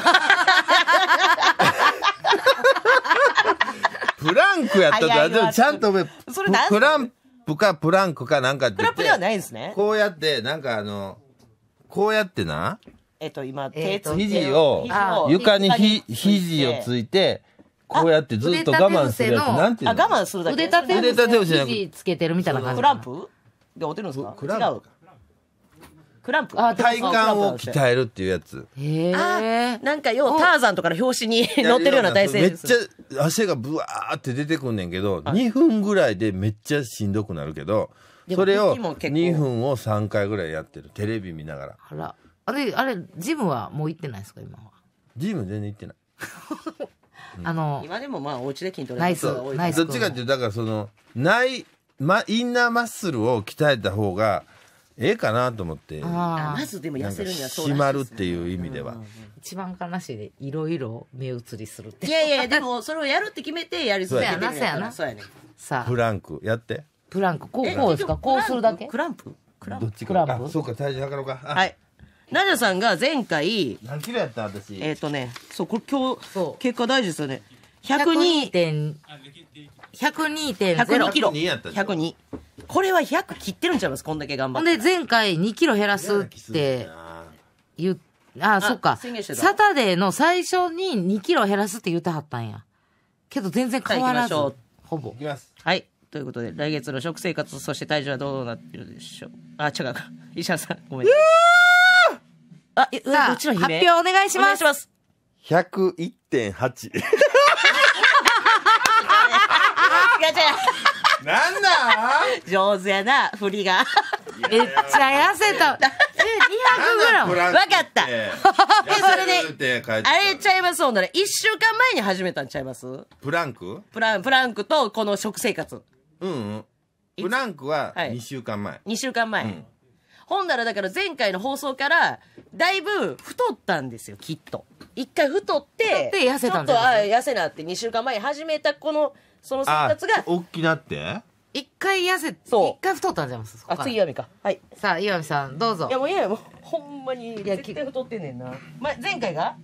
Speaker 1: プランクやったら、でもちゃんと、そプランプかプランクかなんかってプランプではないですね。こうやって、なんかあの、こうやってな、えっと、今、手つ肘を、床にひ、肘をついて、こうやってずっと我慢するやつ。なんていうのあ、我慢するだけ。腕立て腕立て伏せ。肘つ
Speaker 2: けてるみたいな感じ。クランプで、おてるんです
Speaker 1: かクランプ
Speaker 2: クランプ。体幹を鍛
Speaker 1: えるっていうやつ。
Speaker 2: なんかよう、ターザンとかの表紙に 載ってるような体勢めっち
Speaker 1: ゃ汗がブワーって出てくんねんけど、2分ぐらいでめっちゃしんどくなるけど、それを2分を3回ぐらいやってる。テレビ見ながら。あら。
Speaker 2: あれ、あれ、ジムはもう行ってない
Speaker 1: ですか、今は。ジム全然行ってない。
Speaker 2: あの、今でもまあ、お家で筋トレナイス、ナイス。どっちかって
Speaker 1: いうと、だからその、ない、ま、インナーマッスルを鍛えた方が、ええかなと思って
Speaker 2: まずでも痩せるにはそう締ま
Speaker 1: るっていう意味では、
Speaker 2: 一番悲しいで
Speaker 1: いろいろ目移りするっ
Speaker 2: ていやいやでもそれをやるって決めてやりそうやなそうやなそうやね
Speaker 1: さあプランクやって
Speaker 2: プランクこうこうですかこうするだけクランプ
Speaker 1: クランプどっちそうか体重測ろうかは
Speaker 2: いナナさんが前回何キロやった私えっ、とねそうこれ今日結果大事ですよね102.1 102.0。102キロ。102。これは100切ってるんちゃいますこんだけ頑張って。ほんで、前回2キロ減らすって言って、ああ、そっか。サタデーの最初に2キロ減らすって言ってはったんや。けど全然変わらず。ほぼ。いきます。はい。ということで、来月の食生活、そして体重はどうなってるでし
Speaker 1: ょう。あ、違うか。石原さん、ごめん。
Speaker 2: あ、え、どっちん発表お願いします。お願いします。
Speaker 1: 101.8。
Speaker 2: ちゃや。なんなん上手やな、振りが。めっちゃ痩せた。200 グラム。わかった。え それ
Speaker 1: で、あ
Speaker 2: れちゃいますほんなら、週間前に始めたんちゃいます
Speaker 1: プランク
Speaker 2: プラン、プランクとこの食生活。うん、うん。プランクは2週間前。はい、2週間前。うん、ほんならだから前回の放送から、だいぶ太ったんですよ、きっと。一回太って、ちょっと、あ痩せなって2週間前始めたこの、その生活が。大
Speaker 1: きなって
Speaker 2: 一回痩せ、一回太ったんじゃないですか。あ、次岩見か。はい。さあ、岩見さん、どうぞ。いや、もういやもう、ほんまに、絶対太ってんねんな。ま、前回が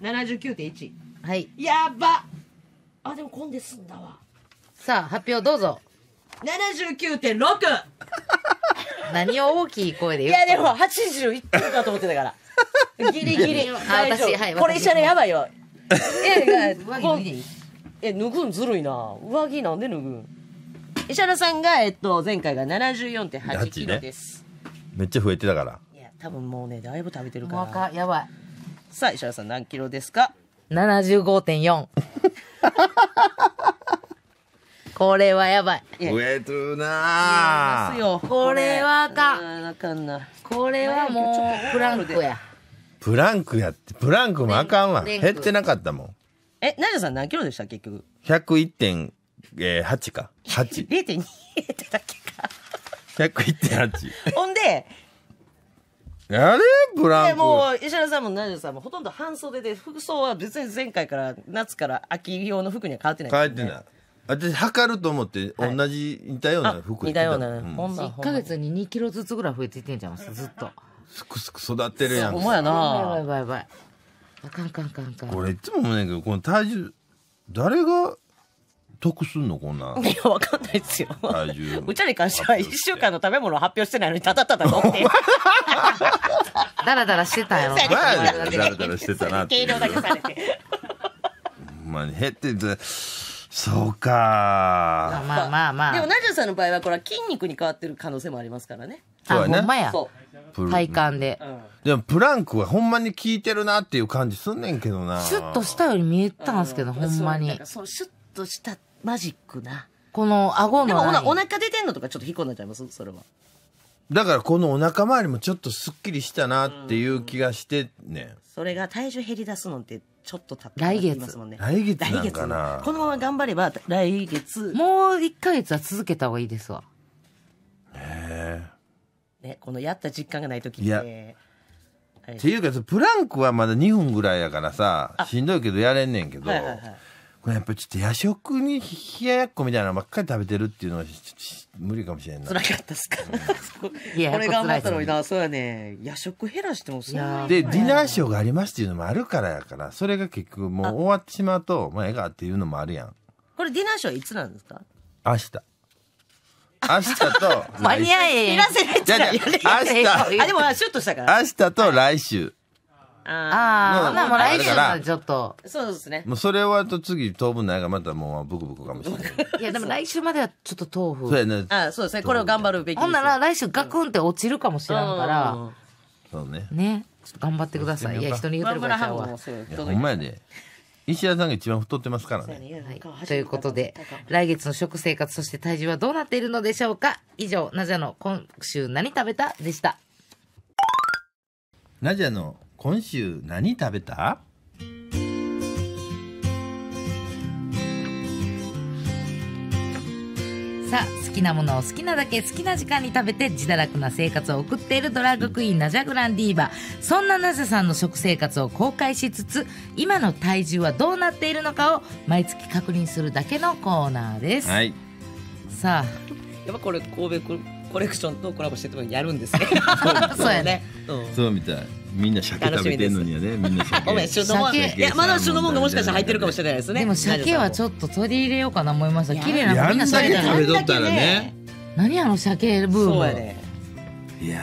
Speaker 2: ?79.1。はい。やばあ、でも今んですんだわ。さあ、発表どうぞ。79.6! 何を大きい声で言ういや、でも80いってるかと思ってたから。ギリギリ。あ、私、はい。これ医者のやばいよ。え、が、ギリギリ。え脱ぐんずるいな上着なんで脱ぐん石原さんが、えっと、前回が74.8キロで
Speaker 1: す、めっちゃ増えてたからい
Speaker 2: や多分もうねだいぶ食べてるからやばい。さあ石原さん何キロですか75.4。これはやばい。い増え
Speaker 1: てるなすよ
Speaker 2: これはあかんあかんなこれはもう、プランクや。
Speaker 1: プランクやってプランクもあかんわ減ってなかったもんえ、ナジャさん何キロでした結局。101.8、えか。8。
Speaker 2: 0.2ってだ
Speaker 1: けか。101.8。ほんで、あれブランコ。もう、
Speaker 2: 石原さんもナジャさんもほとんど半袖で、服装は別に前回から、夏から秋用の服には変わってない、ね、変わってない。
Speaker 1: 私測ると思って同じ似たような服、はい、似たような、う1か
Speaker 2: 月に2キロずつぐらい増えていってんじゃんずっとす
Speaker 1: くすく育ってるやんお前やなやばいやばいやばいあかんかんかんかんこれいつも思うねんけどこの体重誰が得すんのこんなんいや、わかんないですよ。体重
Speaker 2: うちに関しては一週間の食べ物を発表してないのに、ただただ飲ってだらだらしてた
Speaker 1: よ。だらだらしてたなって量だけされて。ほんまに減っててそうかまあ
Speaker 2: まあまあ。でも、ナジャさんの場合は、これは筋肉に変わってる可能性もありますからね。そうやねそ。う。体感で。
Speaker 1: でも、プランクはほんまに効いてるなっていう感じすんねんけどな。シュッとした
Speaker 2: ように見えたんですけど、ほんまに。そう、シュッとしたマジックな。この顎の。でもお腹出てんのとかちょっと引っ込んなちゃいますそれは。
Speaker 1: だからこのお腹周りもちょっとすっきりしたなっていう気がしてね。
Speaker 2: それが体重減り出すのってちょっとたってますもんね。来月。来月なこのまま頑張れば来月。もう1ヶ月は続けた方がいいですわ。
Speaker 1: へえ。
Speaker 2: ね、このやった実感がない時って。い
Speaker 1: っていうかプランクはまだ2分ぐらいやからさしんどいけどやれんねんけど、はいはいはい、これやっぱちょっと夜食に冷ややっこみたいなのばっかり食べてるっていうのは無理かもしれんな辛かったっすか、
Speaker 2: うん、これ頑張ったのになそうやね夜食減らしてもそんでディ
Speaker 1: ナーショーがありますっていうのもあるからやからそれが結局もう終わってしまうとまあええかっていうのもあるやん
Speaker 2: これディナーショーいつなんですか
Speaker 1: 明日明日と。間に合え。
Speaker 2: いらせなゃじ明日。あ、でも、シュッとしたから。
Speaker 1: 明日と来週。
Speaker 2: ああ、ほなもう来週ちょっと。そうですね。
Speaker 1: もうそれ終わると次当分ないがまたもうブクブクかもしれ
Speaker 2: ない。いやでも来週まではちょっと豆腐。そうやね。あそうですね。これを頑張るべき。ほんなら来週ガクンって落ちるかもしれんから。そうね。ね。頑張ってください。いや、人に言ってるからちゃうわ。ほん
Speaker 1: まや石田さんが一番太ってますからね。はい、ということ
Speaker 2: で、来月の食生活、そして体重はどうなっているのでしょうか以上、ナジャの今週何食べたでした。
Speaker 1: ナジャの今週何食べた
Speaker 2: さあ好きなものを好きなだけ好きな時間に食べて自堕落な生活を送っているドラッグクイーンナジャグランディーバそんなナジャさんの食生活を公開しつつ今の体重はどうなっているのかを毎月確認するだけのコーナーです、はい。さあやっぱこれ神戸コレクションとコラボしててもやるんですね そうやね。
Speaker 1: そうみたい。みんな鮭食べてんのにはねみんな鮭ごめ
Speaker 3: ん旬のもんい
Speaker 2: やまだ旬のもんがもしかしたら入ってるかもしれないですねでも鮭はちょっと取り入れようかな思いました綺麗なみんな鮭食べとったらね何あの鮭ブーム
Speaker 1: いや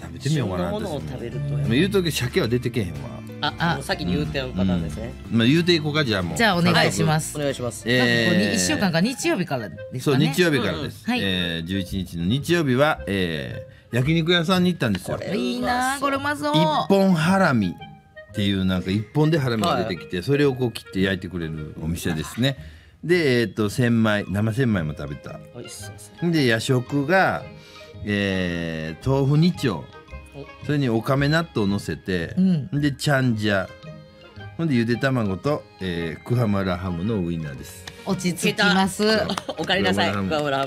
Speaker 1: 食べてみようかなものを食べると言うとき鮭は出てけへんわ
Speaker 2: あ、あ、先に言うてるなんですね。
Speaker 1: まあ、言うていこうか、じゃあ、もう。じゃあ、お願いします。お願いします。ええ、一週間
Speaker 2: か、日曜日からですそう、日曜日か
Speaker 1: らです。はい。ええ、十一日の日曜日は、ええ。焼肉屋さんに行ったんですよこれいい
Speaker 2: なこれうまそう一
Speaker 1: 本ハラミっていうなんか一本でハラミが出てきてそれをこう切って焼いてくれるお店ですねでえっと千枚生千枚も食べた美味しそうでねで夜食が、えー、豆腐二丁それにおかめ納豆をのせて、うんでちゃんじゃほんでゆで卵と、えー、クハマラハムのウインナーです
Speaker 2: 落ち着きます。おかえりなさい。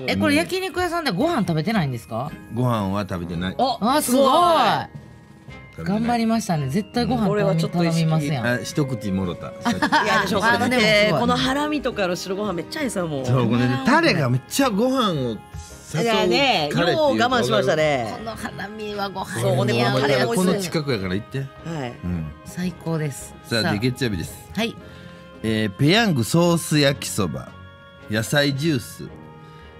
Speaker 2: え、これ焼肉屋さんでご飯食べてないんですか。
Speaker 1: ご飯は食べてない。あ、すごい。頑張りましたね。絶対ご飯頼みますやん。あ、一口もろた。いやでしょ。このハラミとかの白ご飯めっちゃい
Speaker 2: いさもう。そうこれタレが
Speaker 1: めっちゃご飯を。いやね、よう我慢しましたね。こ
Speaker 2: のハラミはご飯そうね、この近
Speaker 1: くやから行って。はい。最高です。さあ、月曜日です。はい。えー、ペヤングソース焼きそば野菜ジュース、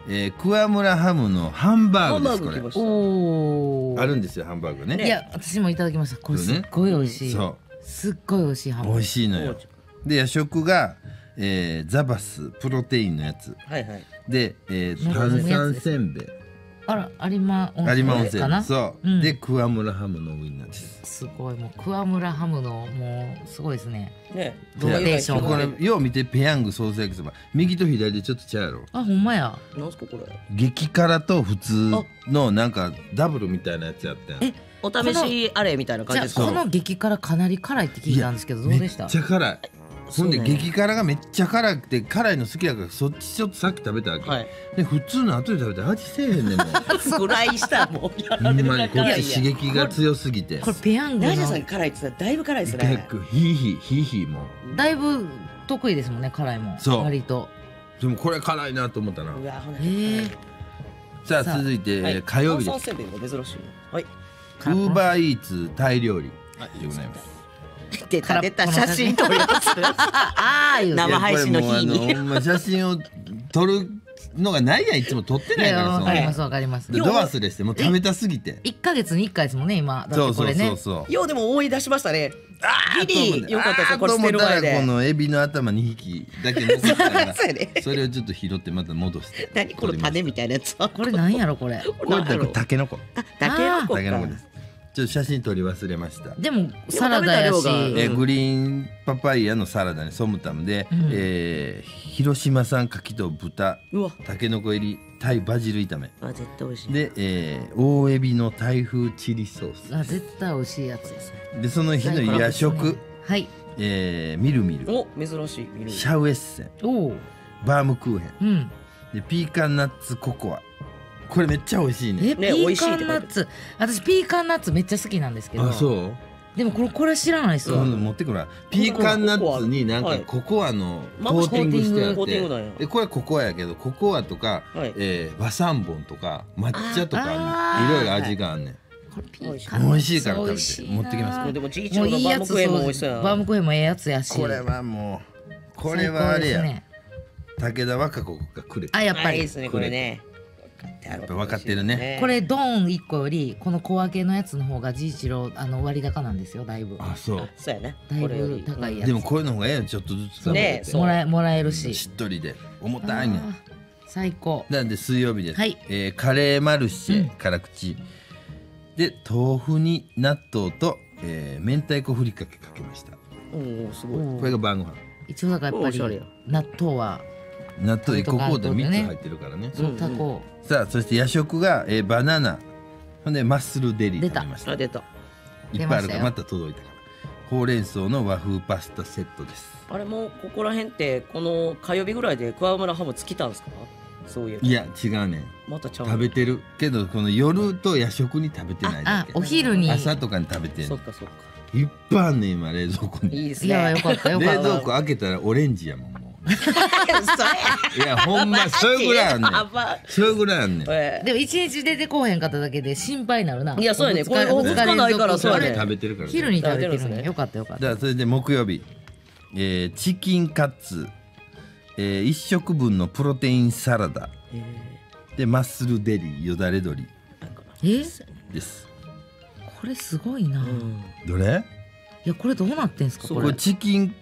Speaker 1: えー、桑村ハムのハンバーグですこれあるんですよハンバーグね、ね、いや
Speaker 2: 私もいただきましたこれすっ
Speaker 1: ごい美味しい、ね、
Speaker 2: すっごい美味しいハンバーグ美味
Speaker 1: しいのよで夜食が、えー、ザバスプロテインのやつ、はいはい、で、えー、炭酸せんべい
Speaker 2: あら有馬温泉かなそ
Speaker 1: う、うん、で桑村ハムのウインナーですすごいもう
Speaker 2: 桑村ハムのもうすごいですねねローテーションこ
Speaker 1: れよう見てペヤングソース焼きそば右と左でちょっとちゃうやろ
Speaker 2: あほんまやなんすかこれ
Speaker 1: 激辛と普通のなんかダブルみたいなやつやってんえ
Speaker 2: お試しあれみたいな感じですかこの激辛かなり辛いって聞いたんですけどどうでしためっち
Speaker 1: ゃ辛いほんで激辛がめっちゃ辛くて辛いの好きだからそっちちょっとさっき食べたわけ、はい、で普通の後で食べて味せえへんねんも
Speaker 2: うらいしたも
Speaker 1: うやらこっち刺激が強すぎてこれペ
Speaker 2: ヤングの大さん辛いって言ったらだいぶ辛いですね
Speaker 1: 結構ヒーヒーヒーヒーもだ
Speaker 2: いぶ得意ですもんね辛いもそう割
Speaker 1: とでもこれ辛いなと思ったなうわほえさあ続いて、火曜日ですウ
Speaker 2: ー
Speaker 1: バーイーツタイ料理でございます
Speaker 2: 出た出た写真撮るやつああ
Speaker 3: いう
Speaker 1: 生配信の日に写真を撮るのがないやいつも撮ってないからわかりますわかりますドアスレしてもう食べたすぎて一
Speaker 2: ヶ月に一回ですもんね今だってこれねそうそうそうそうようでも思い出しましたねギリよかったですこれ捨てる前でこ
Speaker 1: のエビの頭2匹だけ残ったからそれをちょっと拾ってまた戻して何この種
Speaker 2: みたいなやつこれなんやろこれこ
Speaker 1: れだけタケノコあタケノコですちょっと写真撮り忘れましたで
Speaker 2: もサラダやし、えー、
Speaker 1: グリーンパパイヤのサラダにソムタムで、うん、えー、広島産柿と豚たけのこ入りタイバジル炒めあ絶対美味しいで、えー、大エビのタイ風チリソース
Speaker 2: あ絶対美味しいやつですねでその日の夜食、はい
Speaker 1: えー、みるみるお珍しいシャウエッセンおバームクーヘン、うん、でピーカンナッツココアこれめっちゃ美味しいねえ、ね、ピーカンナッ
Speaker 2: ツ私ピーカンナッツめっちゃ好きなんですけどあそ
Speaker 1: うでもこれこれ知ら
Speaker 2: ないですよ、うん、持
Speaker 1: ってくるピーカンナッツになんかココアのコーティングしてあってこれはココアやけどココアとか、はい、えー、和三盆とか抹茶とかいろいろ味があんねん美味しいから食べて持ってきますでもじいちゃんのバームクーヘンも美味しそバームクーヘンもええやつやしこれはもうこれはあれや、ね、武田和歌子がくれあやっぱりいいですねこれねやっぱ分かってるねこれ
Speaker 2: ドン1個よりこの小分けのやつの方がじいちろあの割高なんですよだいぶあそうそうやねだいぶ高いやつで
Speaker 1: もこういうの方がええよちょっとずつねもらえもらえるししっとりで重たいね最高なんで水曜日です、はいえー、カレーマルシェ、辛口で豆腐に納豆と、えー、明太子ふりかけかけました
Speaker 2: おおすごいこれが
Speaker 1: 晩ご飯一応だからやっぱり納豆は納豆1個コード三つ入ってるからねそうタコさあそして夜食が、えー、バナナほんでマッスルデリー出た
Speaker 2: 出たいっぱいあるからまた
Speaker 1: 届いたからほうれん草の和風パスタセットです
Speaker 2: あれもここら辺ってこの火曜日ぐらいで桑村ハム尽きたんですかそういういや
Speaker 1: 違うねまたち食べてるけどこの夜と夜食に食べてないだお昼に朝とかに食べてるそっかそっかいっぱいあんね今冷蔵庫にいいですね冷蔵庫開けたらオレンジやもん いやほんまそれぐらいやねん それぐらいやね
Speaker 2: んでも一日出てこうへんかっただけで心配なるな。いやそうやねこれ二日連ないからそうやね食べてるから昼に食べてる食べねよかっ
Speaker 1: たよかったじゃあそれで木曜日、えーチキンカツ、えー一食分のプロテインサラダ、でマッスルデリーよだれ鶏え、です
Speaker 2: これすごいな。
Speaker 1: どれいやこれどうなってんすかこれ。チキン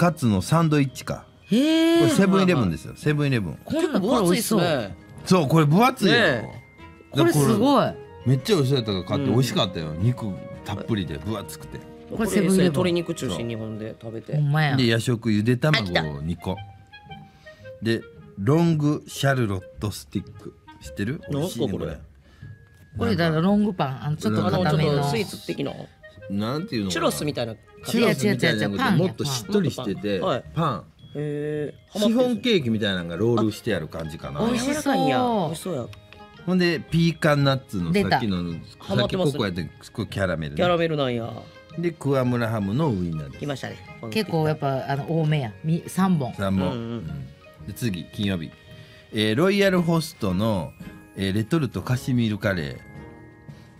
Speaker 1: カツのサンドイッチかへこれセブンイレブンですよセブンイレブン結構分厚いっすねそうこれ分厚いよ、ねこれすごいめっちゃ美味しそったから買って美味しかったよ、肉たっぷりで分厚くてこれセブンイレブン鶏肉中心日
Speaker 2: 本で食べてほんまやで
Speaker 1: 夜食ゆで卵を2個でロングシャルロットスティック知ってる美味しいねこれ
Speaker 2: これだからロングパンあのちょっとあのちょっとスイーツ的な
Speaker 1: なんていうのチュロス
Speaker 2: みたいなチュロスみたいなもっとしっとりしてて
Speaker 1: パンえー、シフォンケーキみたいなのがロールしてある感じかな美味しそうやほんでピーカンナッツのさっきのさっきココアでこれキャラメル、ね、キャラメルなんやでクワムラハムのウインナーですましたね結
Speaker 2: 構やっぱあの多めや3本3本、う
Speaker 1: ん、で次金曜日、えー、ロイヤルホストの、えー、レトルトカシミールカレー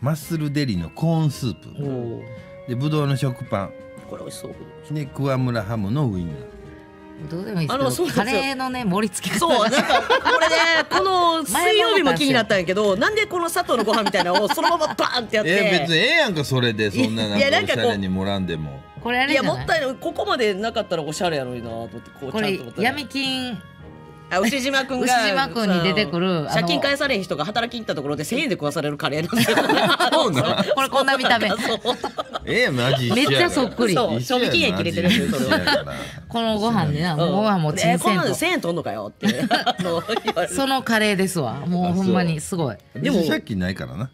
Speaker 1: マッスルデリのコーンスープでぶどの食パンこれ美味しそうで桑村ハムのウインナーどうでもいいですけどあのそうカですレー
Speaker 2: のね盛り付けそうなんかこれねこの水曜日も気になったんやけど なんでこの佐藤のご飯みたいなのをそのままバーンってやって、え別にええ
Speaker 1: やんかそれでそんななんいやなかんおしかゃれに盛らんでもこれあれいじゃやもっ
Speaker 2: たいないここまでなかったらおしゃれやのになと思ってこうちゃんと思ったら闇金あ牛島君牛島君に出てくる借金返されへん人が働きに行ったところで千円で食わされるカレー
Speaker 1: なんでよ
Speaker 2: これこんな見た目
Speaker 1: ええ マジめっちゃそっくり賞味期限切れてるんです
Speaker 2: このご飯でな、ご飯もチンせと、1 0円取んのかよって そのカレーですわもうほんまにすごいでも借
Speaker 1: 金ないからな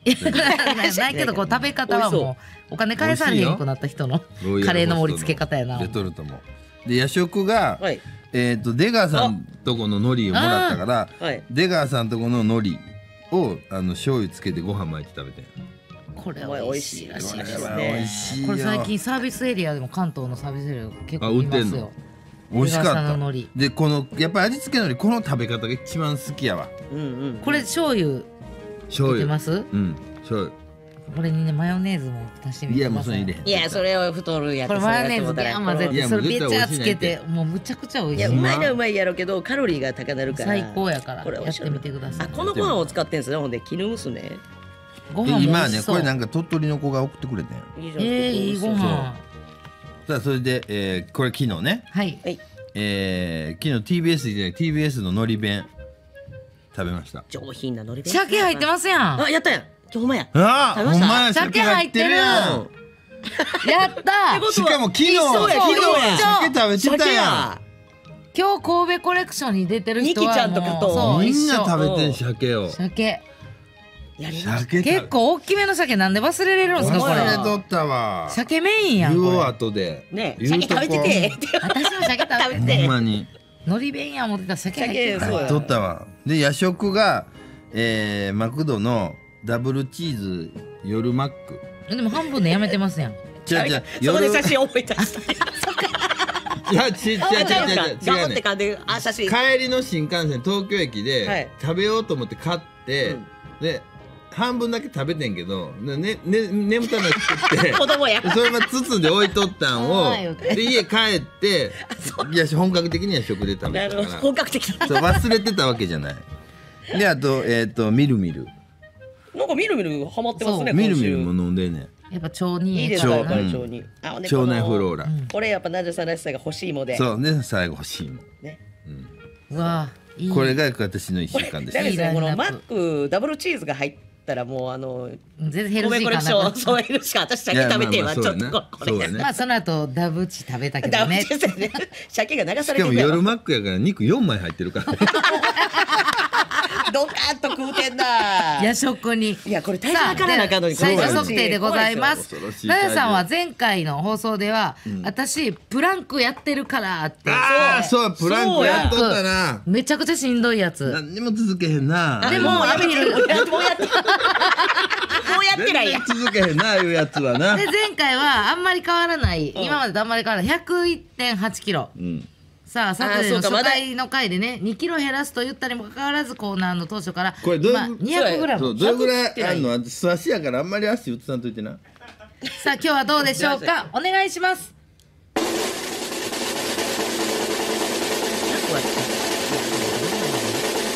Speaker 2: ないけどこう食べ方はもうお金返されへんく
Speaker 1: なった人のカレーの盛り付け方やなレトルトもで夜食が、はいえーと、出川さんとこの海苔をもらったから、はい、出川さんとこの海苔をあの醤油つけてご飯巻いて食べて
Speaker 2: これ美味しいらしいですねこれ最近サービスエリアでも関東のサービスエリア結構売ってんの
Speaker 1: 美味しかったでこのやっぱり味付けのりこの食べ方が一番好きやわ、
Speaker 2: うんうん、これ醤油醤油入れますう
Speaker 1: ん醤油
Speaker 2: これにねマヨネーズも足してみていやもうそれ入れいやそれを太るやつこれマヨネーズで混ぜてそれめっちゃつけてもうむちゃくちゃ美味しいいやうまいのはうまいやろうけどカロリーが高なるから最高やからこれやってみてくださいあこのご飯を使ってんすねほんで絹娘ご飯今ねこれな
Speaker 1: んか鳥取の子が送ってくれたよ
Speaker 2: えー、いいご飯
Speaker 1: さあそれで、えー、これ昨日ねはいえー、昨日 TBS じゃない TBS ののり弁食べました上品なのり弁鮭
Speaker 2: 入ってますやんあやったやんほんまや。ああ、食べほんまや、酒入ってるやったしかも昨日、昨日酒食べてたやん。今日神戸コレクションに出てる人はもうちゃんとかとみんな食べてん鮭を鮭結構大きめの鮭なんで忘れれるんですか忘れと
Speaker 1: ったわ鮭メインやん言う後でね鮭食べてて
Speaker 2: 私も鮭食べてて ほんまにのり弁や思ってた鮭入ってた取
Speaker 1: ったわで夜食がえー、マクドのダブルチーズ夜マッ
Speaker 2: クでも半分でやめてますやん
Speaker 1: じゃじゃ夜。そこで写真思い出した いや、ち、違う、ち、う、ち、う、違う、
Speaker 2: ね。ち、写真。帰
Speaker 1: りの新幹線、東京駅で、食べようと思って買って、はい、で。半分だけ食べてんけど、ね、ね、眠たなってて。子供や。それま包んで置いとったんを、で、家帰って。いや、本格的には食で食べたから。本格
Speaker 2: 的。忘
Speaker 1: れてたわけじゃない。で、あと、えっ、ー、と、みるみる。
Speaker 2: なんかみるみるハマってますねみるみるも飲んでねやっぱ腸にいいですね腸に、腸内フローラこれやっぱなジさんらしさが欲しいもでそう
Speaker 1: ね最後欲しいも
Speaker 2: ね、うん、うわ
Speaker 1: いこれが私の一週間でした ね、このマッ
Speaker 2: クダブルチーズが入ったらもうあの全然ヘルシーかなそうヘルしか私鮭食べてはちょっとこれまあ その後ダブチ食べたけどね鮭が流されてしかも夜
Speaker 1: マックやから肉四枚入ってるから
Speaker 2: ドカッと食うてんだ。夜食に。いや、これ大変だらなかのに。最初測定でございます。なやさんは前回の放送では、うん、私、プランクやってるからって。
Speaker 1: ああ、そう、プランクやっとったな。めちゃくちゃしんどいやつ。何にも続けへんな。でも、やめる。もうやって。うやってない続けへんな、いうやつはな。で、
Speaker 2: 前回はあんまり変わらない。今までとあんまり変わらない。101.8キロ。うんさあ、サタの初回の回でね、二キロ減らすと言ったにもかかわらず、コーナーの当初から、これどういうまグラム。どれぐらいあんの
Speaker 1: 私素足やからあんまり足映さんといてな
Speaker 2: さあ、今日はどうでしょうか。お願いします。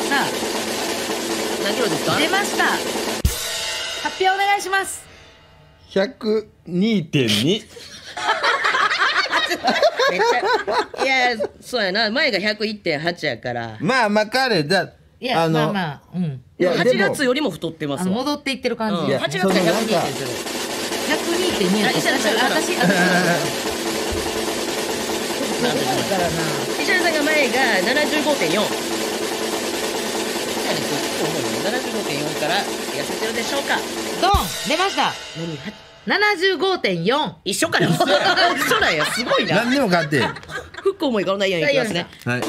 Speaker 2: さあ、何キロですか出ました。発表お願いします。
Speaker 1: 百二点二。
Speaker 2: めちゃいやそうやな前が101.8やからまあまあ彼だいやあのまあまあうんいや8月よりも太ってますわ戻っていってる感じ、うん8月が102.0 102.2やあ石原さん私私
Speaker 3: なんでだからな
Speaker 2: 石原さんが前が75.475.4から痩せてるでしょうかドン出ました何75.4一緒かよ 一緒なすごいな何にも変わってフック思いがないやんいきますね
Speaker 1: はい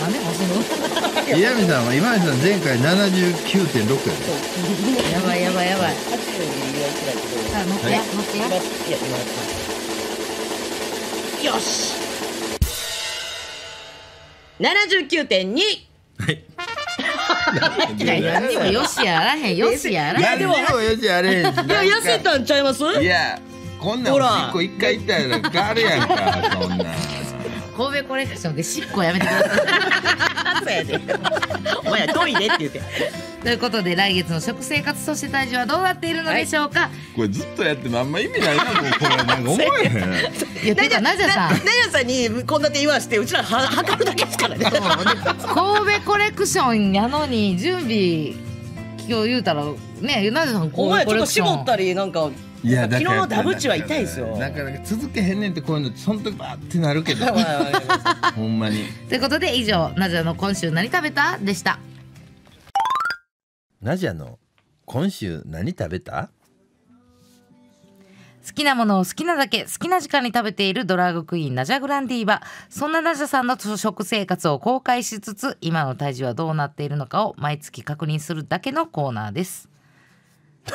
Speaker 1: 何でのさんは今井さん前回七9九点六。
Speaker 2: やばいやばいやばい8より岩井くらいってっていや今2はい いや、何んでもよしやあらへん、よしやあらへん。でもよしやれへん。いや、痩せ
Speaker 1: たんちゃいますいや、こんなんおしっこ一回行ったらガールやんか、そんな。
Speaker 2: 神戸コレクションでっこやめてくださいやで お前どいでって言ってということで来月の食生活そして体重はどうなっているのでしょうか、
Speaker 1: これずっとやってもあんま意味ないなもうこれなんか思えへん
Speaker 2: いや なじさんナイさんにこんな手言わしてうちらは測るだけですからね 神戸コレクションやのに準備今日言うたらねなぜさんこう戸前ちコょっレとクション絞っ
Speaker 1: たりなんかいや昨日のダブチは痛いですよなかか続けへんねんってこういうのってその時バーってなるけど ほんまに
Speaker 2: ということで以上「ナジャの今週何食べた?」でした
Speaker 1: ナジャの今週何食べた
Speaker 2: 好きなものを好きなだけ好きな時間に食べているドラァグクイーンナジャグランディーはそんなナジャさんの食生活を公開しつつ今の体重はどうなっているのかを毎月確認するだけのコーナーです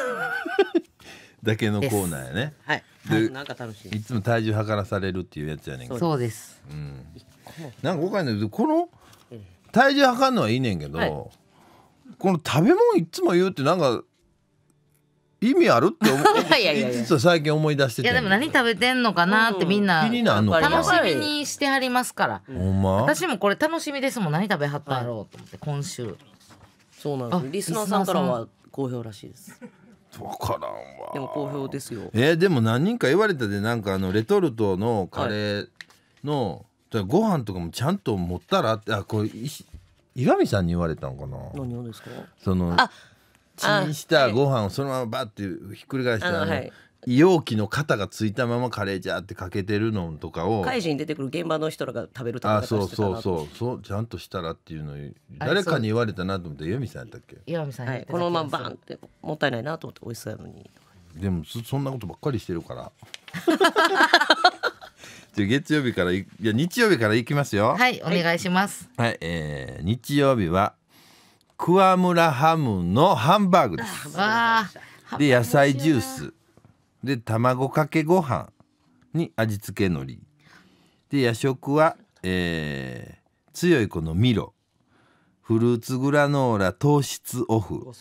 Speaker 1: だけのコーナーやねはいでなんか楽しいいつも体重測らされるっていうやつやねんけどそうです、うん、なんかわかんこの体重測るのはいいねんけど、この食べ物いつも言うってなんか意味あるって思 い
Speaker 2: やいやいやいつ
Speaker 1: 最近思い出していやでも何
Speaker 2: 食べてんのかなってみんな気になんのかな楽しみにしてはりますからほ
Speaker 1: んま私
Speaker 2: もこれ楽しみですもん何食べはったやろうと思って今週そうなんですあリスナーさんからは好評らしいです分からんわでも好評ですよえ
Speaker 1: ー、でも何人か言われたでなんかあのレトルトのカレーの、はい、ご飯とかもちゃんと持ったらあこれ岩見さんに言われたのかな何をですかそのチンしたご飯をそのままバッてひっくり返した、はい、容器の型がついたままカレーじゃってかけてるのとかを怪
Speaker 2: 人出てくる現場の人らが食べる食べあそうそうそ
Speaker 1: うそうちゃんとしたらっていうのを誰かに言われたなと思って岩見さんやったっけ
Speaker 2: 岩見さんはい、このままバンってもったいないなと思って美味しそうやのに
Speaker 1: でもそそんなことばっかりしてるから じゃ月曜日からいいや日曜日から行きますよは
Speaker 2: いお願いします
Speaker 1: はい、えー日曜日は桑村ハムのハンバーグです。わあで野菜ジュースで卵かけご飯に味付け海苔で夜食は、えー、強い子のミロフルーツグラノーラ糖質オフ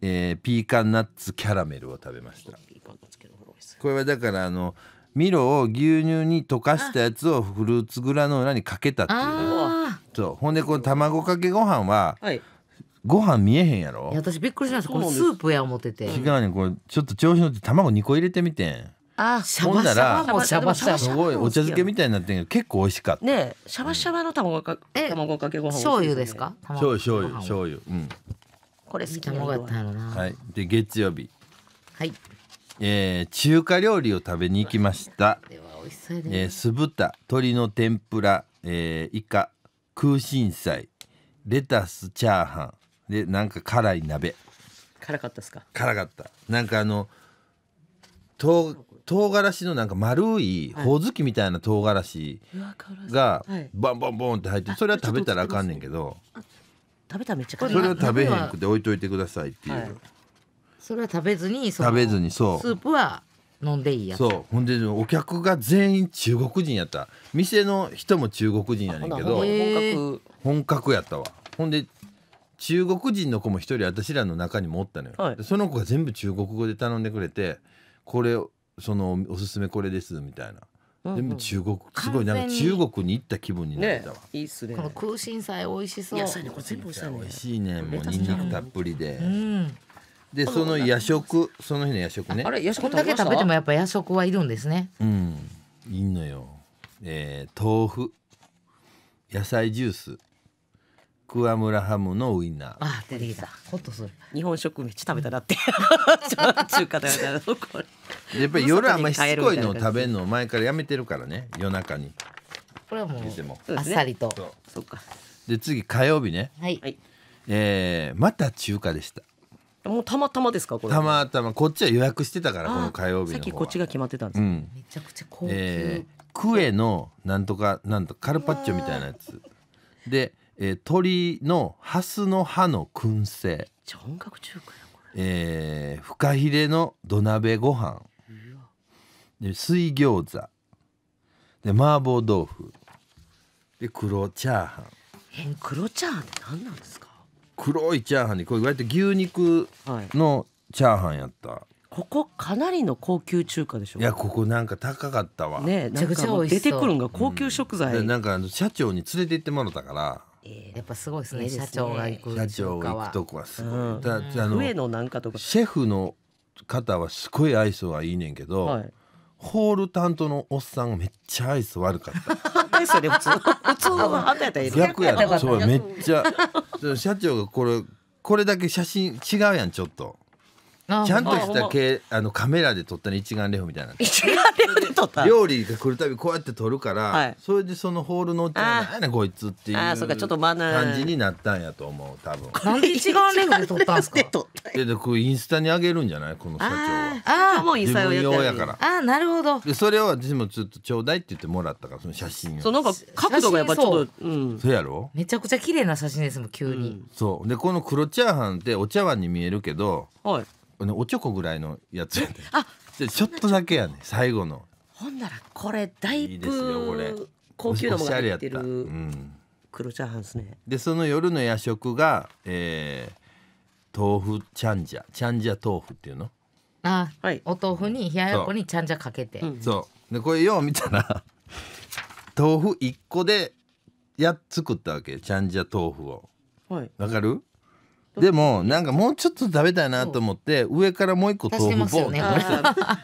Speaker 1: えー、ピーカンナッツキャラメルを食べましたこれはだからあのミロを牛乳に溶かしたやつをフルーツグラノーラにかけたってい
Speaker 2: う
Speaker 1: そうほんでこの卵かけご飯は、はいご飯見えへんやろいや
Speaker 2: 私びっくりしましたこれスープや思ってて違
Speaker 1: うねこれちょっと調子乗って卵2個入れてみてん
Speaker 2: あシャバシャバもシャバシャバすごいお茶漬け
Speaker 1: みたいになってんけど結構美味しかった
Speaker 2: ねシャバシャバの卵か卵かけご飯醤油ですか醤油醤油醤油うんこれ好き卵やったや
Speaker 1: なはいで月曜日はいえー、中華料理を食べに行きましたではしそうやえ酢豚鶏の天ぷら、えー、イカ空心菜レタスチャーハンでなんか辛い鍋
Speaker 2: 辛かったですか
Speaker 1: 辛かったなんかあの唐唐辛子のなんか丸いほおずきみたいな唐辛子がバンバンボンって入ってそれは食べたらあかんねんけど
Speaker 2: 食べためっちゃ辛いそれは食べへんく
Speaker 1: て置いといてくださいっていう、はい、
Speaker 2: それは食べずに食
Speaker 1: べずにそうス
Speaker 2: ープは飲んでいいやそう
Speaker 1: ほんでお客が全員中国人やった店の人も中国人やねんけど本格本格やったわほんで中国人の子も一人私らの中にもおったのよ、はいその子が全部中国語で頼んでくれてこれそのおすすめこれですみたいなうんうん全部中国すごいなんか中国に行った気分になっ
Speaker 3: た
Speaker 2: わ、いいっすねこの空心菜美味しそう。野菜ねこれ全部美味しそ
Speaker 1: う美しいねもうタスニンニクたっぷりで、うん。でその夜食その日の夜食ねあれ、夜食こんだけ食べてもや
Speaker 2: っぱ夜食はいるんですね。
Speaker 1: うんいいのよえー豆腐野菜ジュースクムラハムのウインナー。あ、出てきた。
Speaker 2: ほっとする。日本食めっちゃ食べたなって。中華だよ
Speaker 1: ね。やっぱり夜あんまりしつこいのを食べるの前からやめてるからね。夜中に。これはもうあっ
Speaker 2: さりと。
Speaker 1: そうか。で次火曜日ね。はい。えー、また中華でした。
Speaker 2: もうたまたまですかこれ。た
Speaker 1: またまこっちは予約してたからこの火曜日の。さこっちが決まってたんです。うん、めちゃくちゃ高級。えー、クエのなんとかなんとかカルパッチョみたいなやつ。で。えー、鳥のハスの葉の燻製本格中華やこれ、えー、フカヒレの土鍋ご飯で水餃子で麻婆豆腐で黒チャーハン
Speaker 2: え黒チャーハンって何なんですか
Speaker 1: 黒いチャーハンにこれ割と牛肉のチャーハンやった、はい、ここかなりの高級中華でしょいやここなんか高かったわねえなんか出てくるんが高級食材、うん、なんか社長に連れて行ってもらったから
Speaker 2: やっぱすごいですね、社長が行く社長が行くとこ
Speaker 1: はすごい、うのなんかとかシェフの方はすごい愛想はいいねんけど、ホール担当のおっさんめっちゃ愛想悪かっ
Speaker 2: た ですよね普通普通の旗やったら逆やそうめっ
Speaker 1: ちゃ社長がこれこれだけ写真違うやんちょっと
Speaker 2: ちゃんとした
Speaker 1: けあのカメラで撮った一眼レフみたいな
Speaker 3: 一眼レフ
Speaker 1: とった料理が来るたびこうやって取るから、はいそれでそのホールのおっちゃんが「何やねんこいつ」っていうあーそかちょっとマナー感じになったんやと思う多分なんで一眼レフで撮ったんすか でででこれインスタに上げるんじゃないこの社長は
Speaker 2: あああーもうインスタをやからああなるほどで
Speaker 1: それを私もちょっとちょうだいって言ってもらったからその写真をそのなんか角度がやっぱちょっとうんそうやろめ
Speaker 2: ちゃくちゃ綺麗な写真ですもん急に、
Speaker 1: そうでこの黒チャーハンってお茶碗に見えるけどはいおちょこぐらいのやつやねでちょっとだけやね最後の
Speaker 2: ほんならこれだいぶ高級なものが入ってる、
Speaker 1: うん、黒チャーハンですねでその夜の夜食が、えー、豆腐チャンジャチャンジャ豆腐っていうの
Speaker 2: あ、はい、お豆腐に冷ややこにちゃんじゃかけて
Speaker 1: そうでこれよう見たら豆腐1個でやっ作ったわけちゃんじゃ豆腐をわ、はい、かるでもなんかもうちょっと食べたいなと思って上からもう一個豆腐ボンって、ね、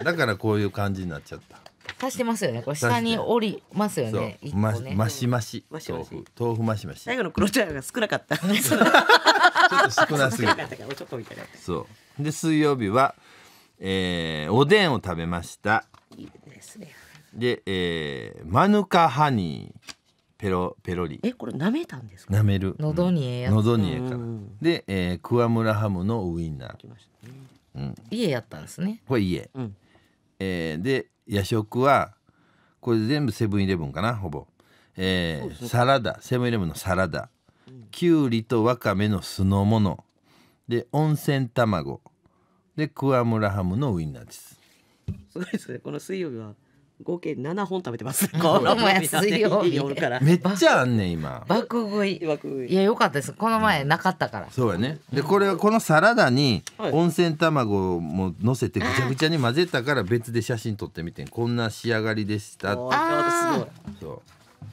Speaker 1: だからこういう感じになっちゃった
Speaker 2: 足してますよね。これ下に折りますよね。一個まねマシ
Speaker 1: マシ豆腐豆腐マシマシ。
Speaker 2: 最後の黒茶が少なかった。ちょっと少なすぎる。だかちょっとみたいな。
Speaker 1: そう。で水曜日は、えー、おでんを食べました。いいですね。で、えー、マヌカハニーペロペロリえこれ舐めたんですか。舐める。喉にええやつ。喉にええからで、えー、桑村ハムのウインナー。来まし
Speaker 2: 家やったんですね。これ家。うん。
Speaker 1: えーで、夜食はこれ全部セブンイレブンかなほぼ、えーね、サラダセブンイレブンのサラダ、きゅうりとわかめの酢の物で温泉卵で桑村ハムのウインナーです
Speaker 2: すごいですねこの水曜日は合計七本食べてます。この前水曜日めっ
Speaker 1: ちゃあんねん今。
Speaker 2: 爆食い。爆食い。いやよかったです。この前なかったから。
Speaker 1: そうやね。でこれはこのサラダに温泉卵も乗せてぐちゃぐちゃに混ぜたから別で写真撮ってみてこんな仕上がりでした。ああ。そう。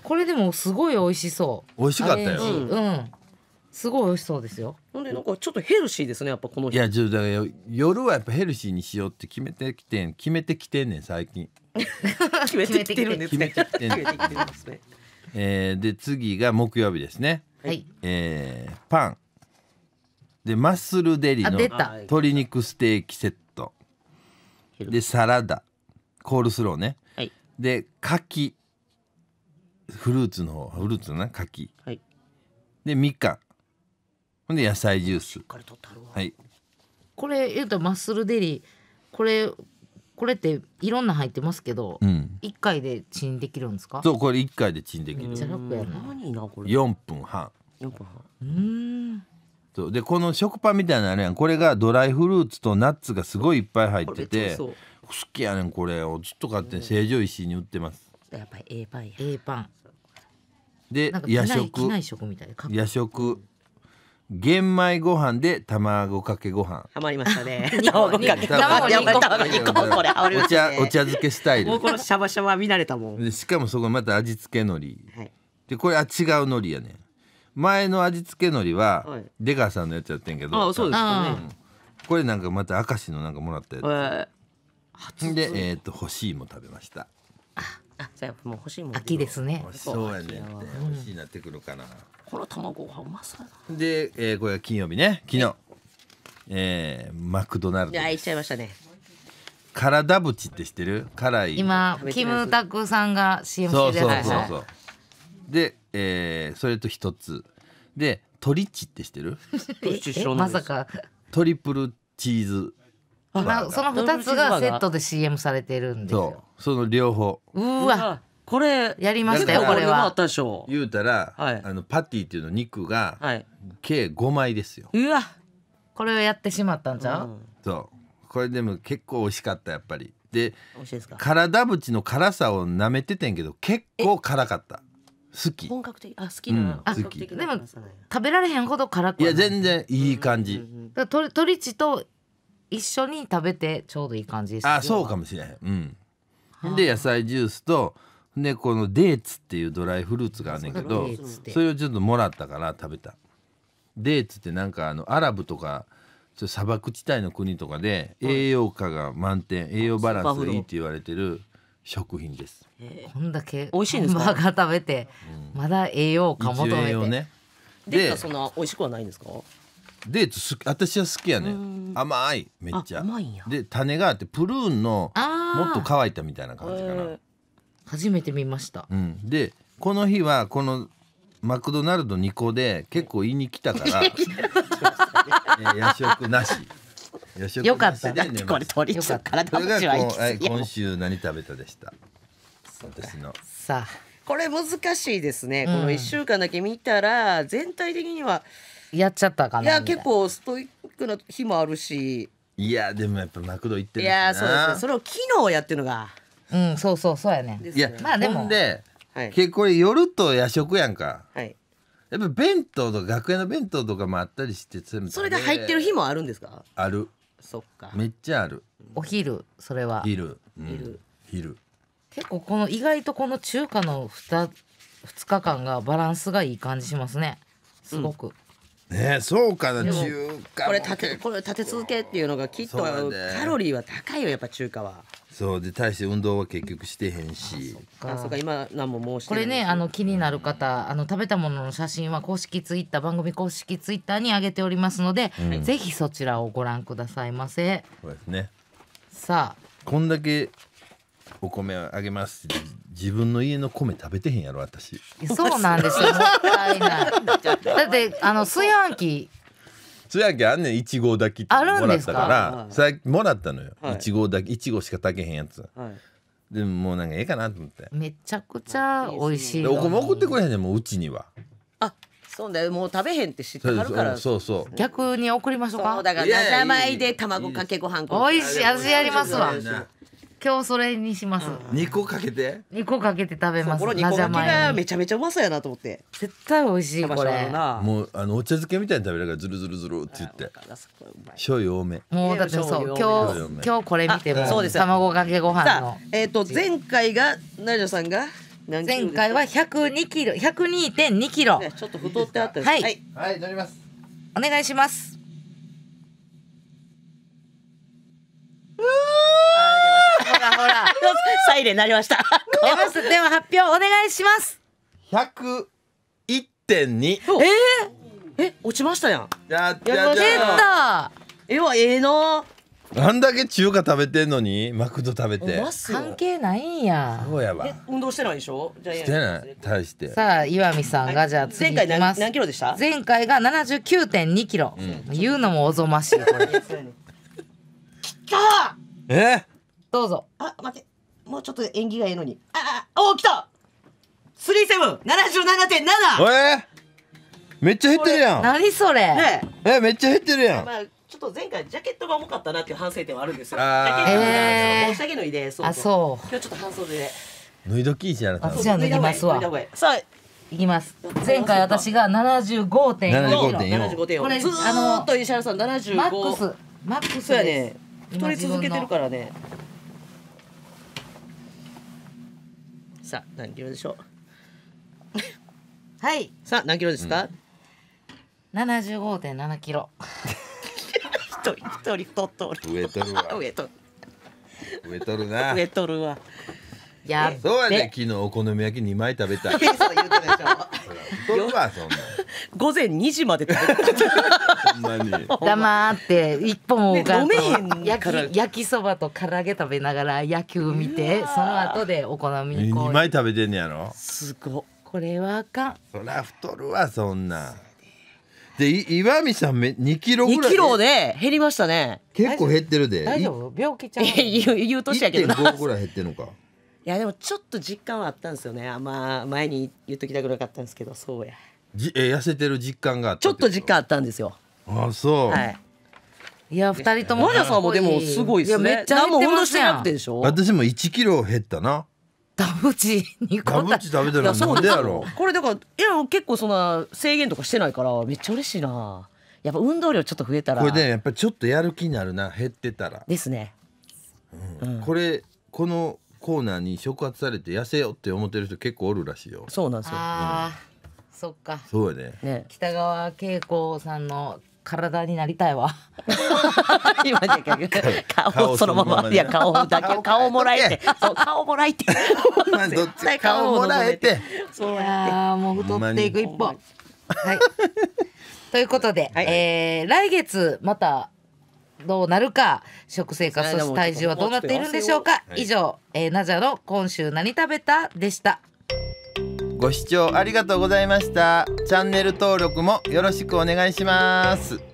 Speaker 2: これでもすごい美味しそう。美味しかったよ。うん、すごい美味しそう
Speaker 1: ですよ。ほんでなんかちょっとヘルシーですねやっぱこのいやちょ夜はやっぱヘルシーにしようって決めてきてん決めてきてんねん最近。
Speaker 3: 決めてきてるんですね。決めててね。
Speaker 1: えー、で次が木曜日ですね。はい。えー、パン。でマッスルデリの鶏肉ステーキセット。でサラダ、コールスローね。はい。で牡蠣フルーツの方フルーツのな蠣。はい。でみかん。ほんで野菜ジュース。とったはい。
Speaker 2: これ言うとマッスルデリこれこれっていろんな入ってますけど、一、うん、回でチンできるんですか？そうこれ
Speaker 1: 一回でチンできる。何なこれ。四分半。四分半。うん。そうでこの食パンみたいなのやんこれがドライフルーツとナッツがすごいいっぱい入ってて好きやねんこれをずっと買って成城石に売ってます、
Speaker 2: やっぱり A パンや A パンで夜食
Speaker 1: 夜食玄米ご飯で卵かけご飯
Speaker 2: ハマりましたね。卵かけ。卵やっぱこれお茶お茶漬
Speaker 1: けスタイもうルこのシャバシャバ見慣れたもん。しかもそこまた味付け海苔、はいでこれあ違う海苔やね前の味付け海苔は、はい出川さんのやつやってんけどあ、そうですかね。これなんかまた明石のなんかもらったやえつでえっ、と欲しいも食べましたー
Speaker 2: あ、じゃあもう欲しいもん。秋です
Speaker 1: ね。そうやね欲しいなってくるかなこの卵ご飯うまそうやなで、えー、これが金曜日ね昨日えー、マクドナルドい
Speaker 2: や行っちゃいましたね
Speaker 1: 体淵って知ってる辛い今キム
Speaker 2: タクさんが CM してるやつそうそうそうそう、
Speaker 1: はい、で、えー、それと一つでトリッチって知ってるまさかトリプルチーズその
Speaker 3: 2つ
Speaker 2: がセットで CM されてるんですよ
Speaker 1: その両方う
Speaker 2: わこれやりましたよこれは
Speaker 1: 言うたら、はい、あのパティっていうの肉が、計5枚ですようわ
Speaker 2: これをやってしまったんちゃう、うん、
Speaker 1: そうこれでも結構美味しかったやっぱりで体縁の辛さをなめててんけど結構辛かった
Speaker 2: 好き本格的あ好きな、うん、好きでも食べられへんほど辛くいや
Speaker 1: 全然いい感じ、うんうんうん、
Speaker 2: だと鳥ちと一緒に食べてちょうどいい感じですあそうかもしれへ
Speaker 1: んうんで野菜ジュースとでこのデーツっていうドライフルーツがあんねんけどそれをちょっともらったから食べたデーツってなんかあのアラブとかちょ砂漠地帯の国とかで栄養価が満点、栄養バランスがいいって言われてる食品ですえこ
Speaker 2: んだけ美味しいんですかー食べて、まだ栄養価求めてね
Speaker 1: でそんな美味しくはないんですかデーツ私は好きやね甘いめっちゃ甘いやで種があってプルーンのもっと乾いたみたいな感じかな初めて見ました、うん、でこの日はこのマクドナルド2個で結構言いに来たからえ夜食なし夜食よかっただこれ鳥ら体っちはい今週何食べたでした私のさあ
Speaker 2: これ難しいですね、うん、この1週間だけ見たら全体的には
Speaker 1: やっちゃったかないや結
Speaker 2: 構ストイックな日もあるし
Speaker 1: いやでもやっぱマクド行ってるいやそうですねそ
Speaker 2: れを昨日やってるのがうんそうそうそうやねいや、まあでもで、
Speaker 1: はい結構これ夜と夜食やんかはいやっぱ弁当とか学園の弁当とかもあったりしてそれが入ってる日もあるんですかあるそっかめっちゃあるお昼それは昼、昼昼
Speaker 2: 結構この意外とこの中華の 2, 二日間がバランスがいい感じしますねすごく、
Speaker 1: ねえそうかな中
Speaker 2: 華これ立てこれ立て続けっていうのがきっとカロリーは高いよやっ
Speaker 1: ぱ中華はそうで大して運動は結局してへんし
Speaker 2: あそうか今何も申してこれねあの気になる方あの食べたものの写真は公式ツイッター番組公式ツイッターに上げておりますので、うん、ぜひそちらをご覧くださいませそうですねさ
Speaker 1: あこんだけお米あげます自分の家の米食べてへんやろ私そうなんですよもっ
Speaker 2: たいない だってあの炊
Speaker 1: 飯器そやけあんねんいちご炊きってもらったからさもらったのよ、はいちごだいちごしか炊けへんやつ、はい、でももうなんかええかなと思って
Speaker 2: めちゃくちゃ美味しいお米送
Speaker 1: ってくれへんねんもううちには
Speaker 2: あそうだよもう食べへんって知ってるからそうそう逆に送りましょうかだから名前で卵かけご飯美味しい味やりますわ今日それにします。
Speaker 1: 二個かけて。
Speaker 2: 二個かけて食べます。この2個巻きがめちゃめちゃうまそうやなと思って絶対美味しいこれ。
Speaker 1: もうあのお茶漬けみたいに食べるからズルズルズルって言って醤油多めもうだってそう今日今日これ見てもそうです卵
Speaker 2: かけご飯の。えっ、と前回がナジョさんが前回は102キロ102.2キロ。ちょっと太ってあったはい。はい乗ります。お願いします。うわらほら、サイレンなりました。では発表お願いしま
Speaker 1: す。百一点二。えー、え、落ちましたやん。やったやった。
Speaker 2: えはええの。
Speaker 1: あんだけ中華食べてんのにマクド食べて
Speaker 2: 関係ないんやそうやば運動してないでしょじゃして
Speaker 1: ない大してさ
Speaker 2: あ岩見さんがじゃあ次前回何何キロでした前回が79.2キロ、うん、言うのもおぞましいこれきたえどうぞあ待ってもうちょっと縁起がええのにああおお来たスリーセブン七十七点七
Speaker 1: えー、めっちゃ減ってるやん何
Speaker 2: それね
Speaker 1: えめっちゃ減ってるやん、ま
Speaker 2: あちょっと前回ジャケットが重かったなっていう反省点はあるんですよ。ジャケットが、えー、申し訳ないで、そうあそう。今日ちょっと半袖で。
Speaker 1: 脱いどきじゃなくじゃあ脱ぎますわ。
Speaker 2: さあいきます。前回私が七十五点四。七十五点四。これずっと石原さん七十五。マックス。マックスやね。取り続けてるからね。さあ何キロでしょう はいさあ何キロですか、七十五点七キロ。一人一人太っと
Speaker 1: る。植えとるわ。植 えとる。植えとるな。植えとるわ。
Speaker 2: やそうやで
Speaker 1: 昨日お好み焼き二枚食べたい そう言うてでしょ太るわそんな
Speaker 2: 午前二時まで食べてたほまにって一本も置かんと、めん焼き焼きそばと唐揚げ食べながら野球見てその後でお好み焼き。二
Speaker 1: 枚食べてんねやろすご
Speaker 2: これはあかん
Speaker 1: そりゃ太るわそんなでい岩見さんめ二キロいぐら2いキロ
Speaker 2: で減りましたね結構減ってるで大丈夫病気ちゃうい言う言う年やけどな1五ぐらい減ってるのかいやでもちょっと実感はあったんですよねあんま前
Speaker 1: に言っときたくなかったんですけどそうやじえ痩せてる実感があったちょっと実感あったんですよあそうはい
Speaker 2: いや二人ともマナさんもでもすごいですねめっちゃ運動してなくますやん私
Speaker 1: も1キロ減ったなダブチ2個ダブチ食べてるのなんでやろう
Speaker 2: これだからいや結構そんな制限とかしてないからめっちゃ嬉しいな
Speaker 1: やっぱ運動量ちょっと増えたらこれねやっぱりちょっとやる気になるな減ってたらですね、うん、これこのコーナーに触発されて痩せようって思ってる人結構おるらしいよ。そ
Speaker 2: うなんですよ。ああ、そっか。
Speaker 1: そうやね。ね、
Speaker 2: 北川景子さんの体になりたいわ。今じゃ逆顔そのまま、いや顔だけ顔もらえて、顔もらえて。絶対顔もらえて。そうやもう太っていく一歩。はい。ということで、はい、えー、来月またどうなるか食生活そして体重はどうなっているんでしょうか以上、えー、ナジャの「今週何食べた?」でした
Speaker 1: ご視聴ありがとうございましたチャンネル登録もよろしくお願いします